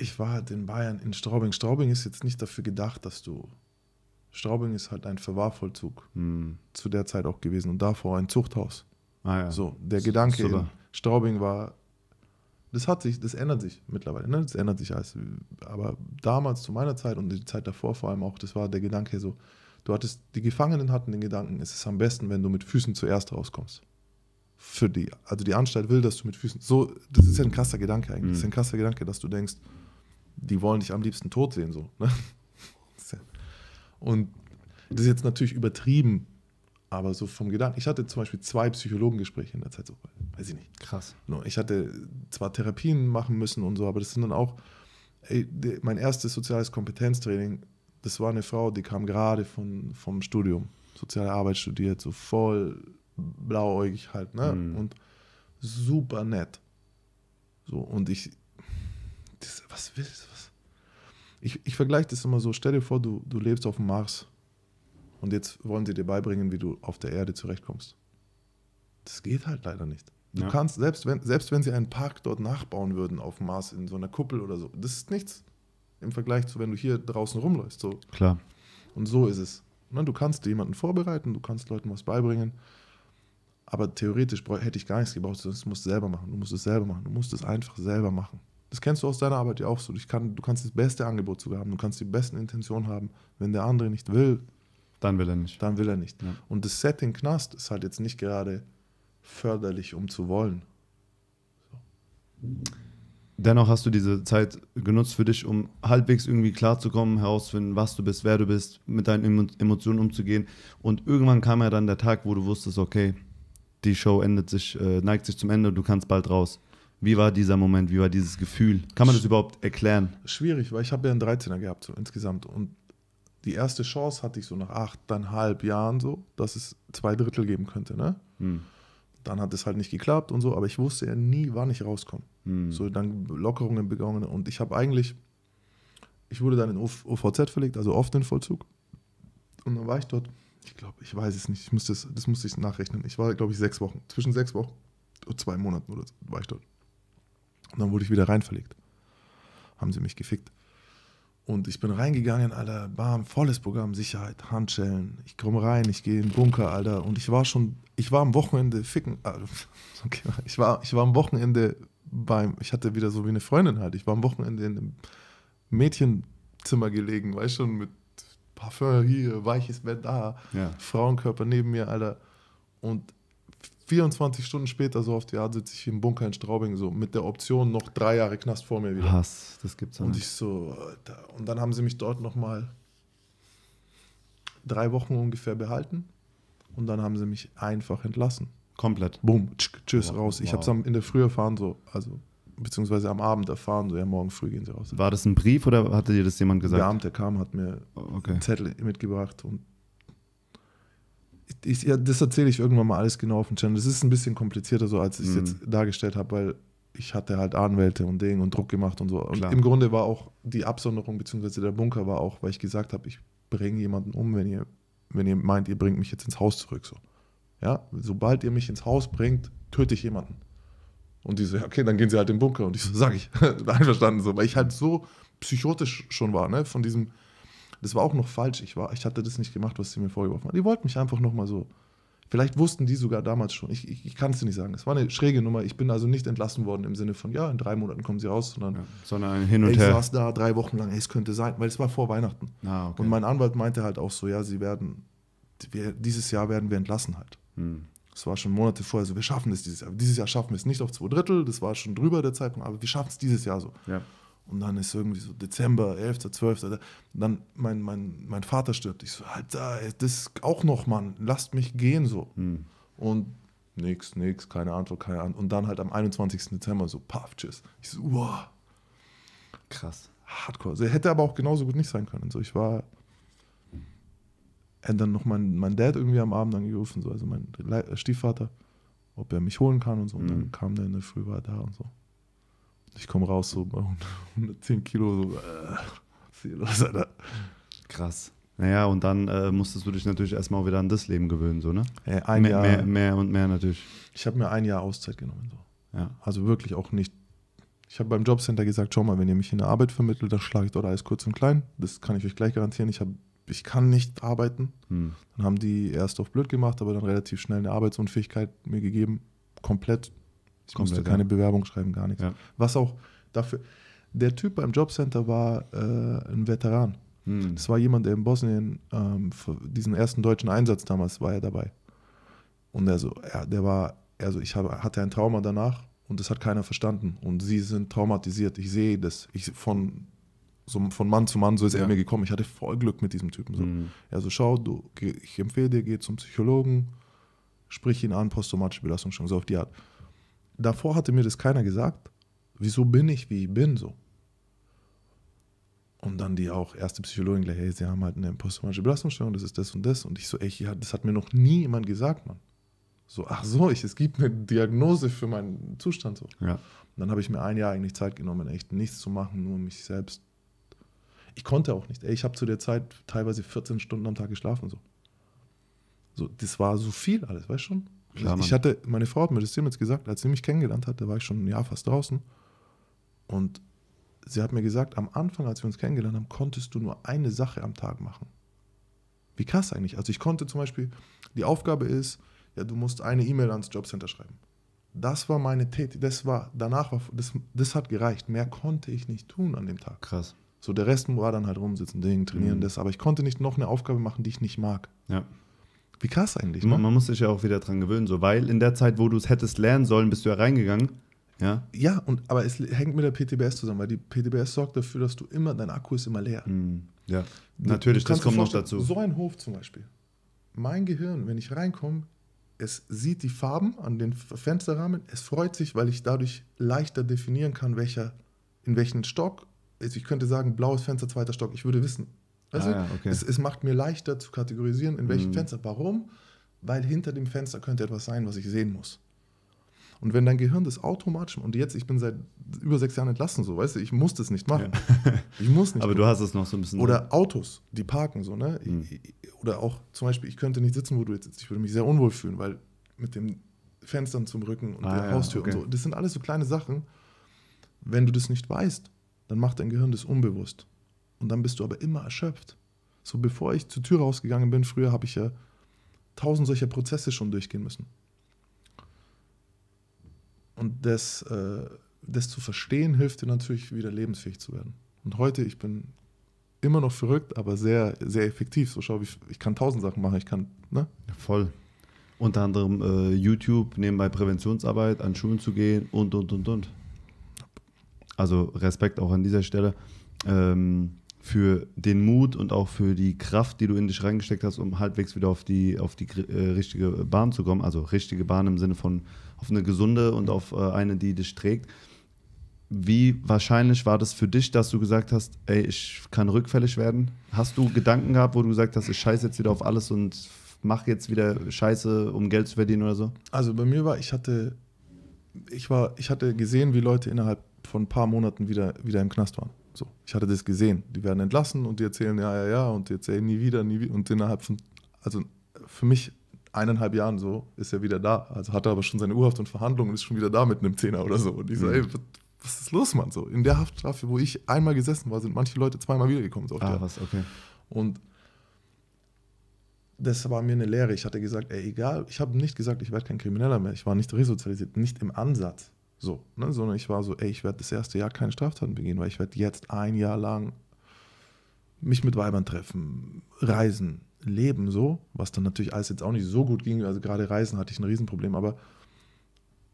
ich war halt in Bayern, in Straubing. Straubing ist jetzt nicht dafür gedacht, dass du. Straubing ist halt ein Verwahrvollzug. Hm. Zu der Zeit auch gewesen. Und davor ein Zuchthaus. Ah, ja. So, der Gedanke in Straubing war. Das hat sich, das ändert sich mittlerweile. Ne? Das ändert sich alles. Aber damals, zu meiner Zeit und die Zeit davor vor allem auch, das war der Gedanke so, du hattest, die Gefangenen hatten den Gedanken, es ist am besten, wenn du mit Füßen zuerst rauskommst für die, also die Anstalt will, dass du mit Füßen, so, das ist ja ein krasser Gedanke eigentlich, mhm. das ist hm. ein krasser Gedanke, dass du denkst, die wollen dich am liebsten tot sehen. So, ne? *laughs* Und das ist jetzt natürlich übertrieben, aber so vom Gedanken. Ich hatte zum Beispiel zwei Psychologengespräche in der Zeit, so, weiß ich nicht. Krass. Ich hatte zwar Therapien machen müssen und so, aber das sind dann auch, ey, mein erstes soziales Kompetenztraining, das war eine Frau, die kam gerade von, vom Studium, soziale Arbeit studiert, so voll blauäugig halt, ne? Mhm. Und super nett. So, und ich, was willst du? Was? Ich, ich vergleiche das immer so. Stell dir vor, du, du lebst auf dem Mars und jetzt wollen sie dir beibringen, wie du auf der Erde zurechtkommst. Das geht halt leider nicht. Du ja. kannst, selbst wenn, selbst wenn sie einen Park dort nachbauen würden auf dem Mars in so einer Kuppel oder so, das ist nichts im Vergleich zu, wenn du hier draußen rumläufst. So. Klar. Und so ist es. Ne, du kannst jemanden vorbereiten, du kannst Leuten was beibringen, aber theoretisch hätte ich gar nichts gebraucht, sondern du es selber machen. Du musst es selber machen. Du musst es einfach selber machen. Das kennst du aus deiner Arbeit ja auch so. Kann, du kannst das beste Angebot sogar haben, du kannst die besten Intentionen haben. Wenn der andere nicht will, dann will er nicht. Dann will er nicht. Ja. Und das Setting Knast ist halt jetzt nicht gerade förderlich, um zu wollen. So. Dennoch hast du diese Zeit genutzt für dich, um halbwegs irgendwie klarzukommen, herauszufinden, was du bist, wer du bist, mit deinen Emotionen umzugehen. Und irgendwann kam ja dann der Tag, wo du wusstest, okay, die Show endet sich, äh, neigt sich zum Ende, und du kannst bald raus. Wie war dieser Moment? Wie war dieses Gefühl? Kann man das überhaupt erklären? Schwierig, weil ich habe ja einen 13er gehabt so insgesamt und die erste Chance hatte ich so nach acht, achteinhalb Jahren so, dass es zwei Drittel geben könnte, ne? Hm. Dann hat es halt nicht geklappt und so, aber ich wusste ja nie, wann ich rauskomme. Hm. So dann Lockerungen begonnen und ich habe eigentlich, ich wurde dann in OVZ verlegt, also oft in Vollzug und dann war ich dort, ich glaube, ich weiß es nicht, ich muss das, das musste ich nachrechnen. Ich war, glaube ich, sechs Wochen, zwischen sechs Wochen und zwei Monaten oder so war ich dort. Und dann wurde ich wieder rein verlegt. Haben sie mich gefickt. Und ich bin reingegangen, Alter, bam, volles Programm, Sicherheit, Handschellen. Ich komme rein, ich gehe in den Bunker, Alter. Und ich war schon, ich war am Wochenende ficken. Ah, *laughs* okay, ich war, ich war am Wochenende beim, ich hatte wieder so wie eine Freundin halt. Ich war am Wochenende in einem Mädchenzimmer gelegen, weißt du, mit Parfum hier, weiches Bett da, ja. Frauenkörper neben mir, Alter. Und 24 Stunden später, so auf die Art, sitze ich im Bunker in Straubing, so mit der Option noch drei Jahre Knast vor mir wieder. Hass, das gibt's ja nicht. Und ich so, Alter. Und dann haben sie mich dort nochmal drei Wochen ungefähr behalten und dann haben sie mich einfach entlassen. Komplett. Bumm, tschüss, wow. raus. Ich wow. habe es in der Früh erfahren, so, also beziehungsweise am Abend erfahren, so ja, morgen früh gehen sie raus. War das ein Brief oder hatte dir das jemand gesagt? Der Abend, der kam, hat mir okay. einen Zettel mitgebracht und ich, ja, das erzähle ich irgendwann mal alles genau auf dem Channel. Das ist ein bisschen komplizierter so, als ich es mhm. jetzt dargestellt habe, weil ich hatte halt Anwälte und Ding und Druck gemacht und so. Und im Grunde war auch die Absonderung beziehungsweise der Bunker war auch, weil ich gesagt habe, ich bringe jemanden um, wenn ihr, wenn ihr meint, ihr bringt mich jetzt ins Haus zurück. So. Ja, sobald ihr mich ins Haus bringt, töte ich jemanden. Und die so, ja, okay, dann gehen sie halt in den Bunker. Und ich so, sag ich, *laughs* einverstanden so, weil ich halt so psychotisch schon war, ne, von diesem das war auch noch falsch. Ich, war, ich hatte das nicht gemacht, was sie mir vorgeworfen haben. Die wollten mich einfach nochmal so. Vielleicht wussten die sogar damals schon. Ich, ich, ich kann es dir nicht sagen. Es war eine schräge Nummer. Ich bin also nicht entlassen worden im Sinne von, ja, in drei Monaten kommen sie raus, sondern, ja, sondern hin und ich her. Ich saß da drei Wochen lang, hey, es könnte sein, weil es war vor Weihnachten. Ah, okay. Und mein Anwalt meinte halt auch so, ja, sie werden, wir, dieses Jahr werden wir entlassen halt. Hm. Das war schon Monate vorher so, wir schaffen es dieses Jahr. Dieses Jahr schaffen wir es nicht auf zwei Drittel, das war schon drüber der Zeitpunkt, aber wir schaffen es dieses Jahr so. Ja. Und dann ist irgendwie so Dezember, 11., 12. Dann mein, mein, mein Vater stirbt. Ich so, Alter, das auch noch, Mann, lasst mich gehen so. Hm. Und nix, nix, keine Antwort, keine Antwort. Und dann halt am 21. Dezember so, paff, tschüss. Ich so, wow. Krass. Hardcore. Also, hätte aber auch genauso gut nicht sein können. So, ich war. Und dann noch mein, mein Dad irgendwie am Abend angerufen, so, also mein äh, Stiefvater, ob er mich holen kann und so. Und dann hm. kam der in der Früh, war da und so. Ich komme raus so bei *laughs* 110 Kilo, so, äh, los, Alter? Krass. Naja, und dann äh, musstest du dich natürlich erstmal auch wieder an das Leben gewöhnen, so, ne? Äh, ein mehr, Jahr. Mehr, mehr und mehr natürlich. Ich habe mir ein Jahr Auszeit genommen, so. Ja. Also wirklich auch nicht. Ich habe beim Jobcenter gesagt, schau mal, wenn ihr mich in der Arbeit vermittelt, dann schlage ich dort alles kurz und klein. Das kann ich euch gleich garantieren. Ich habe ich kann nicht arbeiten. Hm. Dann haben die erst auf blöd gemacht, aber dann relativ schnell eine Arbeitsunfähigkeit mir gegeben. Komplett ich Komplett, musste keine Bewerbung schreiben, gar nichts. Ja. Was auch dafür. Der Typ beim Jobcenter war äh, ein Veteran. Hm. Das war jemand, der in Bosnien ähm, diesen ersten deutschen Einsatz damals war er dabei. Und er so, ja, der war, also ich hab, hatte ein Trauma danach und das hat keiner verstanden. Und sie sind traumatisiert. Ich sehe das. Ich von so von Mann zu Mann, so ist ja. er mir gekommen. Ich hatte voll Glück mit diesem Typen. So. Mhm. Also schau, du, ich empfehle dir, geh zum Psychologen, sprich ihn an, posttraumatische Belastungsstörung, so auf die Art davor hatte mir das keiner gesagt. Wieso bin ich, wie ich bin, so? Und dann die auch erste Psychologin gleich, hey, sie haben halt eine posttraumatische Belastungsstörung, das ist das und das. Und ich so, echt, ja, das hat mir noch nie jemand gesagt, Mann. So, ach so, ich, es gibt eine Diagnose für meinen Zustand. So. Ja. Und dann habe ich mir ein Jahr eigentlich Zeit genommen, echt nichts zu machen, nur mich selbst. Ich konnte auch nicht. Ey, ich habe zu der Zeit teilweise 14 Stunden am Tag geschlafen. So. so, das war so viel alles, weißt du schon? Klar, ich hatte, meine Frau hat mir das jetzt gesagt, als sie mich kennengelernt hat, da war ich schon ein Jahr fast draußen. Und sie hat mir gesagt, am Anfang, als wir uns kennengelernt haben, konntest du nur eine Sache am Tag machen. Wie krass eigentlich. Also ich konnte zum Beispiel, die Aufgabe ist, ja, du musst eine E-Mail ans Jobcenter schreiben. Das war meine Tätigkeit, das war, danach war, das, das hat gereicht. Mehr konnte ich nicht tun an dem Tag. Krass. So, der Rest war dann halt rumsitzen, Ding, trainieren, mhm. das. Aber ich konnte nicht noch eine Aufgabe machen, die ich nicht mag. Ja. Wie krass eigentlich, ne? Man, muss sich ja auch wieder dran gewöhnen, so, weil in der Zeit, wo du es hättest lernen sollen, bist du ja reingegangen. Ja, ja und, aber es hängt mit der PTBS zusammen, weil die PTBS sorgt dafür, dass du immer, dein Akku ist immer leer. Mhm. Ja, natürlich, das kommt noch dazu. So ein Hof zum Beispiel. Mein Gehirn, wenn ich reinkomme, es sieht die Farben an den Fensterrahmen, es freut sich, weil ich dadurch leichter definieren kann, welcher, in welchen Stock. Also ich könnte sagen, blaues Fenster, zweiter Stock. Ich würde wissen, Weißt ah, ja, okay. es, es, macht mir leichter zu kategorisieren, in welchem mhm. Fenster. Warum? Weil hinter dem Fenster könnte etwas sein, was ich sehen muss. Und wenn dein Gehirn das automatisch und jetzt, ich bin seit über sechs Jahren entlassen, so weißt du, ich muss das nicht machen. Ja. Ich muss nicht. *laughs* Aber machen. du hast es noch so ein bisschen. Oder Autos, die parken so, ne? Mhm. Oder auch zum Beispiel, ich könnte nicht sitzen, wo du jetzt sitzt. Ich würde mich sehr unwohl fühlen, weil mit den Fenstern zum Rücken und ah, der ja, Haustür okay. und so. Das sind alles so kleine Sachen. Wenn du das nicht weißt, dann macht dein Gehirn das unbewusst. Und dann bist du aber immer erschöpft. So bevor ich zur Tür rausgegangen bin, früher habe ich ja tausend solcher Prozesse schon durchgehen müssen. Und das, äh, das zu verstehen, hilft dir natürlich wieder lebensfähig zu werden. Und heute, ich bin immer noch verrückt, aber sehr, sehr effektiv. So schau, ich, ich kann tausend Sachen machen. Ich kann, ne? Ja, voll. Unter anderem äh, YouTube, nebenbei Präventionsarbeit, an Schulen zu gehen und, und, und, und. Also Respekt auch an dieser Stelle. Ähm, für den Mut und auch für die Kraft, die du in dich reingesteckt hast, um halbwegs wieder auf die, auf die äh, richtige Bahn zu kommen. Also richtige Bahn im Sinne von auf eine gesunde und auf äh, eine, die dich trägt. Wie wahrscheinlich war das für dich, dass du gesagt hast, ey, ich kann rückfällig werden? Hast du Gedanken gehabt, wo du gesagt hast, ich scheiße jetzt wieder auf alles und mache jetzt wieder Scheiße, um Geld zu verdienen oder so? Also bei mir war, ich hatte, ich war, ich hatte gesehen, wie Leute innerhalb von ein paar Monaten wieder, wieder im Knast waren. So, ich hatte das gesehen. Die werden entlassen und die erzählen, ja, ja, ja, und die erzählen nie wieder, nie wieder. Und innerhalb von, also für mich eineinhalb Jahren so, ist er wieder da. Also hat er aber schon seine Urhaft und Verhandlungen und ist schon wieder da mit einem Zehner oder so. Und ich so, mhm. ey, was ist los, Mann? So, in der Haftstrafe, wo ich einmal gesessen war, sind manche Leute zweimal wiedergekommen. So ah, was, okay. Und das war mir eine Lehre. Ich hatte gesagt, ey, egal, ich habe nicht gesagt, ich werde kein Krimineller mehr. Ich war nicht resozialisiert, nicht im Ansatz. So, ne? sondern ich war so, ey, ich werde das erste Jahr keine Straftaten begehen, weil ich werde jetzt ein Jahr lang mich mit Weibern treffen, reisen, leben, so, was dann natürlich alles jetzt auch nicht so gut ging. Also gerade Reisen hatte ich ein Riesenproblem, aber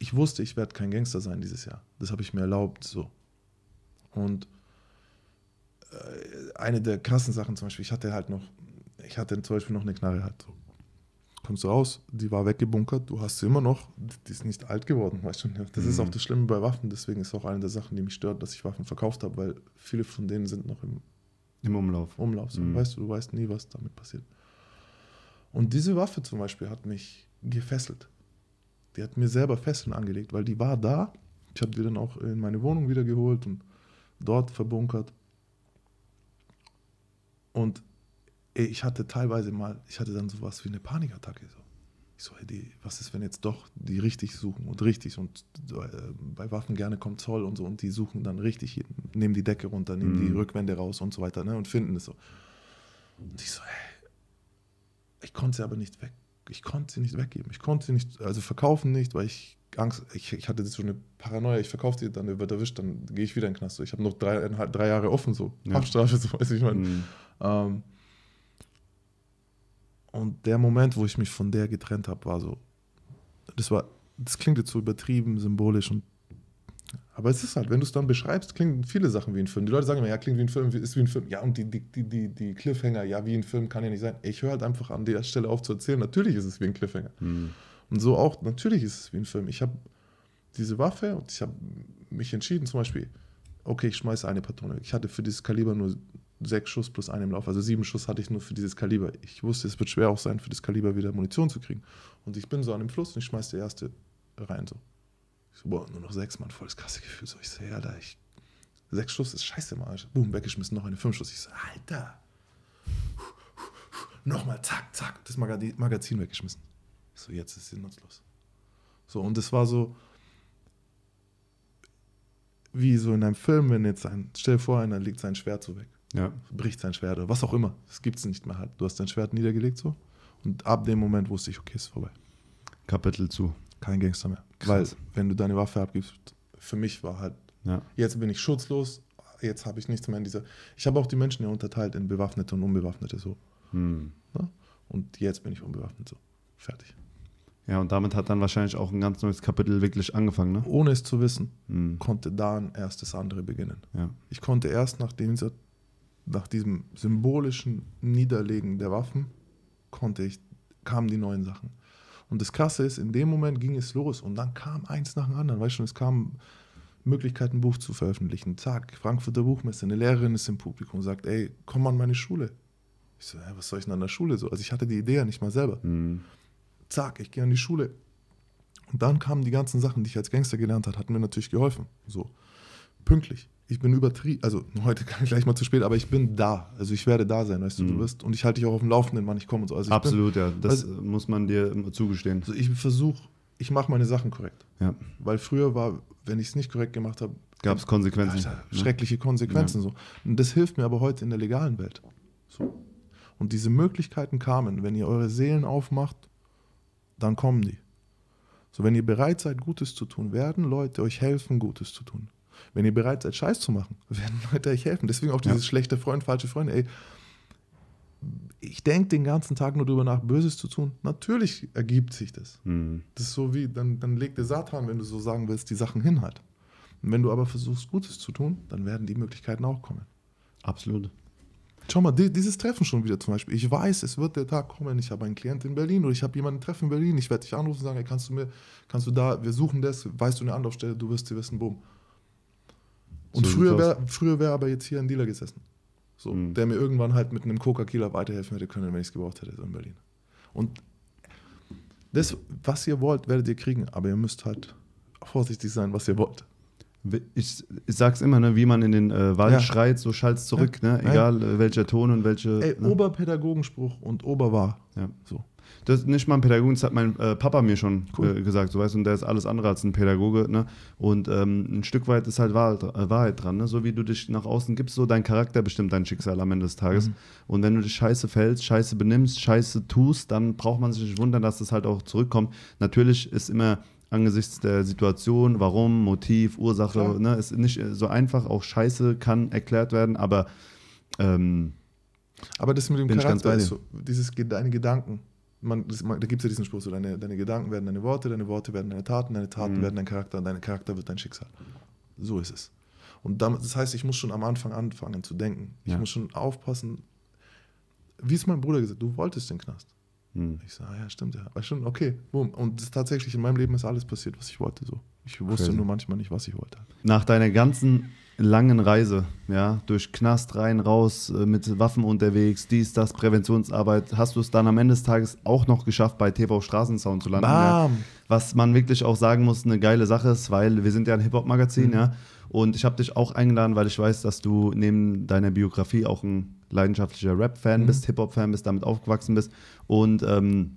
ich wusste, ich werde kein Gangster sein dieses Jahr. Das habe ich mir erlaubt, so. Und äh, eine der krassen Sachen zum Beispiel, ich hatte halt noch, ich hatte zum Beispiel noch eine Knarre halt so kommst du raus, die war weggebunkert, du hast sie immer noch, die ist nicht alt geworden, weißt du. Das mhm. ist auch mhm. das Schlimme bei Waffen, deswegen ist auch eine der Sachen, die mich stört, dass ich Waffen verkauft habe, weil viele von denen sind noch im, Im Umlauf. Umlauf. So, mhm. weißt du, du weißt nie, was damit passiert. Und diese Waffe zum Beispiel hat mich gefesselt. Die hat mir selber Fesseln angelegt, weil die war da. Ich habe die dann auch in meine Wohnung wieder geholt und dort verbunkert. Und Ey, ich hatte teilweise mal, ich hatte dann sowas wie eine Panikattacke. So. Ich so, ey, die, was ist, wenn jetzt doch die richtig suchen und richtig und äh, bei Waffen gerne kommt Zoll und so und die suchen dann richtig, nehmen die Decke runter, nehmen mhm. die Rückwände raus und so weiter ne, und finden es so. Und ich so, ey, ich konnte sie aber nicht weg, ich konnte sie nicht weggeben, ich konnte sie nicht, also verkaufen nicht, weil ich Angst, ich, ich hatte so eine Paranoia, ich verkaufe sie, dann wird erwischt, dann gehe ich wieder in den Knast. So. Ich habe noch drei, drei Jahre offen, so ja. Haftstrafe, so weiß ich meine. Mhm. Ähm, und der Moment, wo ich mich von der getrennt habe, war so, das war, das klingt jetzt so übertrieben, symbolisch und aber es ist halt, wenn du es dann beschreibst, klingen viele Sachen wie ein Film. Die Leute sagen immer, ja, klingt wie ein Film, ist wie ein Film. Ja, und die, die, die, die Cliffhanger, ja, wie ein Film kann ja nicht sein. Ich höre halt einfach an der Stelle auf zu erzählen, natürlich ist es wie ein Cliffhanger. Mhm. Und so auch, natürlich ist es wie ein Film. Ich habe diese Waffe und ich habe mich entschieden, zum Beispiel, okay, ich schmeiße eine Patrone weg. Ich hatte für dieses Kaliber nur sechs Schuss plus einen im Lauf. Also sieben Schuss hatte ich nur für dieses Kaliber. Ich wusste, es wird schwer auch sein, für das Kaliber wieder Munition zu kriegen. Und ich bin so an dem Fluss und ich schmeiße der erste rein. So. Ich so, boah, nur noch sechs, Mann, das krasse Gefühl. So, ich so, ja, da, ich. Sechs Schuss ist scheiße im Boom, weggeschmissen, noch eine fünf Schuss. Ich so, Alter. Nochmal, zack, zack, das Magazin weggeschmissen. so, jetzt ist sie nutzlos. So, und es war so, wie so in einem Film, wenn jetzt ein, stell dir vor, einer legt sein Schwert so weg. Ja. Bricht sein Schwert oder was auch immer. Das gibt es nicht mehr halt. Du hast dein Schwert niedergelegt so. Und ab dem Moment wusste ich, okay, ist vorbei. Kapitel zu. Kein Gangster mehr. Krass. Weil, wenn du deine Waffe abgibst, für mich war halt, ja. jetzt bin ich schutzlos, jetzt habe ich nichts mehr in dieser. Ich habe auch die Menschen ja unterteilt in Bewaffnete und Unbewaffnete so. Hm. Und jetzt bin ich unbewaffnet so. Fertig. Ja, und damit hat dann wahrscheinlich auch ein ganz neues Kapitel wirklich angefangen, ne? Ohne es zu wissen, hm. konnte dann erst das andere beginnen. Ja. Ich konnte erst, nachdem dieser nach diesem symbolischen Niederlegen der Waffen konnte ich, kamen die neuen Sachen. Und das Krasse ist, in dem Moment ging es los und dann kam eins nach dem anderen. Weißt du, es kamen Möglichkeiten, ein Buch zu veröffentlichen. Zack, Frankfurter Buchmesse, eine Lehrerin ist im Publikum und sagt, ey, komm an meine Schule. Ich so, was soll ich denn an der Schule? So, also ich hatte die Idee ja nicht mal selber. Mhm. Zack, ich gehe an die Schule. Und dann kamen die ganzen Sachen, die ich als Gangster gelernt habe, hatten mir natürlich geholfen. So, pünktlich ich bin übertrieben, also heute *laughs* kann ich gleich mal zu spät, aber ich bin da. Also ich werde da sein, weißt du, mhm. du bist. Und ich halte dich auch auf dem Laufenden, wann ich komme und so. Also Absolut, bin, ja. Das also, muss man dir zugestehen. Also ich versuche, ich mache meine Sachen korrekt. Ja. Weil früher war, wenn ich es nicht korrekt gemacht habe, gab es Konsequenzen. Alter, ne? Schreckliche Konsequenzen. Ja. So. Und das hilft mir aber heute in der legalen Welt. So. Und diese Möglichkeiten kamen, wenn ihr eure Seelen aufmacht, dann kommen die. So, wenn ihr bereit seid, Gutes zu tun, werden Leute euch helfen, Gutes zu tun. Wenn ihr bereit seid, Scheiß zu machen, *laughs* werden Leute euch helfen. Deswegen auch dieses ja. schlechte Freund, falsche Freund. Ey, ich denke den ganzen Tag nur darüber nach, Böses zu tun. Natürlich ergibt sich das. Mhm. Das ist so wie, dann, dann legt der Satan, wenn du so sagen willst, die Sachen hin halt. Und wenn du aber versuchst, Gutes zu tun, dann werden die Möglichkeiten auch kommen. Absolut. Schau mal, dieses Treffen schon wieder zum Beispiel. Ich weiß, es wird der Tag kommen, ich habe einen Klient in Berlin oder ich habe jemanden treffen in Berlin. Ich werde dich anrufen und sagen, ey, kannst du mir, kannst du da, wir suchen das, weißt du eine Anlaufstelle, du wirst, dir wissen, boom. Und so früher wäre früher wär aber jetzt hier ein Dealer gesessen. So, mhm. der mir irgendwann halt mit einem Coca-Cola weiterhelfen hätte können, wenn ich es gebraucht hätte in Berlin. Und das, was ihr wollt, werdet ihr kriegen, aber ihr müsst halt vorsichtig sein, was ihr wollt. Ich, ich sag's immer, ne, wie man in den äh, Wald ja. schreit, so schallt's zurück, ne, ja. ne? egal ja. Äh, welcher Ton und welche. Ey, ne? Oberpädagogenspruch und Oberwahr. Ja. So. Das ist nicht mal ein Pädagoge, das hat mein äh, Papa mir schon cool. äh, gesagt, so weißt und der ist alles andere als ein Pädagoge, ne? Und ähm, ein Stück weit ist halt Wahrheit, äh, Wahrheit, dran, ne? So wie du dich nach außen gibst, so dein Charakter bestimmt dein Schicksal am Ende des Tages. Mhm. Und wenn du dich scheiße fällst, scheiße benimmst, scheiße tust, dann braucht man sich nicht wundern, dass das halt auch zurückkommt. Natürlich ist immer angesichts der Situation, warum, Motiv, Ursache, Klar. ne? Ist nicht äh, so einfach, auch scheiße kann erklärt werden, aber ähm, aber das mit dem Charakter, also, dieses deine Gedanken, man, man, da gibt es ja diesen Spruch, so deine, deine Gedanken werden deine Worte, deine Worte werden deine Taten, deine Taten mhm. werden dein Charakter dein Charakter wird dein Schicksal. So ist es. Und damit, das heißt, ich muss schon am Anfang anfangen zu denken. Ja. Ich muss schon aufpassen. Wie es mein Bruder gesagt, du wolltest den Knast. Mhm. Ich sage, ah ja, stimmt, ja. Aber schon, okay, boom. Und tatsächlich in meinem Leben ist alles passiert, was ich wollte. So. Ich wusste Crazy. nur manchmal nicht, was ich wollte. Nach deiner ganzen langen Reise, ja, durch Knast rein, raus, äh, mit Waffen unterwegs, dies, das, Präventionsarbeit, hast du es dann am Ende des Tages auch noch geschafft, bei TV Straßensound zu landen. Ja. Was man wirklich auch sagen muss, eine geile Sache ist, weil wir sind ja ein Hip-Hop-Magazin, mhm. ja. Und ich habe dich auch eingeladen, weil ich weiß, dass du neben deiner Biografie auch ein leidenschaftlicher Rap-Fan mhm. bist, Hip-Hop-Fan bist, damit aufgewachsen bist. Und ähm,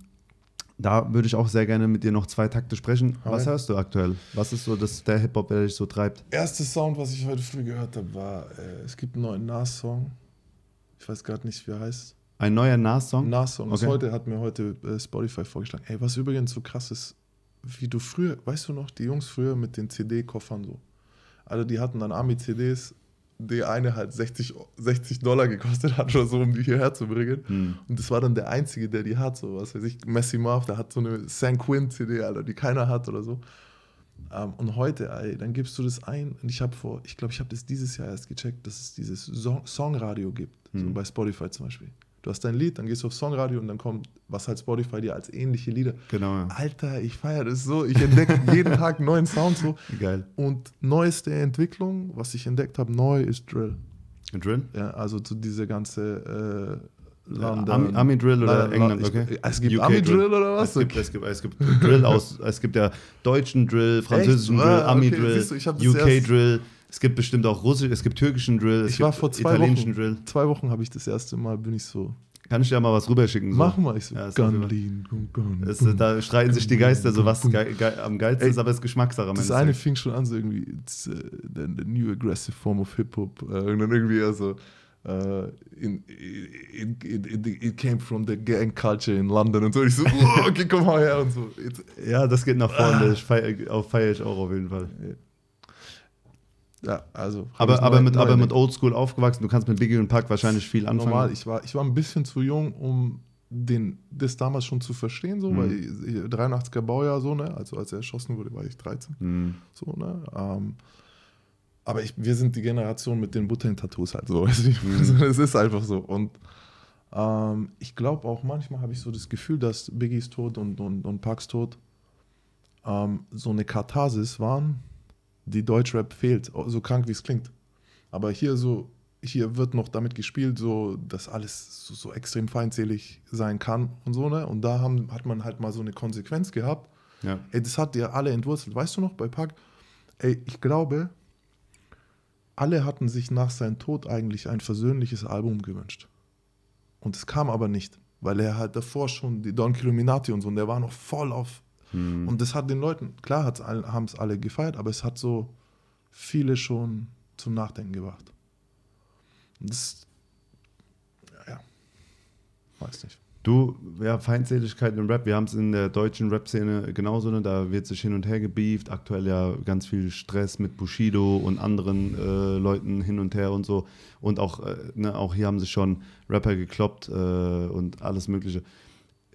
da würde ich auch sehr gerne mit dir noch zwei Takte sprechen. Hi. Was hörst du aktuell? Was ist so das, der Hip-Hop, der dich so treibt? Erste Sound, was ich heute früh gehört habe, war, äh, es gibt einen neuen Nas-Song. Ich weiß gerade nicht, wie er heißt. Ein neuer Nas-Song? Nas-Song. Okay. heute hat mir heute äh, Spotify vorgeschlagen. Ey, was übrigens so krass ist, wie du früher, weißt du noch, die Jungs früher mit den CD-Koffern so. Also die hatten dann army cds die eine halt 60, 60 Dollar gekostet hat oder so, um die hierher zu bringen. Mhm. Und das war dann der Einzige, der die hat, so was weiß ich, Messi Marv, der hat so eine San Quinn CD, Alter, die keiner hat oder so. Um, ähm, und heute, ey, dann gibst du das ein und ich habe vor, ich glaube, ich habe das dieses Jahr erst gecheckt, dass es dieses Song Songradio gibt, mhm. so hm. bei Spotify zum Beispiel. Du hast dein Lied, dann gehst du auf Songradio und dann kommt, was halt Spotify dir als ähnliche Lieder. Genau. Ja. Alter, ich feiere das so. Ich entdecke *laughs* jeden Tag neuen Sound so. Geil. Und neueste Entwicklung, was ich entdeckt habe, neu ist Drill. Drill? Ja, also zu dieser ganze äh, äh London. Army, Army Drill oder London, England, okay. es gibt UK Army Drill. oder was? Es gibt, es gibt, es gibt Drill aus, es gibt ja deutschen Drill, *laughs* französischen Echt? Drill, Army ah, okay, Drill, du, UK erst, Drill. Es gibt bestimmt auch russischen, es gibt türkischen Drill, ich war vor zwei Wochen, Drill. Zwei Wochen habe ich das erste Mal, bin ich so. Kann ich dir ja mal was rüberschicken? So. Machen wir Ich so, ja, Gunlean, Gun, Gun, es, Da streiten sich die Geister, so was ge ge am geilsten Ey, ist, aber es ist Geschmackssache. Das eine fing schon an, so irgendwie, it's, uh, the, the new aggressive form of Hip-Hop. Uh, und dann irgendwie, also, Uh, in, in, in, it, came from the gang culture in London und so. Ich so, okay, komm mal her und so. ja, das geht nach vorne, das ah. feiere ich auch auf jeden Fall. Yeah. Ja, also. Aber, aber, neu, mit, neu aber mit Oldschool aufgewachsen, du kannst mit Biggie und Pack wahrscheinlich viel anfangen. Normal, ich war, ich war ein bisschen zu jung, um den, das damals schon zu verstehen, so, mhm. weil ich, 83er Baujahr, so, ne? Also als er erschossen wurde, war ich 13. Mhm. So, ne? Ähm, aber ich, wir sind die Generation mit den Button-Tattoos halt so. *laughs* Mhm. Also, es mhm. ist einfach so. Und ähm, ich glaube auch manchmal habe ich so das Gefühl, dass Biggies Tod und, und, und Parks Tod ähm, so eine Katharsis waren die Deutschrap fehlt, oh, so krank wie es klingt. Aber hier so, hier wird noch damit gespielt, so, dass alles so, so extrem feindselig sein kann und so, ne? Und da haben, hat man halt mal so eine Konsequenz gehabt. Ja. Ey, das hat ja alle entwurzelt. Weißt du noch, bei Pack, ey, ich glaube, alle hatten sich nach seinem Tod eigentlich ein versöhnliches Album gewünscht. Und es kam aber nicht, weil er halt davor schon die Don Illuminati und so, und der war noch voll auf Mhm. Und das hat den Leuten, klar haben es alle gefeiert, aber es hat so viele schon zum Nachdenken gebracht. Und das, ja, weiß nicht. Du, ja, Feindseligkeiten im Rap, wir haben es in der deutschen Rap-Szene genauso, ne? da wird sich hin und her gebieft, aktuell ja ganz viel Stress mit Bushido und anderen äh, Leuten hin und her und so. Und auch, äh, ne, auch hier haben sich schon Rapper gekloppt äh, und alles Mögliche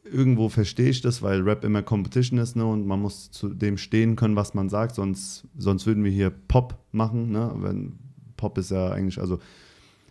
irgendwo verstehe ich das, weil Rap immer Competition ist ne, und man muss zu dem stehen können, was man sagt, sonst, sonst würden wir hier Pop machen. Ne? Wenn, Pop ist ja eigentlich, also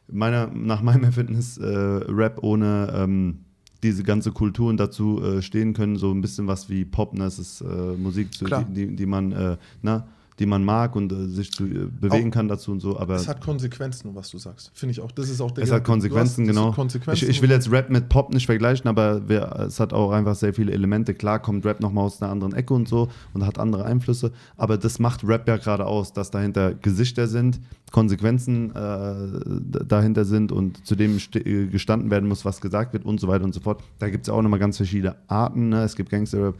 meiner, nach meinem Empfinden ist äh, Rap ohne ähm, diese ganze Kultur und dazu äh, stehen können, so ein bisschen was wie Pop, ne? es ist äh, Musik, zu, die, die, die, man, äh, na, ne, die man mag und äh, sich zu, äh, bewegen auch, kann dazu und so. Aber es hat Konsequenzen, was du sagst. Finde ich auch. Das ist auch der Es hat Konsequenzen, hast, genau. Konsequenzen ich, ich, will jetzt Rap mit Pop nicht vergleichen, aber wir, es hat auch einfach sehr viele Elemente. Klar kommt Rap nochmal aus einer anderen Ecke und so und hat andere Einflüsse. Aber das macht Rap ja gerade aus, dass dahinter Gesichter sind, Konsequenzen äh, dahinter sind und zu dem äh, gestanden werden muss, was gesagt wird und so weiter und so fort. Da gibt es auch nochmal ganz verschiedene Arten. Ne? Es gibt Gangster-Rap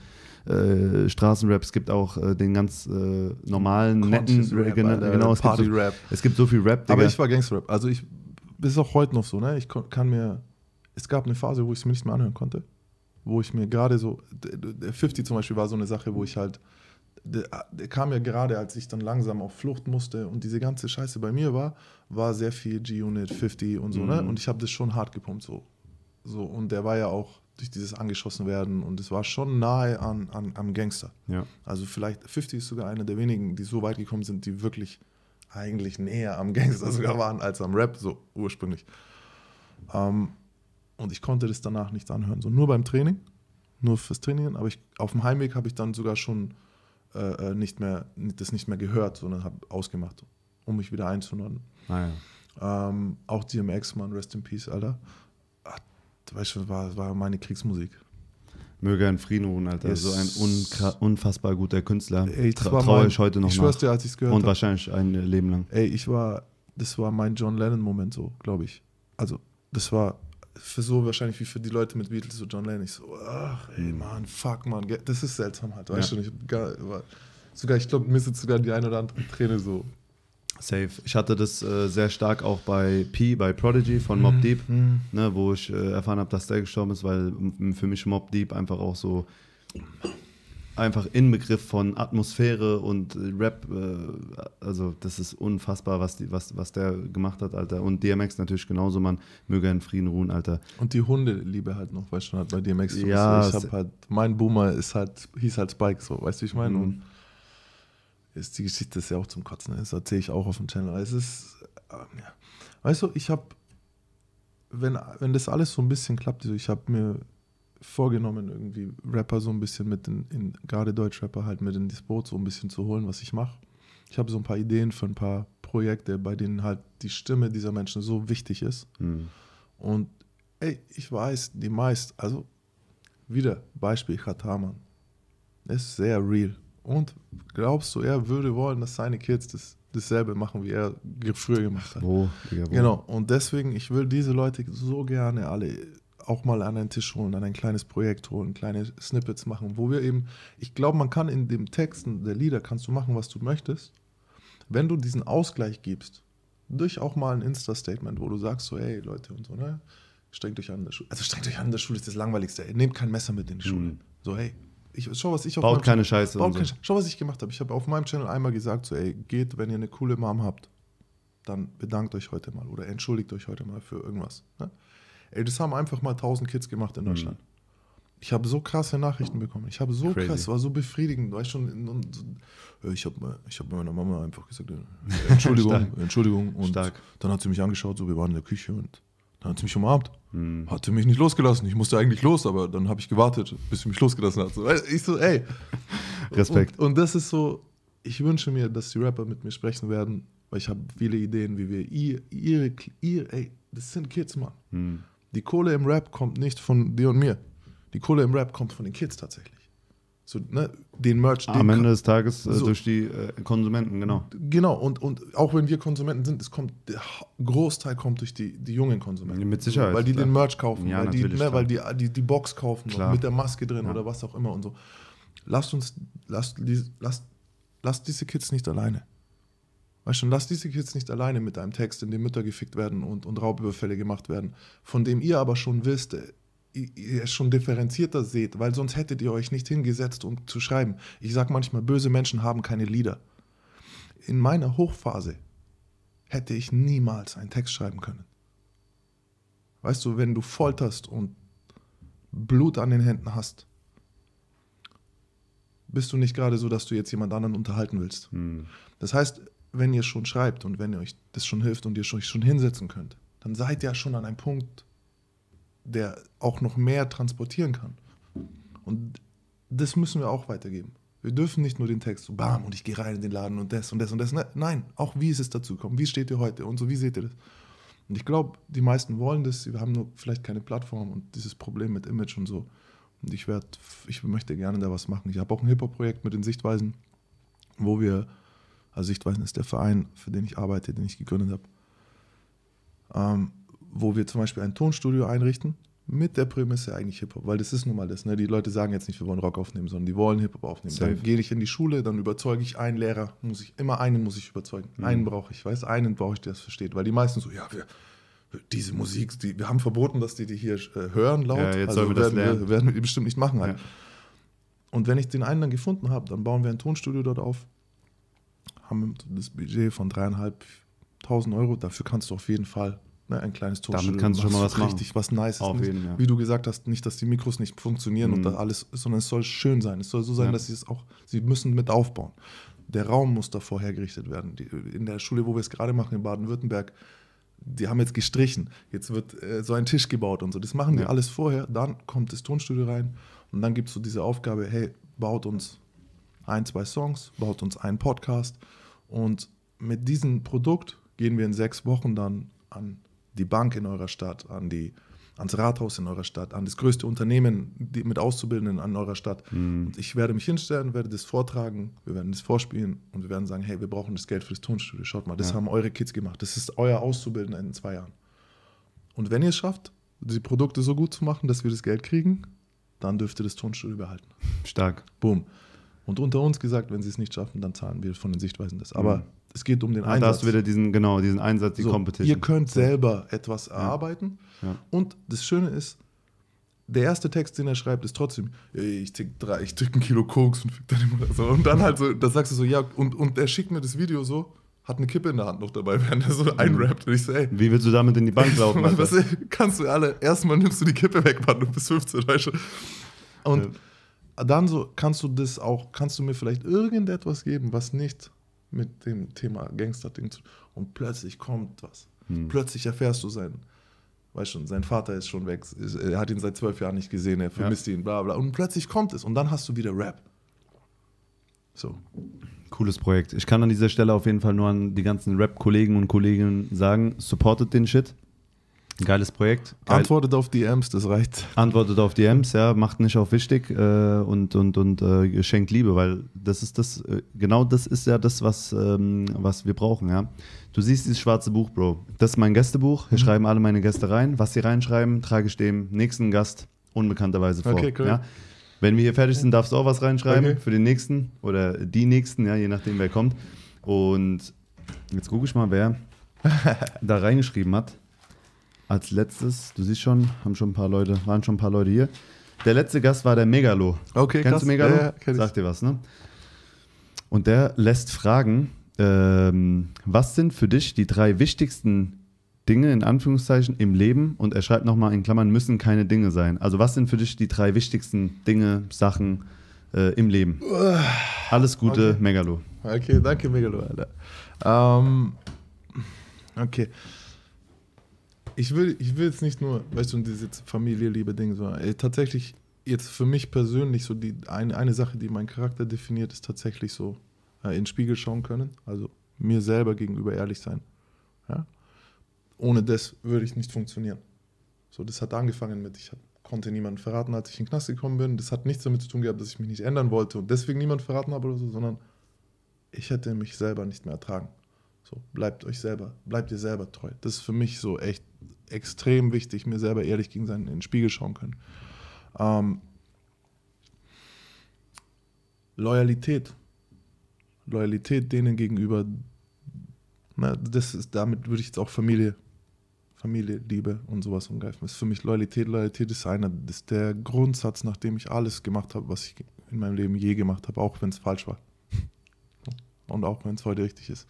äh, Straßenrap, es gibt auch äh, den ganz äh, normalen, netten Rap, genau, genau, es, gibt so, es gibt so viel Rap. Digga. Aber ich war Gangsterrap. Also ich ist auch heute noch so, ne? Ich kann mir. Es gab eine Phase, wo ich es mir nicht mehr anhören konnte. Wo ich mir gerade so. Der 50 zum Beispiel war so eine Sache, wo ich halt. Der, der, kam ja gerade, als ich dann langsam auf Flucht musste und diese ganze Scheiße bei mir war, war sehr viel G-Unit, 50 und so, ne? mhm. ne? Und ich habe das schon hart gepumpt, so. so. Und der war ja auch durch dieses angeschossen werden und es war schon nahe an, an, am Gangster. Ja. Also vielleicht 50 ist sogar einer der wenigen, die so weit gekommen sind, die wirklich eigentlich näher am Gangster sogar waren als am Rap, so ursprünglich. Ähm, und ich konnte das danach nicht anhören, so nur beim Training, nur fürs Trainieren, aber ich, auf dem Heimweg habe ich dann sogar schon äh, äh nicht mehr, das nicht mehr gehört, sondern habe ausgemacht, um mich wieder einzunorden. Ah, ja. ähm, auch DMX, Mann, Rest in Peace, Alter weißt du, war, war meine Kriegsmusik. Möge in Frieden ruhen, Alter. Yes. So ein unfassbar guter Künstler. Ey, das Tra war mein, ich heute noch. Ich schwör's dir, als ich es gehört habe. Und hab. wahrscheinlich ein Leben lang. Ey, ich war, das war mein John Lennon-Moment, so, glaube ich. Also, das war für so wahrscheinlich wie für die Leute mit Beatles so John Lennon. Ich so, ach, ey, mhm. Mann, fuck, Mann. Das ist seltsam halt, weißt ja. du nicht. Sogar, ich glaube, mir sind sogar die ein oder andere Träne so Safe. Ich hatte das äh, sehr stark auch bei P, bei Prodigy von mhm. Mob Deep, mhm. ne, wo ich äh, erfahren habe, dass der gestorben ist, weil für mich Mob Deep einfach auch so einfach Inbegriff von Atmosphäre und äh, Rap. Äh, also das ist unfassbar, was, die, was, was der gemacht hat, Alter. Und DMX natürlich genauso, man möge in Frieden ruhen, Alter. Und die Hundeliebe halt noch, weißt du, halt bei DMX. Ja, ich hab halt, mein Boomer ist halt, hieß halt Spike, so, weißt du, ich meine? Mhm. Und ist die Geschichte ist ja auch zum Kotzen. Ne? Das erzähle ich auch auf dem Channel. Es ist, ähm, ja. weißt du, ich habe, wenn, wenn das alles so ein bisschen klappt, ich habe mir vorgenommen, irgendwie Rapper so ein bisschen mit in, in gerade Deutschrapper halt mit in das Boot so ein bisschen zu holen, was ich mache. Ich habe so ein paar Ideen für ein paar Projekte, bei denen halt die Stimme dieser Menschen so wichtig ist. Mhm. Und ey, ich weiß, die meisten, also wieder Beispiel Khataman, ist sehr real. Und glaubst du, er würde wollen, dass seine Kids das, dasselbe machen, wie er früher gemacht hat? Wo, Digga, wo? Genau. Und deswegen, ich will diese Leute so gerne alle auch mal an einen Tisch holen, an ein kleines Projekt holen, kleine Snippets machen, wo wir eben, ich glaube, man kann in den Texten der Lieder, kannst du machen, was du möchtest. Wenn du diesen Ausgleich gibst, durch auch mal ein Insta-Statement, wo du sagst so, hey Leute und so, ne? Strengt euch an der Schule. Also strengt euch an der Schule ist das Langweiligste. Nehmt kein Messer mit in die Schule. Mhm. So, hey, ich, schau, was ich auf Baut keine Channel, Scheiße. Baut keine, so. Schau, was ich gemacht habe. Ich habe auf meinem Channel einmal gesagt, so, ey, geht, wenn ihr eine coole Mom habt, dann bedankt euch heute mal oder entschuldigt euch heute mal für irgendwas. Ne? Ey, das haben einfach mal 1000 Kids gemacht in mhm. Deutschland. Mhm. Ich habe so krasse Nachrichten bekommen. Ich habe so Crazy. krass, war so befriedigend. Weißt schon, äh, ich habe äh, ich hab meiner Mama einfach gesagt, äh, *laughs* Entschuldigung, Entschuldigung. Und Stark. dann hat sie mich angeschaut, so wir waren in der Küche und dann hat sie mich umarmt. Hm. Hat sie mich nicht losgelassen. Ich musste eigentlich los, aber dann habe ich gewartet, bis sie mich losgelassen hat. ich so, ey. *laughs* Respekt. Und, und das ist so, ich wünsche mir, dass die Rapper mit mir sprechen werden, weil ich habe viele Ideen, wie wir ihr, ihre, ihr, ey, das sind Kids, Mann. Hm. Die Kohle im Rap kommt nicht von dir und mir. Die Kohle im Rap kommt von den Kids tatsächlich. So, ne, den Merch. Am Ende des Tages äh, so. durch die äh, Konsumenten, genau. Genau, und, und auch wenn wir Konsumenten sind, es kommt, der Großteil kommt durch die, die jungen Konsumenten. Mit Sicherheit. weil die klar. den Merch kaufen, ja, weil, die, ne, weil die, die die Box kaufen mit der Maske drin ja. oder was auch immer und so. Lasst uns, lasst, lasst, lasst diese Kids nicht alleine. Weißt schon, lasst diese Kids nicht alleine mit einem Text, in dem Mütter gefickt werden und, und Raubüberfälle gemacht werden, von dem ihr aber schon wisst, äh, ihr es schon differenzierter seht, weil sonst hättet ihr euch nicht hingesetzt, um zu schreiben. Ich sage manchmal, böse Menschen haben keine Lieder. In meiner Hochphase hätte ich niemals einen Text schreiben können. Weißt du, wenn du folterst und Blut an den Händen hast, bist du nicht gerade so, dass du jetzt jemand anderen unterhalten willst. Hm. Das heißt, wenn ihr schon schreibt und wenn ihr euch das schon hilft und ihr euch schon hinsetzen könnt, dann seid ihr schon an einem Punkt, der auch noch mehr transportieren kann. Und das müssen wir auch weitergeben. Wir dürfen nicht nur den Text so bam und ich gehe rein in den Laden und das und das und das. Ne, nein, auch wie ist es dazu gekommen? Wie steht ihr heute und so? Wie seht ihr das? Und ich glaube, die meisten wollen das. Wir haben nur vielleicht keine Plattform und dieses Problem mit Image und so. Und ich werde, ich möchte gerne da was machen. Ich habe auch ein Hip Hop Projekt mit den Sichtweisen, wo wir, also Sichtweisen ist der Verein, für den ich arbeite, den ich gegründet habe. Ähm, wo wir zum Beispiel ein Tonstudio einrichten mit der Prämisse eigentlich Hip-Hop, weil das ist nun mal das. Ne? Die Leute sagen jetzt nicht, wir wollen Rock aufnehmen, sondern die wollen Hip-Hop aufnehmen. Safe. Dann gehe ich in die Schule, dann überzeuge ich einen Lehrer, muss ich, immer einen muss ich überzeugen. Mhm. Einen brauche ich, weiß, einen brauche ich, der das versteht, weil die meisten so, ja, wir, diese Musik, die, wir haben verboten, dass die die hier äh, hören laut. Ja, jetzt also sollen wir das lernen. Wir, werden wir die bestimmt nicht machen. Halt. Ja. Und wenn ich den einen dann gefunden habe, dann bauen wir ein Tonstudio dort auf, haben das Budget von dreieinhalbtausend Euro. Dafür kannst du auf jeden Fall Ne, ein kleines Tor. Damit kannst du schon mal was richtig was Nices. Auf nicht, jeden, ja. Wie du gesagt hast, nicht, dass die Mikros nicht funktionieren mhm. und da alles, sondern es soll schön sein. Es soll so sein, ja. dass sie es auch, sie müssen mit aufbauen. Der Raum muss davor hergerichtet werden. Die, in der Schule, wo wir es gerade machen in Baden-Württemberg, die haben jetzt gestrichen. Jetzt wird äh, so ein Tisch gebaut und so. Das machen ja. wir alles vorher. Dann kommt das Tonstudio rein und dann gibt es so diese Aufgabe: hey, baut uns ein, zwei Songs, baut uns einen Podcast und mit diesem Produkt gehen wir in sechs Wochen dann an die Bank in eurer Stadt, an die, ans Rathaus in eurer Stadt, an das größte Unternehmen die, mit Auszubildenden an eurer Stadt. Mhm. Und ich werde mich hinstellen, werde das vortragen, wir werden das vorspielen und wir werden sagen, hey, wir brauchen das Geld für das Tonstudio. Schaut mal, das ja. haben eure Kids gemacht. Das ist euer Auszubildender in zwei Jahren. Und wenn ihr es schafft, die Produkte so gut zu machen, dass wir das Geld kriegen, dann dürft ihr das Tonstudio behalten. Stark. Boom. Und unter uns gesagt, wenn sie es nicht schaffen, dann zahlen wir von den Sichtweisen das. Aber mhm es geht um den ja, ah, Einsatz. Da hast du wieder diesen, genau, diesen Einsatz, die so, Competition. Ihr könnt selber etwas erarbeiten. Ja. Und das Schöne ist, der erste Text, den er schreibt, ist trotzdem, ich tick, drei, ich tick ein Kilo Koks und fick dann immer So. Und dann halt so, da sagst du so, ja, und, und er schickt mir das Video so, hat eine Kippe in der Hand noch dabei, *laughs* während er so mhm. einrappt. Und ich so, ey. Wie willst du damit in die Bank *laughs* laufen? Alter? Was, kannst du alle, erstmal nimmst du die Kippe weg, Mann, du bist 15, weißt du. Und ja. dann so, kannst du das auch, kannst du mir vielleicht irgendetwas geben, was nicht mit dem Thema Gangster-Ding zu Und plötzlich kommt was. Hm. Plötzlich erfährst du sein, weißt schon, sein Vater ist schon weg, er hat ihn seit zwölf Jahren nicht gesehen, er vermisst ja. ihn, bla bla. Und plötzlich kommt es und dann hast du wieder Rap. So. Cooles Projekt. Ich kann an dieser Stelle auf jeden Fall nur an die ganzen Rap-Kollegen und Kolleginnen sagen, supportet den Shit. Geiles Projekt. Geil. Antwortet auf DMs, das reicht. Antwortet auf DMs, ja, macht nicht auf wichtig äh, und, und, und äh, schenkt Liebe, weil das ist das, äh, genau das ist ja das, was, ähm, was wir brauchen, ja. Du siehst dieses schwarze Buch, Bro. Das ist mein Gästebuch, hier mhm. schreiben alle meine Gäste rein. Was sie reinschreiben, trage ich dem nächsten Gast unbekannterweise vor. Okay, cool. Ja? Wenn wir hier fertig sind, darfst du auch was reinschreiben okay. für den nächsten oder die nächsten, ja, je nachdem, wer kommt. Und jetzt gucke ich mal, wer *laughs* da reingeschrieben hat als letztes, du siehst schon, haben schon ein paar Leute, waren schon ein paar Leute hier. Der letzte Gast war der Megalo. Okay, Kennst krass. du Megalo? Ja, ja, Sagt dir was, ne? Und der lässt fragen, ähm, was sind für dich die drei wichtigsten Dinge in Anführungszeichen im Leben? Und er schreibt nochmal in Klammern, müssen keine Dinge sein. Also was sind für dich die drei wichtigsten Dinge, Sachen äh, im Leben? Alles Gute, okay. Megalo. Okay, danke Megalo, Alter. Ähm, okay ich will, ich will jetzt nicht nur, weißt du, diese Familie, Liebe Ding, sondern ey, tatsächlich jetzt für mich persönlich so die eine, eine Sache, die meinen Charakter definiert, ist tatsächlich so äh, in den Spiegel schauen können. Also mir selber gegenüber ehrlich sein. Ja? Ohne das würde ich nicht funktionieren. So, das hat angefangen mit, ich konnte niemanden verraten, als ich in den Knast gekommen bin. Das hat nichts damit zu tun gehabt, dass ich mich nicht ändern wollte und deswegen niemanden verraten habe oder so, sondern ich hätte mich selber nicht mehr ertragen. So, bleibt euch selber, bleibt ihr selber treu. Das ist für mich so echt extrem wichtig, mir selber ehrlich gegen seinen, in den Spiegel schauen können. Ähm, Loyalität. Loyalität denen gegenüber. Na, ne, das ist, damit würde ich jetzt auch Familie, Familie, Liebe und sowas umgreifen. Das ist für mich Loyalität. Loyalität ist einer, das ist der Grundsatz, nach dem ich alles gemacht habe, was ich in meinem Leben je gemacht habe, auch wenn es falsch war. Und auch wenn es heute richtig ist.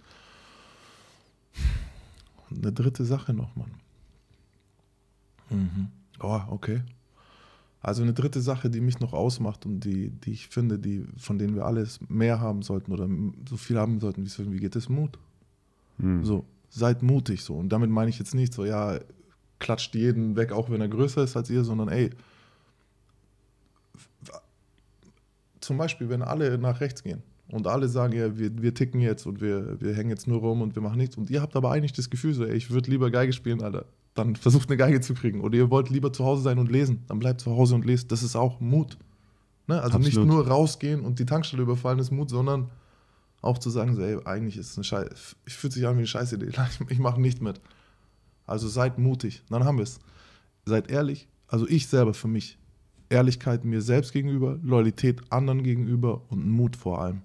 Und eine dritte Sache noch, Mann. Mhm. Oh, okay. Also eine dritte Sache, die mich noch ausmacht und die, die ich finde, die, von denen wir alles mehr haben sollten oder so viel haben sollten, wie es irgendwie geht, ist Mut. Mhm. So, seid mutig so. Und damit meine ich jetzt nicht so, ja, klatscht jeden weg, auch wenn er größer ist als ihr, sondern ey, zum Beispiel, wenn alle nach rechts gehen und alle sagen, ja, wir, wir ticken jetzt und wir, wir hängen jetzt nur rum und wir machen nichts und ihr habt aber eigentlich das Gefühl so, ey, ich würde lieber Geige spielen, Alter dann versucht eine Geige zu kriegen. Oder ihr wollt lieber zu Hause sein und lesen, dann bleibt zu Hause und lest. Das ist auch Mut. Ne? Also Absolut. nicht nur rausgehen und die Tankstelle überfallen ist Mut, sondern auch zu sagen, so, ey, eigentlich ist es eine Scheiße. Ich fühle sich an wie eine Scheißidee. *laughs* Ich, ich mache nicht mit. Also seid mutig. Dann haben wir es. Seid ehrlich. Also ich selber für mich. Ehrlichkeit mir selbst gegenüber, Loyalität anderen gegenüber und Mut vor allem.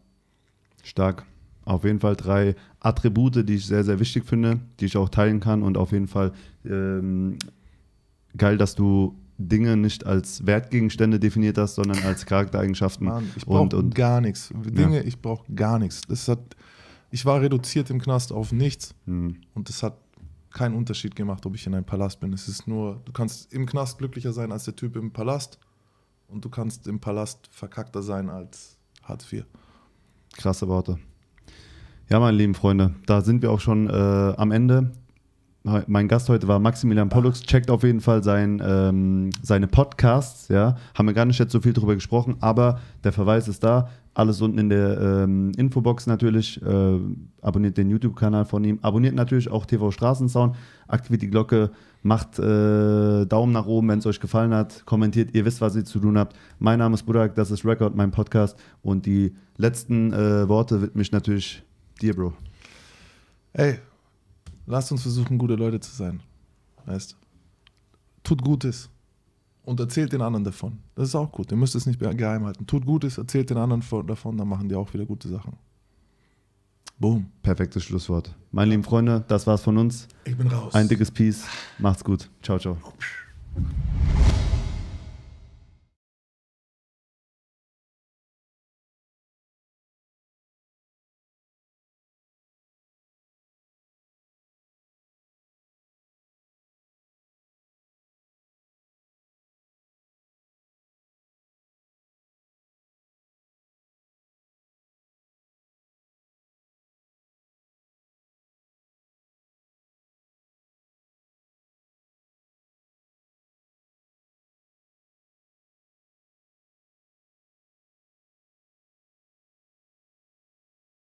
Stark auf jeden Fall drei Attribute, die ich sehr, sehr wichtig finde, die ich auch teilen kann. Und auf jeden Fall ähm, geil, dass du Dinge nicht als Wertgegenstände definiert hast, sondern als Charaktereigenschaften. Mann, ich brauche gar nichts. Dinge, ja. ich brauche gar nichts. Das hat, ich war reduziert im Knast auf nichts mhm. und das hat keinen Unterschied gemacht, ob ich in einem Palast bin. Es ist nur, du kannst im Knast glücklicher sein als der Typ im Palast und du kannst im Palast verkackter sein als Hartz IV. Krasse Worte. Ja, meine lieben Freunde, da sind wir auch schon äh, am Ende. Mein Gast heute war Maximilian Pollux. Checkt auf jeden Fall sein, ähm, seine Podcasts. Ja, haben wir gar nicht jetzt so viel drüber gesprochen, aber der Verweis ist da. Alles unten in der ähm, Infobox natürlich. Äh, abonniert den YouTube-Kanal von ihm. Abonniert natürlich auch TV Straßensound. Aktiviert die Glocke. Macht äh, Daumen nach oben, wenn es euch gefallen hat. Kommentiert. Ihr wisst, was ihr zu tun habt. Mein Name ist Budak. Das ist Record, mein Podcast. Und die letzten äh, Worte widme ich natürlich Dir, Bro. Ey, lasst uns versuchen, gute Leute zu sein. Weißt Tut Gutes und erzählt den anderen davon. Das ist auch gut. Ihr müsst es nicht geheim halten. Tut Gutes, erzählt den anderen davon, dann machen die auch wieder gute Sachen. Boom. Perfektes Schlusswort. Meine lieben Freunde, das war's von uns. Ich bin raus. Ein dickes Peace. Macht's gut. Ciao, ciao.